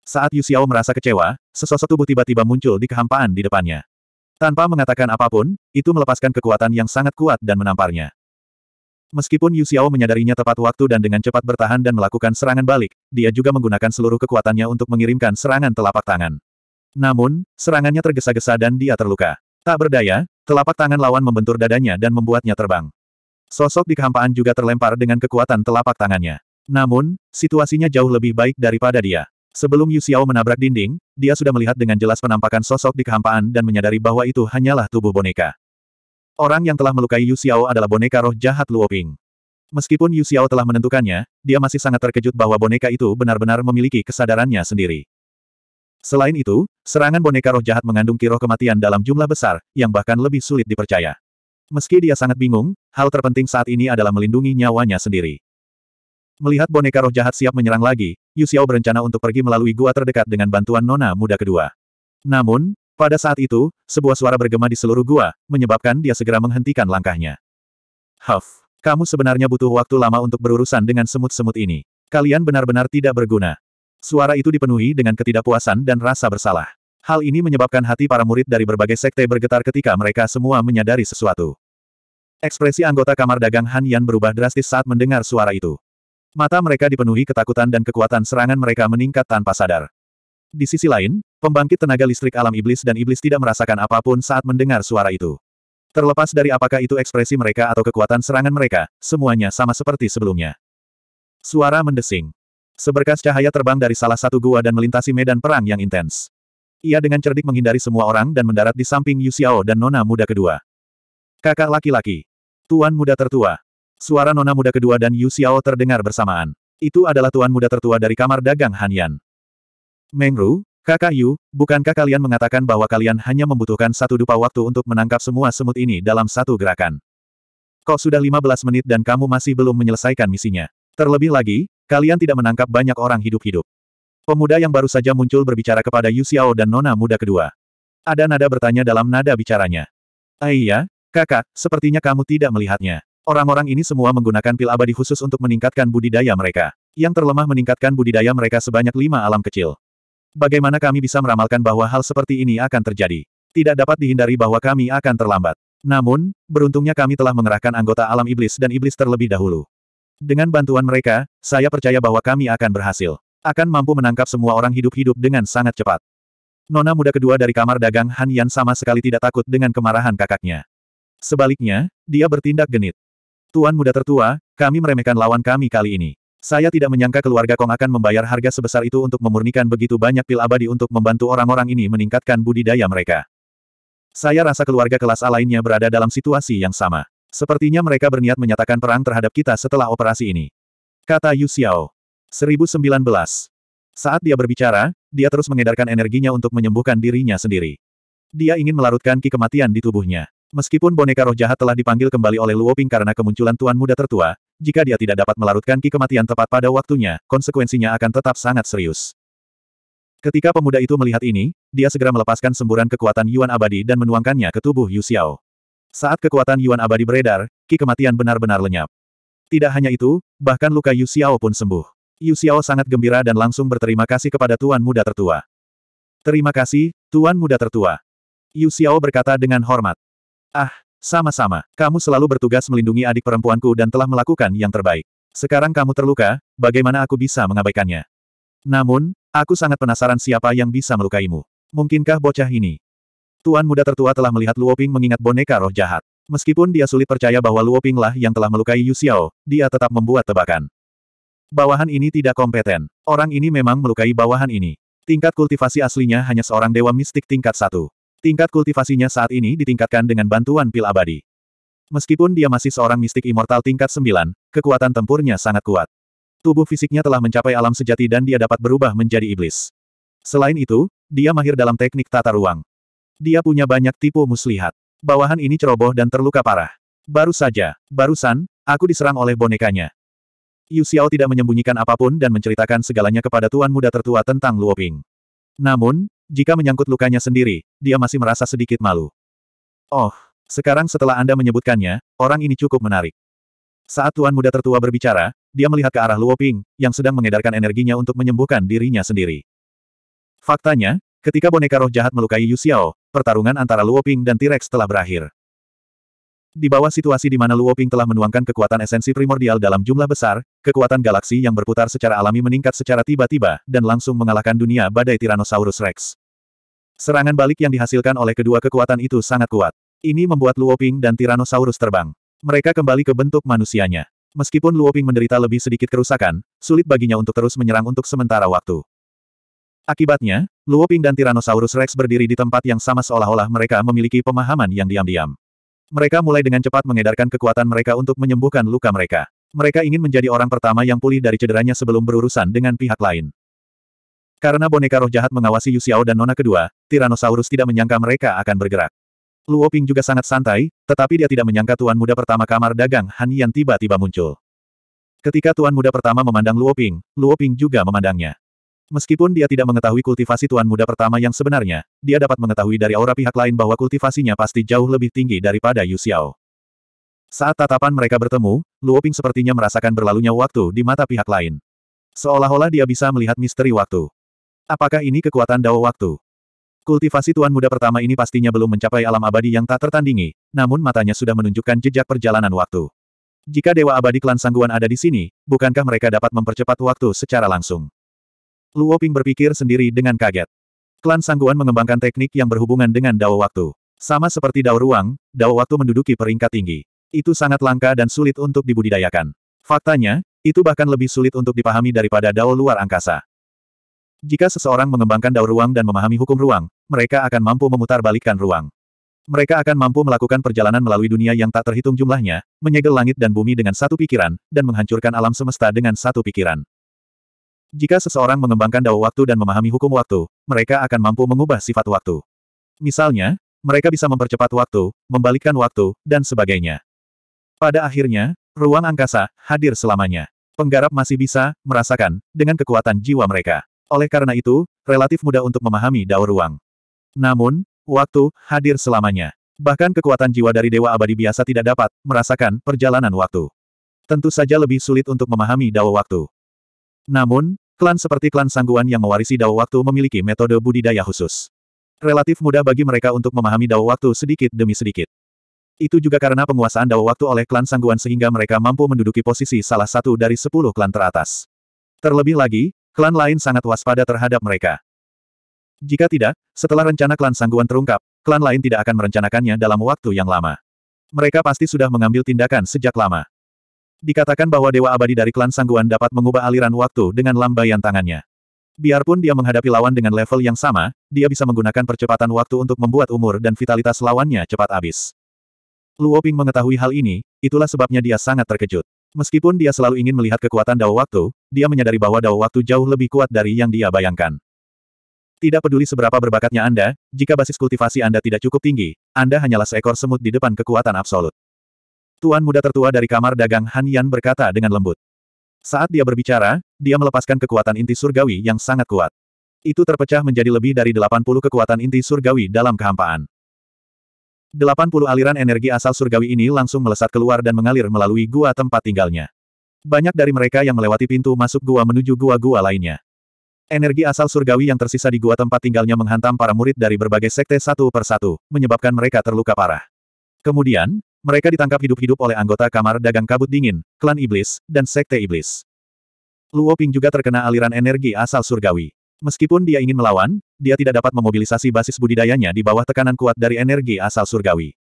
Saat Yu Xiao merasa kecewa, sesosok tubuh tiba-tiba muncul di kehampaan di depannya. Tanpa mengatakan apapun, itu melepaskan kekuatan yang sangat kuat dan menamparnya. Meskipun Yu Xiao menyadarinya tepat waktu dan dengan cepat bertahan dan melakukan serangan balik, dia juga menggunakan seluruh kekuatannya untuk mengirimkan serangan telapak tangan. Namun, serangannya tergesa-gesa dan dia terluka. Tak berdaya, telapak tangan lawan membentur dadanya dan membuatnya terbang. Sosok di kehampaan juga terlempar dengan kekuatan telapak tangannya. Namun, situasinya jauh lebih baik daripada dia. Sebelum Yu Xiao menabrak dinding, dia sudah melihat dengan jelas penampakan sosok di kehampaan dan menyadari bahwa itu hanyalah tubuh boneka. Orang yang telah melukai Yu Xiao adalah boneka roh jahat Luo Ping. Meskipun Yu Xiao telah menentukannya, dia masih sangat terkejut bahwa boneka itu benar-benar memiliki kesadarannya sendiri. Selain itu, serangan boneka roh jahat mengandung kiroh kematian dalam jumlah besar, yang bahkan lebih sulit dipercaya. Meski dia sangat bingung, hal terpenting saat ini adalah melindungi nyawanya sendiri. Melihat boneka roh jahat siap menyerang lagi, Yu Xiao berencana untuk pergi melalui gua terdekat dengan bantuan nona muda kedua. Namun, pada saat itu, sebuah suara bergema di seluruh gua, menyebabkan dia segera menghentikan langkahnya. Huff, kamu sebenarnya butuh waktu lama untuk berurusan dengan semut-semut ini. Kalian benar-benar tidak berguna. Suara itu dipenuhi dengan ketidakpuasan dan rasa bersalah. Hal ini menyebabkan hati para murid dari berbagai sekte bergetar ketika mereka semua menyadari sesuatu. Ekspresi anggota kamar dagang Han Yan berubah drastis saat mendengar suara itu. Mata mereka dipenuhi ketakutan dan kekuatan serangan mereka meningkat tanpa sadar. Di sisi lain, Pembangkit tenaga listrik alam iblis dan iblis tidak merasakan apapun saat mendengar suara itu. Terlepas dari apakah itu ekspresi mereka atau kekuatan serangan mereka, semuanya sama seperti sebelumnya. Suara mendesing. Seberkas cahaya terbang dari salah satu gua dan melintasi medan perang yang intens. Ia dengan cerdik menghindari semua orang dan mendarat di samping Yu Xiao dan nona muda kedua. Kakak laki-laki. Tuan muda tertua. Suara nona muda kedua dan Yu Xiao terdengar bersamaan. Itu adalah tuan muda tertua dari kamar dagang Hanyan. Mengru, Kakak Yu, bukankah kalian mengatakan bahwa kalian hanya membutuhkan satu dupa waktu untuk menangkap semua semut ini dalam satu gerakan? Kok sudah 15 menit dan kamu masih belum menyelesaikan misinya? Terlebih lagi, kalian tidak menangkap banyak orang hidup-hidup. Pemuda yang baru saja muncul berbicara kepada Yu Xiao dan Nona muda kedua. Ada nada bertanya dalam nada bicaranya. Aiyah, ah, kakak, sepertinya kamu tidak melihatnya. Orang-orang ini semua menggunakan pil abadi khusus untuk meningkatkan budidaya mereka. Yang terlemah meningkatkan budidaya mereka sebanyak lima alam kecil. Bagaimana kami bisa meramalkan bahwa hal seperti ini akan terjadi? Tidak dapat dihindari bahwa kami akan terlambat. Namun, beruntungnya kami telah mengerahkan anggota alam iblis dan iblis terlebih dahulu. Dengan bantuan mereka, saya percaya bahwa kami akan berhasil. Akan mampu menangkap semua orang hidup-hidup dengan sangat cepat. Nona muda kedua dari kamar dagang Han Yan sama sekali tidak takut dengan kemarahan kakaknya. Sebaliknya, dia bertindak genit. Tuan muda tertua, kami meremehkan lawan kami kali ini. Saya tidak menyangka keluarga Kong akan membayar harga sebesar itu untuk memurnikan begitu banyak pil abadi untuk membantu orang-orang ini meningkatkan budidaya mereka. Saya rasa keluarga kelas A lainnya berada dalam situasi yang sama. Sepertinya mereka berniat menyatakan perang terhadap kita setelah operasi ini. Kata Yu Xiao. 1019. Saat dia berbicara, dia terus mengedarkan energinya untuk menyembuhkan dirinya sendiri. Dia ingin melarutkan ki kematian di tubuhnya. Meskipun boneka roh jahat telah dipanggil kembali oleh Luoping karena kemunculan tuan muda tertua, jika dia tidak dapat melarutkan ki kematian tepat pada waktunya, konsekuensinya akan tetap sangat serius. Ketika pemuda itu melihat ini, dia segera melepaskan semburan kekuatan Yuan Abadi dan menuangkannya ke tubuh Yu Xiao. Saat kekuatan Yuan Abadi beredar, ki kematian benar-benar lenyap. Tidak hanya itu, bahkan luka Yu Xiao pun sembuh. Yu Xiao sangat gembira dan langsung berterima kasih kepada Tuan Muda Tertua. Terima kasih, Tuan Muda Tertua. Yu Xiao berkata dengan hormat. Ah, sama-sama, kamu selalu bertugas melindungi adik perempuanku dan telah melakukan yang terbaik. Sekarang kamu terluka, bagaimana aku bisa mengabaikannya? Namun, aku sangat penasaran siapa yang bisa melukaimu. Mungkinkah bocah ini? Tuan muda tertua telah melihat Luoping mengingat boneka roh jahat. Meskipun dia sulit percaya bahwa Luoping lah yang telah melukai Yu Xiao, dia tetap membuat tebakan. Bawahan ini tidak kompeten. Orang ini memang melukai bawahan ini. Tingkat kultivasi aslinya hanya seorang dewa mistik tingkat satu. Tingkat kultivasinya saat ini ditingkatkan dengan bantuan pil abadi. Meskipun dia masih seorang mistik immortal tingkat 9, kekuatan tempurnya sangat kuat. Tubuh fisiknya telah mencapai alam sejati dan dia dapat berubah menjadi iblis. Selain itu, dia mahir dalam teknik tata ruang. Dia punya banyak tipu muslihat. Bawahan ini ceroboh dan terluka parah. Baru saja, barusan, aku diserang oleh bonekanya. Yu Xiao tidak menyembunyikan apapun dan menceritakan segalanya kepada tuan muda tertua tentang Luoping. Namun, jika menyangkut lukanya sendiri, dia masih merasa sedikit malu. Oh, sekarang setelah Anda menyebutkannya, orang ini cukup menarik. Saat Tuan Muda Tertua berbicara, dia melihat ke arah Luo Ping, yang sedang mengedarkan energinya untuk menyembuhkan dirinya sendiri. Faktanya, ketika boneka roh jahat melukai Yu Xiao, pertarungan antara Luo Ping dan T-Rex telah berakhir. Di bawah situasi di mana Luo Ping telah menuangkan kekuatan esensi primordial dalam jumlah besar, kekuatan galaksi yang berputar secara alami meningkat secara tiba-tiba, dan langsung mengalahkan dunia badai Tyrannosaurus Rex. Serangan balik yang dihasilkan oleh kedua kekuatan itu sangat kuat. Ini membuat Luo Ping dan Tyrannosaurus terbang. Mereka kembali ke bentuk manusianya. Meskipun Luo Ping menderita lebih sedikit kerusakan, sulit baginya untuk terus menyerang untuk sementara waktu. Akibatnya, Luo Ping dan Tyrannosaurus Rex berdiri di tempat yang sama seolah-olah mereka memiliki pemahaman yang diam-diam. Mereka mulai dengan cepat mengedarkan kekuatan mereka untuk menyembuhkan luka mereka. Mereka ingin menjadi orang pertama yang pulih dari cederanya sebelum berurusan dengan pihak lain. Karena boneka roh jahat mengawasi Yu Xiao dan Nona kedua, Tyrannosaurus tidak menyangka mereka akan bergerak. Luo Ping juga sangat santai, tetapi dia tidak menyangka tuan muda pertama kamar dagang Han Yan tiba-tiba muncul. Ketika tuan muda pertama memandang Luo Ping, Luo Ping juga memandangnya. Meskipun dia tidak mengetahui kultivasi tuan muda pertama yang sebenarnya, dia dapat mengetahui dari aura pihak lain bahwa kultivasinya pasti jauh lebih tinggi daripada Yu Xiao. Saat tatapan mereka bertemu, Luo Ping sepertinya merasakan berlalunya waktu di mata pihak lain. Seolah-olah dia bisa melihat misteri waktu. Apakah ini kekuatan Dao Waktu? Kultivasi tuan muda pertama ini pastinya belum mencapai alam abadi yang tak tertandingi, namun matanya sudah menunjukkan jejak perjalanan waktu. Jika Dewa Abadi Klan Sangguan ada di sini, bukankah mereka dapat mempercepat waktu secara langsung? Luo Ping berpikir sendiri dengan kaget. Klan Sangguan mengembangkan teknik yang berhubungan dengan dao waktu. Sama seperti dao ruang, dao waktu menduduki peringkat tinggi. Itu sangat langka dan sulit untuk dibudidayakan. Faktanya, itu bahkan lebih sulit untuk dipahami daripada dao luar angkasa. Jika seseorang mengembangkan dao ruang dan memahami hukum ruang, mereka akan mampu memutarbalikkan ruang. Mereka akan mampu melakukan perjalanan melalui dunia yang tak terhitung jumlahnya, menyegel langit dan bumi dengan satu pikiran, dan menghancurkan alam semesta dengan satu pikiran. Jika seseorang mengembangkan dao waktu dan memahami hukum waktu, mereka akan mampu mengubah sifat waktu. Misalnya, mereka bisa mempercepat waktu, membalikkan waktu, dan sebagainya. Pada akhirnya, ruang angkasa hadir selamanya. Penggarap masih bisa merasakan dengan kekuatan jiwa mereka. Oleh karena itu, relatif mudah untuk memahami dao ruang. Namun, waktu hadir selamanya. Bahkan kekuatan jiwa dari dewa abadi biasa tidak dapat merasakan perjalanan waktu. Tentu saja lebih sulit untuk memahami dao waktu. Namun, Klan seperti klan Sangguan yang mewarisi Dao Waktu memiliki metode budidaya khusus. Relatif mudah bagi mereka untuk memahami Dao Waktu sedikit demi sedikit. Itu juga karena penguasaan Dao Waktu oleh klan Sangguan sehingga mereka mampu menduduki posisi salah satu dari sepuluh klan teratas. Terlebih lagi, klan lain sangat waspada terhadap mereka. Jika tidak, setelah rencana klan Sangguan terungkap, klan lain tidak akan merencanakannya dalam waktu yang lama. Mereka pasti sudah mengambil tindakan sejak lama. Dikatakan bahwa Dewa Abadi dari klan Sangguan dapat mengubah aliran waktu dengan lambaian tangannya. Biarpun dia menghadapi lawan dengan level yang sama, dia bisa menggunakan percepatan waktu untuk membuat umur dan vitalitas lawannya cepat habis. Luo Ping mengetahui hal ini, itulah sebabnya dia sangat terkejut. Meskipun dia selalu ingin melihat kekuatan Dao Waktu, dia menyadari bahwa Dao Waktu jauh lebih kuat dari yang dia bayangkan. Tidak peduli seberapa berbakatnya Anda, jika basis kultivasi Anda tidak cukup tinggi, Anda hanyalah seekor semut di depan kekuatan absolut. Tuan muda tertua dari kamar dagang Han Yan berkata dengan lembut. Saat dia berbicara, dia melepaskan kekuatan inti surgawi yang sangat kuat. Itu terpecah menjadi lebih dari 80 kekuatan inti surgawi dalam kehampaan. 80 aliran energi asal surgawi ini langsung melesat keluar dan mengalir melalui gua tempat tinggalnya. Banyak dari mereka yang melewati pintu masuk gua menuju gua-gua lainnya. Energi asal surgawi yang tersisa di gua tempat tinggalnya menghantam para murid dari berbagai sekte satu persatu, menyebabkan mereka terluka parah. Kemudian, mereka ditangkap hidup-hidup oleh anggota kamar dagang kabut dingin, klan iblis, dan sekte iblis. Luo Ping juga terkena aliran energi asal surgawi. Meskipun dia ingin melawan, dia tidak dapat memobilisasi basis budidayanya di bawah tekanan kuat dari energi asal surgawi.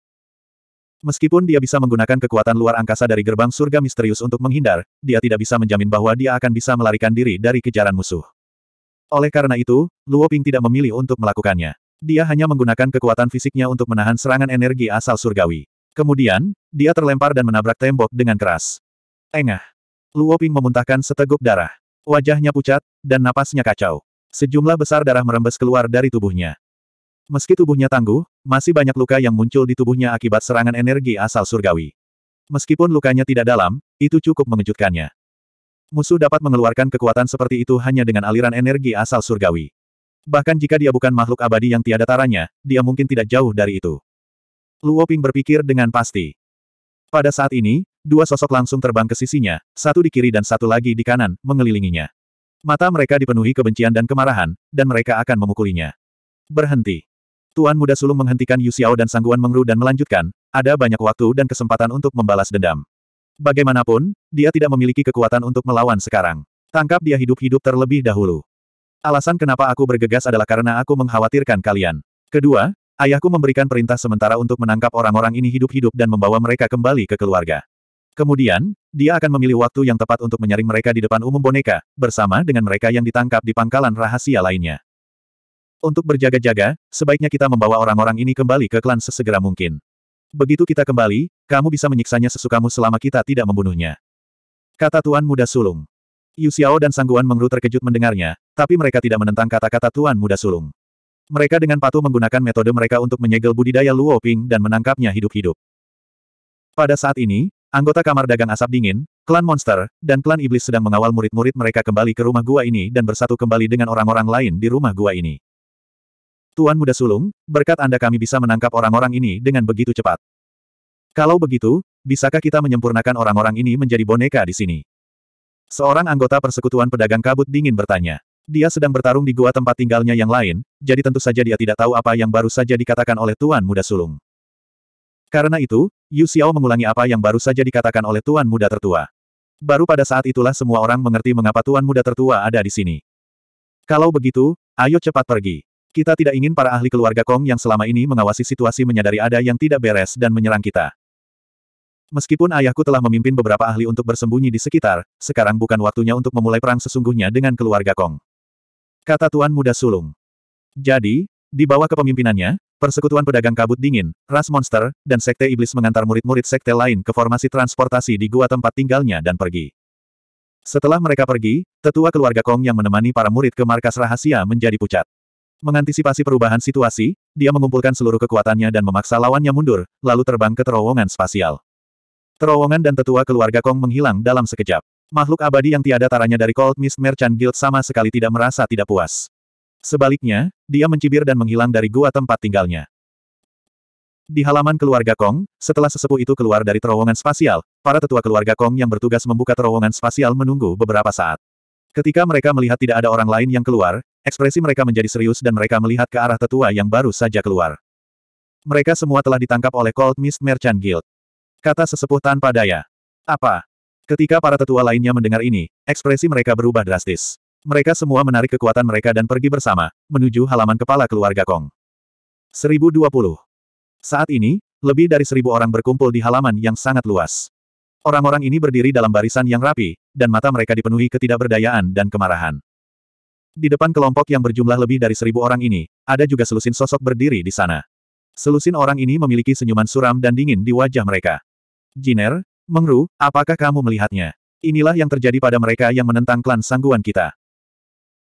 Meskipun dia bisa menggunakan kekuatan luar angkasa dari gerbang surga misterius untuk menghindar, dia tidak bisa menjamin bahwa dia akan bisa melarikan diri dari kejaran musuh. Oleh karena itu, Luo Ping tidak memilih untuk melakukannya. Dia hanya menggunakan kekuatan fisiknya untuk menahan serangan energi asal surgawi. Kemudian, dia terlempar dan menabrak tembok dengan keras. Engah. Luo Ping memuntahkan seteguk darah. Wajahnya pucat, dan napasnya kacau. Sejumlah besar darah merembes keluar dari tubuhnya. Meski tubuhnya tangguh, masih banyak luka yang muncul di tubuhnya akibat serangan energi asal surgawi. Meskipun lukanya tidak dalam, itu cukup mengejutkannya. Musuh dapat mengeluarkan kekuatan seperti itu hanya dengan aliran energi asal surgawi. Bahkan jika dia bukan makhluk abadi yang tiada taranya, dia mungkin tidak jauh dari itu. Luo Ping berpikir dengan pasti. Pada saat ini, dua sosok langsung terbang ke sisinya, satu di kiri dan satu lagi di kanan, mengelilinginya. Mata mereka dipenuhi kebencian dan kemarahan, dan mereka akan memukulinya. Berhenti. Tuan muda sulung menghentikan Yu Xiao dan Sangguan Mengru dan melanjutkan, ada banyak waktu dan kesempatan untuk membalas dendam. Bagaimanapun, dia tidak memiliki kekuatan untuk melawan sekarang. Tangkap dia hidup-hidup terlebih dahulu. Alasan kenapa aku bergegas adalah karena aku mengkhawatirkan kalian. Kedua, Ayahku memberikan perintah sementara untuk menangkap orang-orang ini hidup-hidup dan membawa mereka kembali ke keluarga. Kemudian, dia akan memilih waktu yang tepat untuk menyaring mereka di depan umum boneka, bersama dengan mereka yang ditangkap di pangkalan rahasia lainnya. Untuk berjaga-jaga, sebaiknya kita membawa orang-orang ini kembali ke klan sesegera mungkin. Begitu kita kembali, kamu bisa menyiksanya sesukamu selama kita tidak membunuhnya. Kata Tuan Muda Sulung. Yu Xiao dan Sangguan Mengru terkejut mendengarnya, tapi mereka tidak menentang kata-kata Tuan Muda Sulung. Mereka dengan patuh menggunakan metode mereka untuk menyegel budidaya Luo Ping dan menangkapnya hidup-hidup. Pada saat ini, anggota kamar dagang asap dingin, klan monster, dan klan iblis sedang mengawal murid-murid mereka kembali ke rumah gua ini dan bersatu kembali dengan orang-orang lain di rumah gua ini. Tuan Muda Sulung, berkat Anda kami bisa menangkap orang-orang ini dengan begitu cepat. Kalau begitu, bisakah kita menyempurnakan orang-orang ini menjadi boneka di sini? Seorang anggota persekutuan pedagang kabut dingin bertanya. Dia sedang bertarung di gua tempat tinggalnya yang lain, jadi tentu saja dia tidak tahu apa yang baru saja dikatakan oleh Tuan Muda Sulung. Karena itu, Yu Xiao mengulangi apa yang baru saja dikatakan oleh Tuan Muda Tertua. Baru pada saat itulah semua orang mengerti mengapa Tuan Muda Tertua ada di sini. Kalau begitu, ayo cepat pergi. Kita tidak ingin para ahli keluarga Kong yang selama ini mengawasi situasi menyadari ada yang tidak beres dan menyerang kita. Meskipun ayahku telah memimpin beberapa ahli untuk bersembunyi di sekitar, sekarang bukan waktunya untuk memulai perang sesungguhnya dengan keluarga Kong. Kata Tuan Muda Sulung. Jadi, di bawah kepemimpinannya, persekutuan pedagang kabut dingin, ras monster, dan sekte iblis mengantar murid-murid sekte lain ke formasi transportasi di gua tempat tinggalnya dan pergi. Setelah mereka pergi, tetua keluarga Kong yang menemani para murid ke markas rahasia menjadi pucat. Mengantisipasi perubahan situasi, dia mengumpulkan seluruh kekuatannya dan memaksa lawannya mundur, lalu terbang ke terowongan spasial. Terowongan dan tetua keluarga Kong menghilang dalam sekejap. Makhluk abadi yang tiada taranya dari Cold Mist Merchant Guild sama sekali tidak merasa tidak puas. Sebaliknya, dia mencibir dan menghilang dari gua tempat tinggalnya. Di halaman keluarga Kong, setelah sesepuh itu keluar dari terowongan spasial, para tetua keluarga Kong yang bertugas membuka terowongan spasial menunggu beberapa saat. Ketika mereka melihat tidak ada orang lain yang keluar, ekspresi mereka menjadi serius dan mereka melihat ke arah tetua yang baru saja keluar. Mereka semua telah ditangkap oleh Cold Mist Merchant Guild. Kata sesepuh tanpa daya. Apa? Ketika para tetua lainnya mendengar ini, ekspresi mereka berubah drastis. Mereka semua menarik kekuatan mereka dan pergi bersama, menuju halaman kepala keluarga Kong. 1020. Saat ini, lebih dari seribu orang berkumpul di halaman yang sangat luas. Orang-orang ini berdiri dalam barisan yang rapi, dan mata mereka dipenuhi ketidakberdayaan dan kemarahan. Di depan kelompok yang berjumlah lebih dari seribu orang ini, ada juga selusin sosok berdiri di sana. Selusin orang ini memiliki senyuman suram dan dingin di wajah mereka. Jiner, Mengru, apakah kamu melihatnya? Inilah yang terjadi pada mereka yang menentang klan sangguan kita.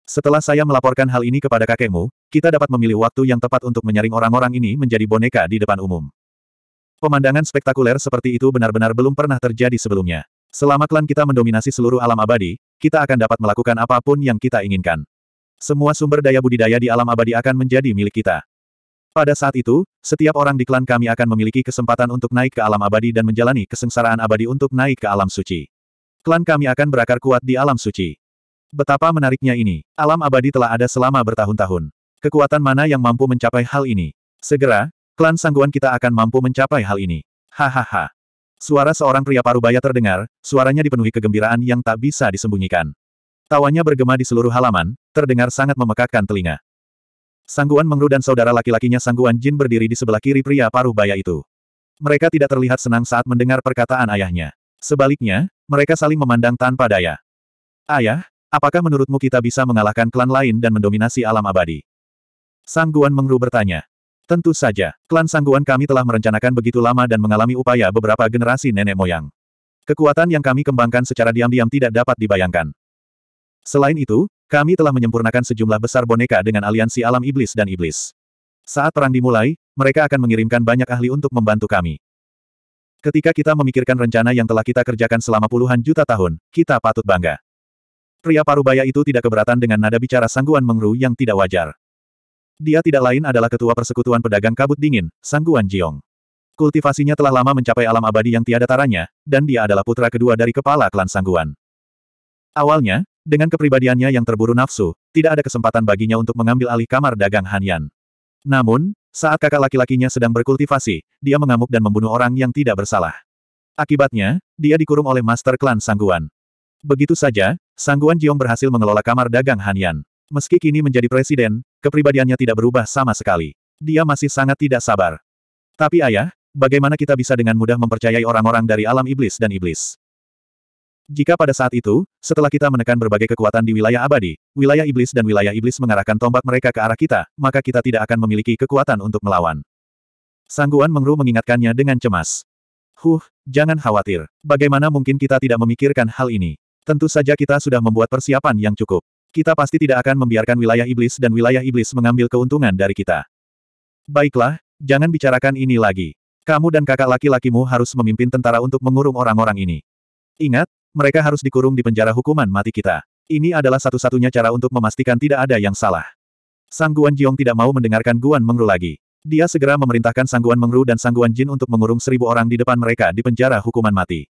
Setelah saya melaporkan hal ini kepada kakekmu, kita dapat memilih waktu yang tepat untuk menyaring orang-orang ini menjadi boneka di depan umum. Pemandangan spektakuler seperti itu benar-benar belum pernah terjadi sebelumnya. Selama klan kita mendominasi seluruh alam abadi, kita akan dapat melakukan apapun yang kita inginkan. Semua sumber daya budidaya di alam abadi akan menjadi milik kita. Pada saat itu, setiap orang di klan kami akan memiliki kesempatan untuk naik ke alam abadi dan menjalani kesengsaraan abadi untuk naik ke alam suci. Klan kami akan berakar kuat di alam suci. Betapa menariknya ini. Alam abadi telah ada selama bertahun-tahun. Kekuatan mana yang mampu mencapai hal ini? Segera, klan sangguan kita akan mampu mencapai hal ini. Hahaha. Suara seorang pria parubaya terdengar, suaranya dipenuhi kegembiraan yang tak bisa disembunyikan. Tawanya bergema di seluruh halaman, terdengar sangat memekakkan telinga. Sangguan Mengru dan saudara laki-lakinya Sangguan Jin berdiri di sebelah kiri pria paruh baya itu. Mereka tidak terlihat senang saat mendengar perkataan ayahnya. Sebaliknya, mereka saling memandang tanpa daya. Ayah, apakah menurutmu kita bisa mengalahkan klan lain dan mendominasi alam abadi? Sangguan Mengru bertanya. Tentu saja, klan Sangguan kami telah merencanakan begitu lama dan mengalami upaya beberapa generasi nenek moyang. Kekuatan yang kami kembangkan secara diam-diam tidak dapat dibayangkan. Selain itu, kami telah menyempurnakan sejumlah besar boneka dengan aliansi alam iblis dan iblis. Saat perang dimulai, mereka akan mengirimkan banyak ahli untuk membantu kami. Ketika kita memikirkan rencana yang telah kita kerjakan selama puluhan juta tahun, kita patut bangga. Pria parubaya itu tidak keberatan dengan nada bicara Sangguan Mengru yang tidak wajar. Dia tidak lain adalah ketua persekutuan pedagang kabut dingin, Sangguan Jiong. Kultivasinya telah lama mencapai alam abadi yang tiada taranya, dan dia adalah putra kedua dari kepala klan Sangguan. Awalnya, dengan kepribadiannya yang terburu nafsu, tidak ada kesempatan baginya untuk mengambil alih kamar dagang Hanyan. Namun, saat kakak laki-lakinya sedang berkultivasi, dia mengamuk dan membunuh orang yang tidak bersalah. Akibatnya, dia dikurung oleh Master Klan Sangguan. Begitu saja, Sangguan Jiong berhasil mengelola kamar dagang Hanyan. Meski kini menjadi presiden, kepribadiannya tidak berubah sama sekali. Dia masih sangat tidak sabar. Tapi ayah, bagaimana kita bisa dengan mudah mempercayai orang-orang dari alam iblis dan iblis? Jika pada saat itu, setelah kita menekan berbagai kekuatan di wilayah abadi, wilayah iblis dan wilayah iblis mengarahkan tombak mereka ke arah kita, maka kita tidak akan memiliki kekuatan untuk melawan. Sangguan Mengru mengingatkannya dengan cemas. Huh, jangan khawatir. Bagaimana mungkin kita tidak memikirkan hal ini? Tentu saja kita sudah membuat persiapan yang cukup. Kita pasti tidak akan membiarkan wilayah iblis dan wilayah iblis mengambil keuntungan dari kita. Baiklah, jangan bicarakan ini lagi. Kamu dan kakak laki-lakimu harus memimpin tentara untuk mengurung orang-orang ini. Ingat, mereka harus dikurung di penjara hukuman mati kita. Ini adalah satu-satunya cara untuk memastikan tidak ada yang salah. Sang Guan Jiong tidak mau mendengarkan Guan Mengru lagi. Dia segera memerintahkan Sang Guan Mengru dan Sang Guan Jin untuk mengurung seribu orang di depan mereka di penjara hukuman mati.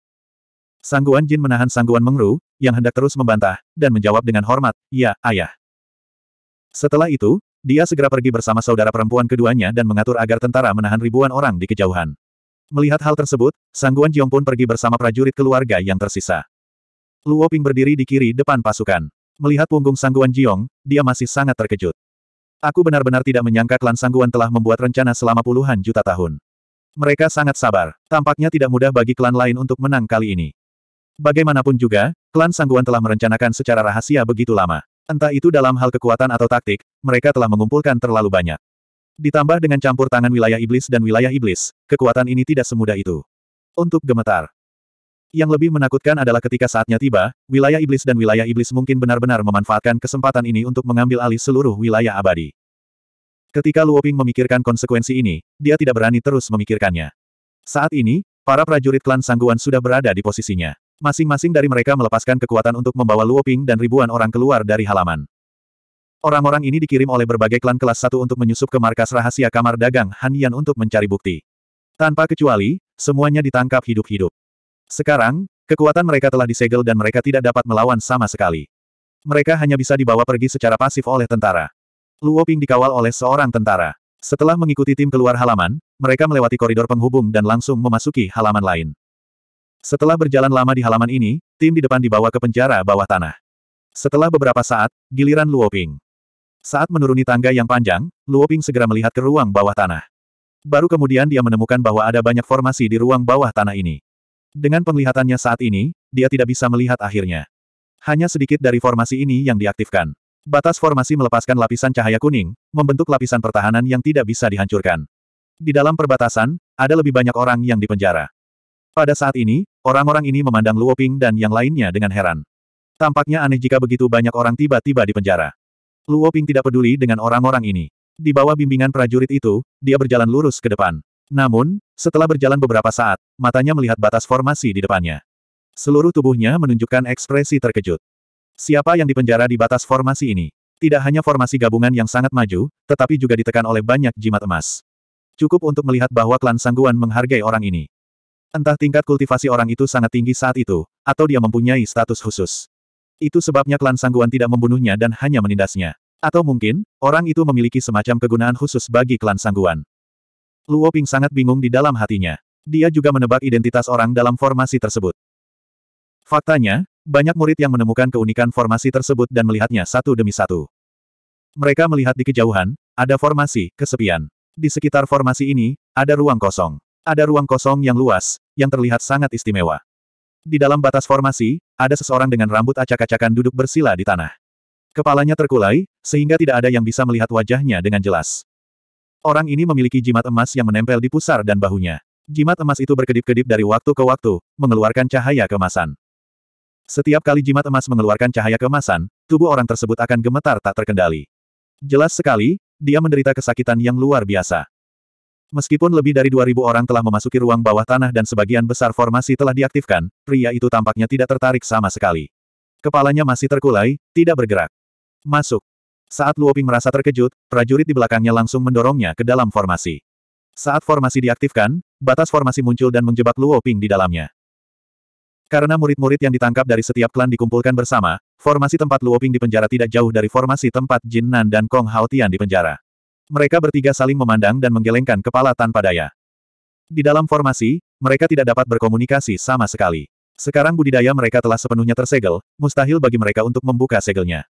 Sang Guan Jin menahan Sang Guan Mengru, yang hendak terus membantah, dan menjawab dengan hormat, Ya, ayah. Setelah itu, dia segera pergi bersama saudara perempuan keduanya dan mengatur agar tentara menahan ribuan orang di kejauhan. Melihat hal tersebut, Sangguan Jiong pun pergi bersama prajurit keluarga yang tersisa. Luo Ping berdiri di kiri depan pasukan. Melihat punggung Sangguan Jiong, dia masih sangat terkejut. Aku benar-benar tidak menyangka klan Sangguan telah membuat rencana selama puluhan juta tahun. Mereka sangat sabar. Tampaknya tidak mudah bagi klan lain untuk menang kali ini. Bagaimanapun juga, klan Sangguan telah merencanakan secara rahasia begitu lama. Entah itu dalam hal kekuatan atau taktik, mereka telah mengumpulkan terlalu banyak. Ditambah dengan campur tangan wilayah iblis dan wilayah iblis, kekuatan ini tidak semudah itu. Untuk gemetar. Yang lebih menakutkan adalah ketika saatnya tiba, wilayah iblis dan wilayah iblis mungkin benar-benar memanfaatkan kesempatan ini untuk mengambil alih seluruh wilayah abadi. Ketika Luoping memikirkan konsekuensi ini, dia tidak berani terus memikirkannya. Saat ini, para prajurit klan Sangguan sudah berada di posisinya. Masing-masing dari mereka melepaskan kekuatan untuk membawa Luoping dan ribuan orang keluar dari halaman. Orang-orang ini dikirim oleh berbagai klan kelas 1 untuk menyusup ke markas rahasia kamar dagang Han untuk mencari bukti. Tanpa kecuali, semuanya ditangkap hidup-hidup. Sekarang, kekuatan mereka telah disegel dan mereka tidak dapat melawan sama sekali. Mereka hanya bisa dibawa pergi secara pasif oleh tentara. Luoping dikawal oleh seorang tentara. Setelah mengikuti tim keluar halaman, mereka melewati koridor penghubung dan langsung memasuki halaman lain. Setelah berjalan lama di halaman ini, tim di depan dibawa ke penjara bawah tanah. Setelah beberapa saat, giliran Luoping. Saat menuruni tangga yang panjang, Luoping segera melihat ke ruang bawah tanah. Baru kemudian dia menemukan bahwa ada banyak formasi di ruang bawah tanah ini. Dengan penglihatannya saat ini, dia tidak bisa melihat akhirnya. Hanya sedikit dari formasi ini yang diaktifkan. Batas formasi melepaskan lapisan cahaya kuning, membentuk lapisan pertahanan yang tidak bisa dihancurkan. Di dalam perbatasan, ada lebih banyak orang yang dipenjara. Pada saat ini, orang-orang ini memandang Luoping dan yang lainnya dengan heran. Tampaknya aneh jika begitu banyak orang tiba-tiba dipenjara. Luo Ping tidak peduli dengan orang-orang ini. Di bawah bimbingan prajurit itu, dia berjalan lurus ke depan. Namun, setelah berjalan beberapa saat, matanya melihat batas formasi di depannya. Seluruh tubuhnya menunjukkan ekspresi terkejut. Siapa yang dipenjara di batas formasi ini? Tidak hanya formasi gabungan yang sangat maju, tetapi juga ditekan oleh banyak jimat emas. Cukup untuk melihat bahwa klan Sangguan menghargai orang ini. Entah tingkat kultivasi orang itu sangat tinggi saat itu, atau dia mempunyai status khusus. Itu sebabnya klan Sangguan tidak membunuhnya dan hanya menindasnya. Atau mungkin, orang itu memiliki semacam kegunaan khusus bagi klan Sangguan. Luo Ping sangat bingung di dalam hatinya. Dia juga menebak identitas orang dalam formasi tersebut. Faktanya, banyak murid yang menemukan keunikan formasi tersebut dan melihatnya satu demi satu. Mereka melihat di kejauhan, ada formasi, kesepian. Di sekitar formasi ini, ada ruang kosong. Ada ruang kosong yang luas, yang terlihat sangat istimewa. Di dalam batas formasi, ada seseorang dengan rambut acak-acakan duduk bersila di tanah. Kepalanya terkulai, sehingga tidak ada yang bisa melihat wajahnya dengan jelas. Orang ini memiliki jimat emas yang menempel di pusar dan bahunya. Jimat emas itu berkedip-kedip dari waktu ke waktu, mengeluarkan cahaya kemasan. Setiap kali jimat emas mengeluarkan cahaya kemasan, tubuh orang tersebut akan gemetar tak terkendali. Jelas sekali, dia menderita kesakitan yang luar biasa. Meskipun lebih dari 2.000 orang telah memasuki ruang bawah tanah dan sebagian besar formasi telah diaktifkan, pria itu tampaknya tidak tertarik sama sekali. Kepalanya masih terkulai, tidak bergerak. Masuk. Saat Luoping merasa terkejut, prajurit di belakangnya langsung mendorongnya ke dalam formasi. Saat formasi diaktifkan, batas formasi muncul dan menjebak Luoping di dalamnya. Karena murid-murid yang ditangkap dari setiap klan dikumpulkan bersama, formasi tempat Luoping di penjara tidak jauh dari formasi tempat Jin Nan dan Kong Hao Tian di penjara. Mereka bertiga saling memandang dan menggelengkan kepala tanpa daya. Di dalam formasi, mereka tidak dapat berkomunikasi sama sekali. Sekarang budidaya mereka telah sepenuhnya tersegel, mustahil bagi mereka untuk membuka segelnya.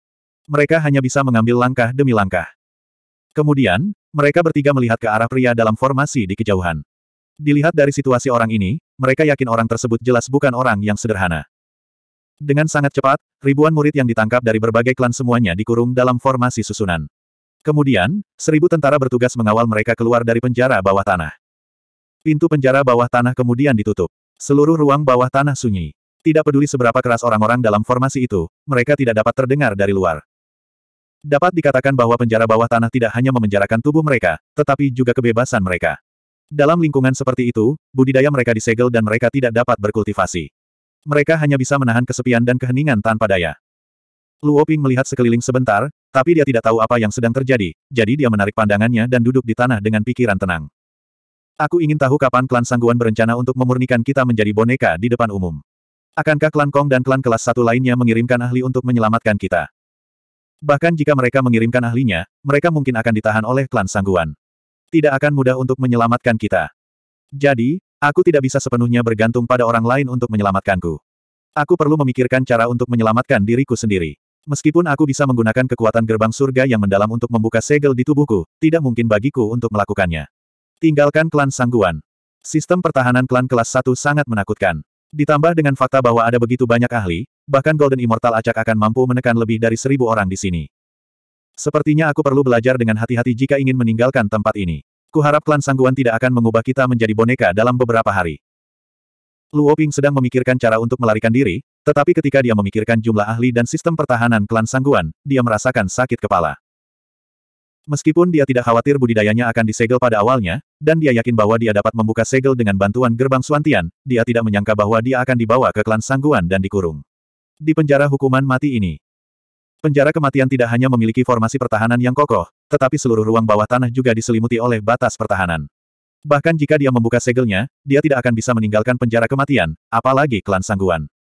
Mereka hanya bisa mengambil langkah demi langkah. Kemudian, mereka bertiga melihat ke arah pria dalam formasi di kejauhan. Dilihat dari situasi orang ini, mereka yakin orang tersebut jelas bukan orang yang sederhana. Dengan sangat cepat, ribuan murid yang ditangkap dari berbagai klan semuanya dikurung dalam formasi susunan. Kemudian, seribu tentara bertugas mengawal mereka keluar dari penjara bawah tanah. Pintu penjara bawah tanah kemudian ditutup. Seluruh ruang bawah tanah sunyi. Tidak peduli seberapa keras orang-orang dalam formasi itu, mereka tidak dapat terdengar dari luar. Dapat dikatakan bahwa penjara bawah tanah tidak hanya memenjarakan tubuh mereka, tetapi juga kebebasan mereka. Dalam lingkungan seperti itu, budidaya mereka disegel dan mereka tidak dapat berkultivasi. Mereka hanya bisa menahan kesepian dan keheningan tanpa daya. Luoping melihat sekeliling sebentar, tapi dia tidak tahu apa yang sedang terjadi, jadi dia menarik pandangannya dan duduk di tanah dengan pikiran tenang. Aku ingin tahu kapan klan Sangguan berencana untuk memurnikan kita menjadi boneka di depan umum. Akankah klan Kong dan klan kelas satu lainnya mengirimkan ahli untuk menyelamatkan kita? Bahkan jika mereka mengirimkan ahlinya, mereka mungkin akan ditahan oleh klan Sangguan. Tidak akan mudah untuk menyelamatkan kita. Jadi, aku tidak bisa sepenuhnya bergantung pada orang lain untuk menyelamatkanku. Aku perlu memikirkan cara untuk menyelamatkan diriku sendiri. Meskipun aku bisa menggunakan kekuatan gerbang surga yang mendalam untuk membuka segel di tubuhku, tidak mungkin bagiku untuk melakukannya. Tinggalkan klan sangguan. Sistem pertahanan klan kelas 1 sangat menakutkan. Ditambah dengan fakta bahwa ada begitu banyak ahli, bahkan Golden Immortal acak akan mampu menekan lebih dari seribu orang di sini. Sepertinya aku perlu belajar dengan hati-hati jika ingin meninggalkan tempat ini. Kuharap klan sangguan tidak akan mengubah kita menjadi boneka dalam beberapa hari. Luo Ping sedang memikirkan cara untuk melarikan diri, tetapi ketika dia memikirkan jumlah ahli dan sistem pertahanan klan Sangguan, dia merasakan sakit kepala. Meskipun dia tidak khawatir budidayanya akan disegel pada awalnya, dan dia yakin bahwa dia dapat membuka segel dengan bantuan gerbang Suantian, dia tidak menyangka bahwa dia akan dibawa ke klan Sangguan dan dikurung. Di penjara hukuman mati ini. Penjara kematian tidak hanya memiliki formasi pertahanan yang kokoh, tetapi seluruh ruang bawah tanah juga diselimuti oleh batas pertahanan. Bahkan jika dia membuka segelnya, dia tidak akan bisa meninggalkan penjara kematian, apalagi klan sangguan.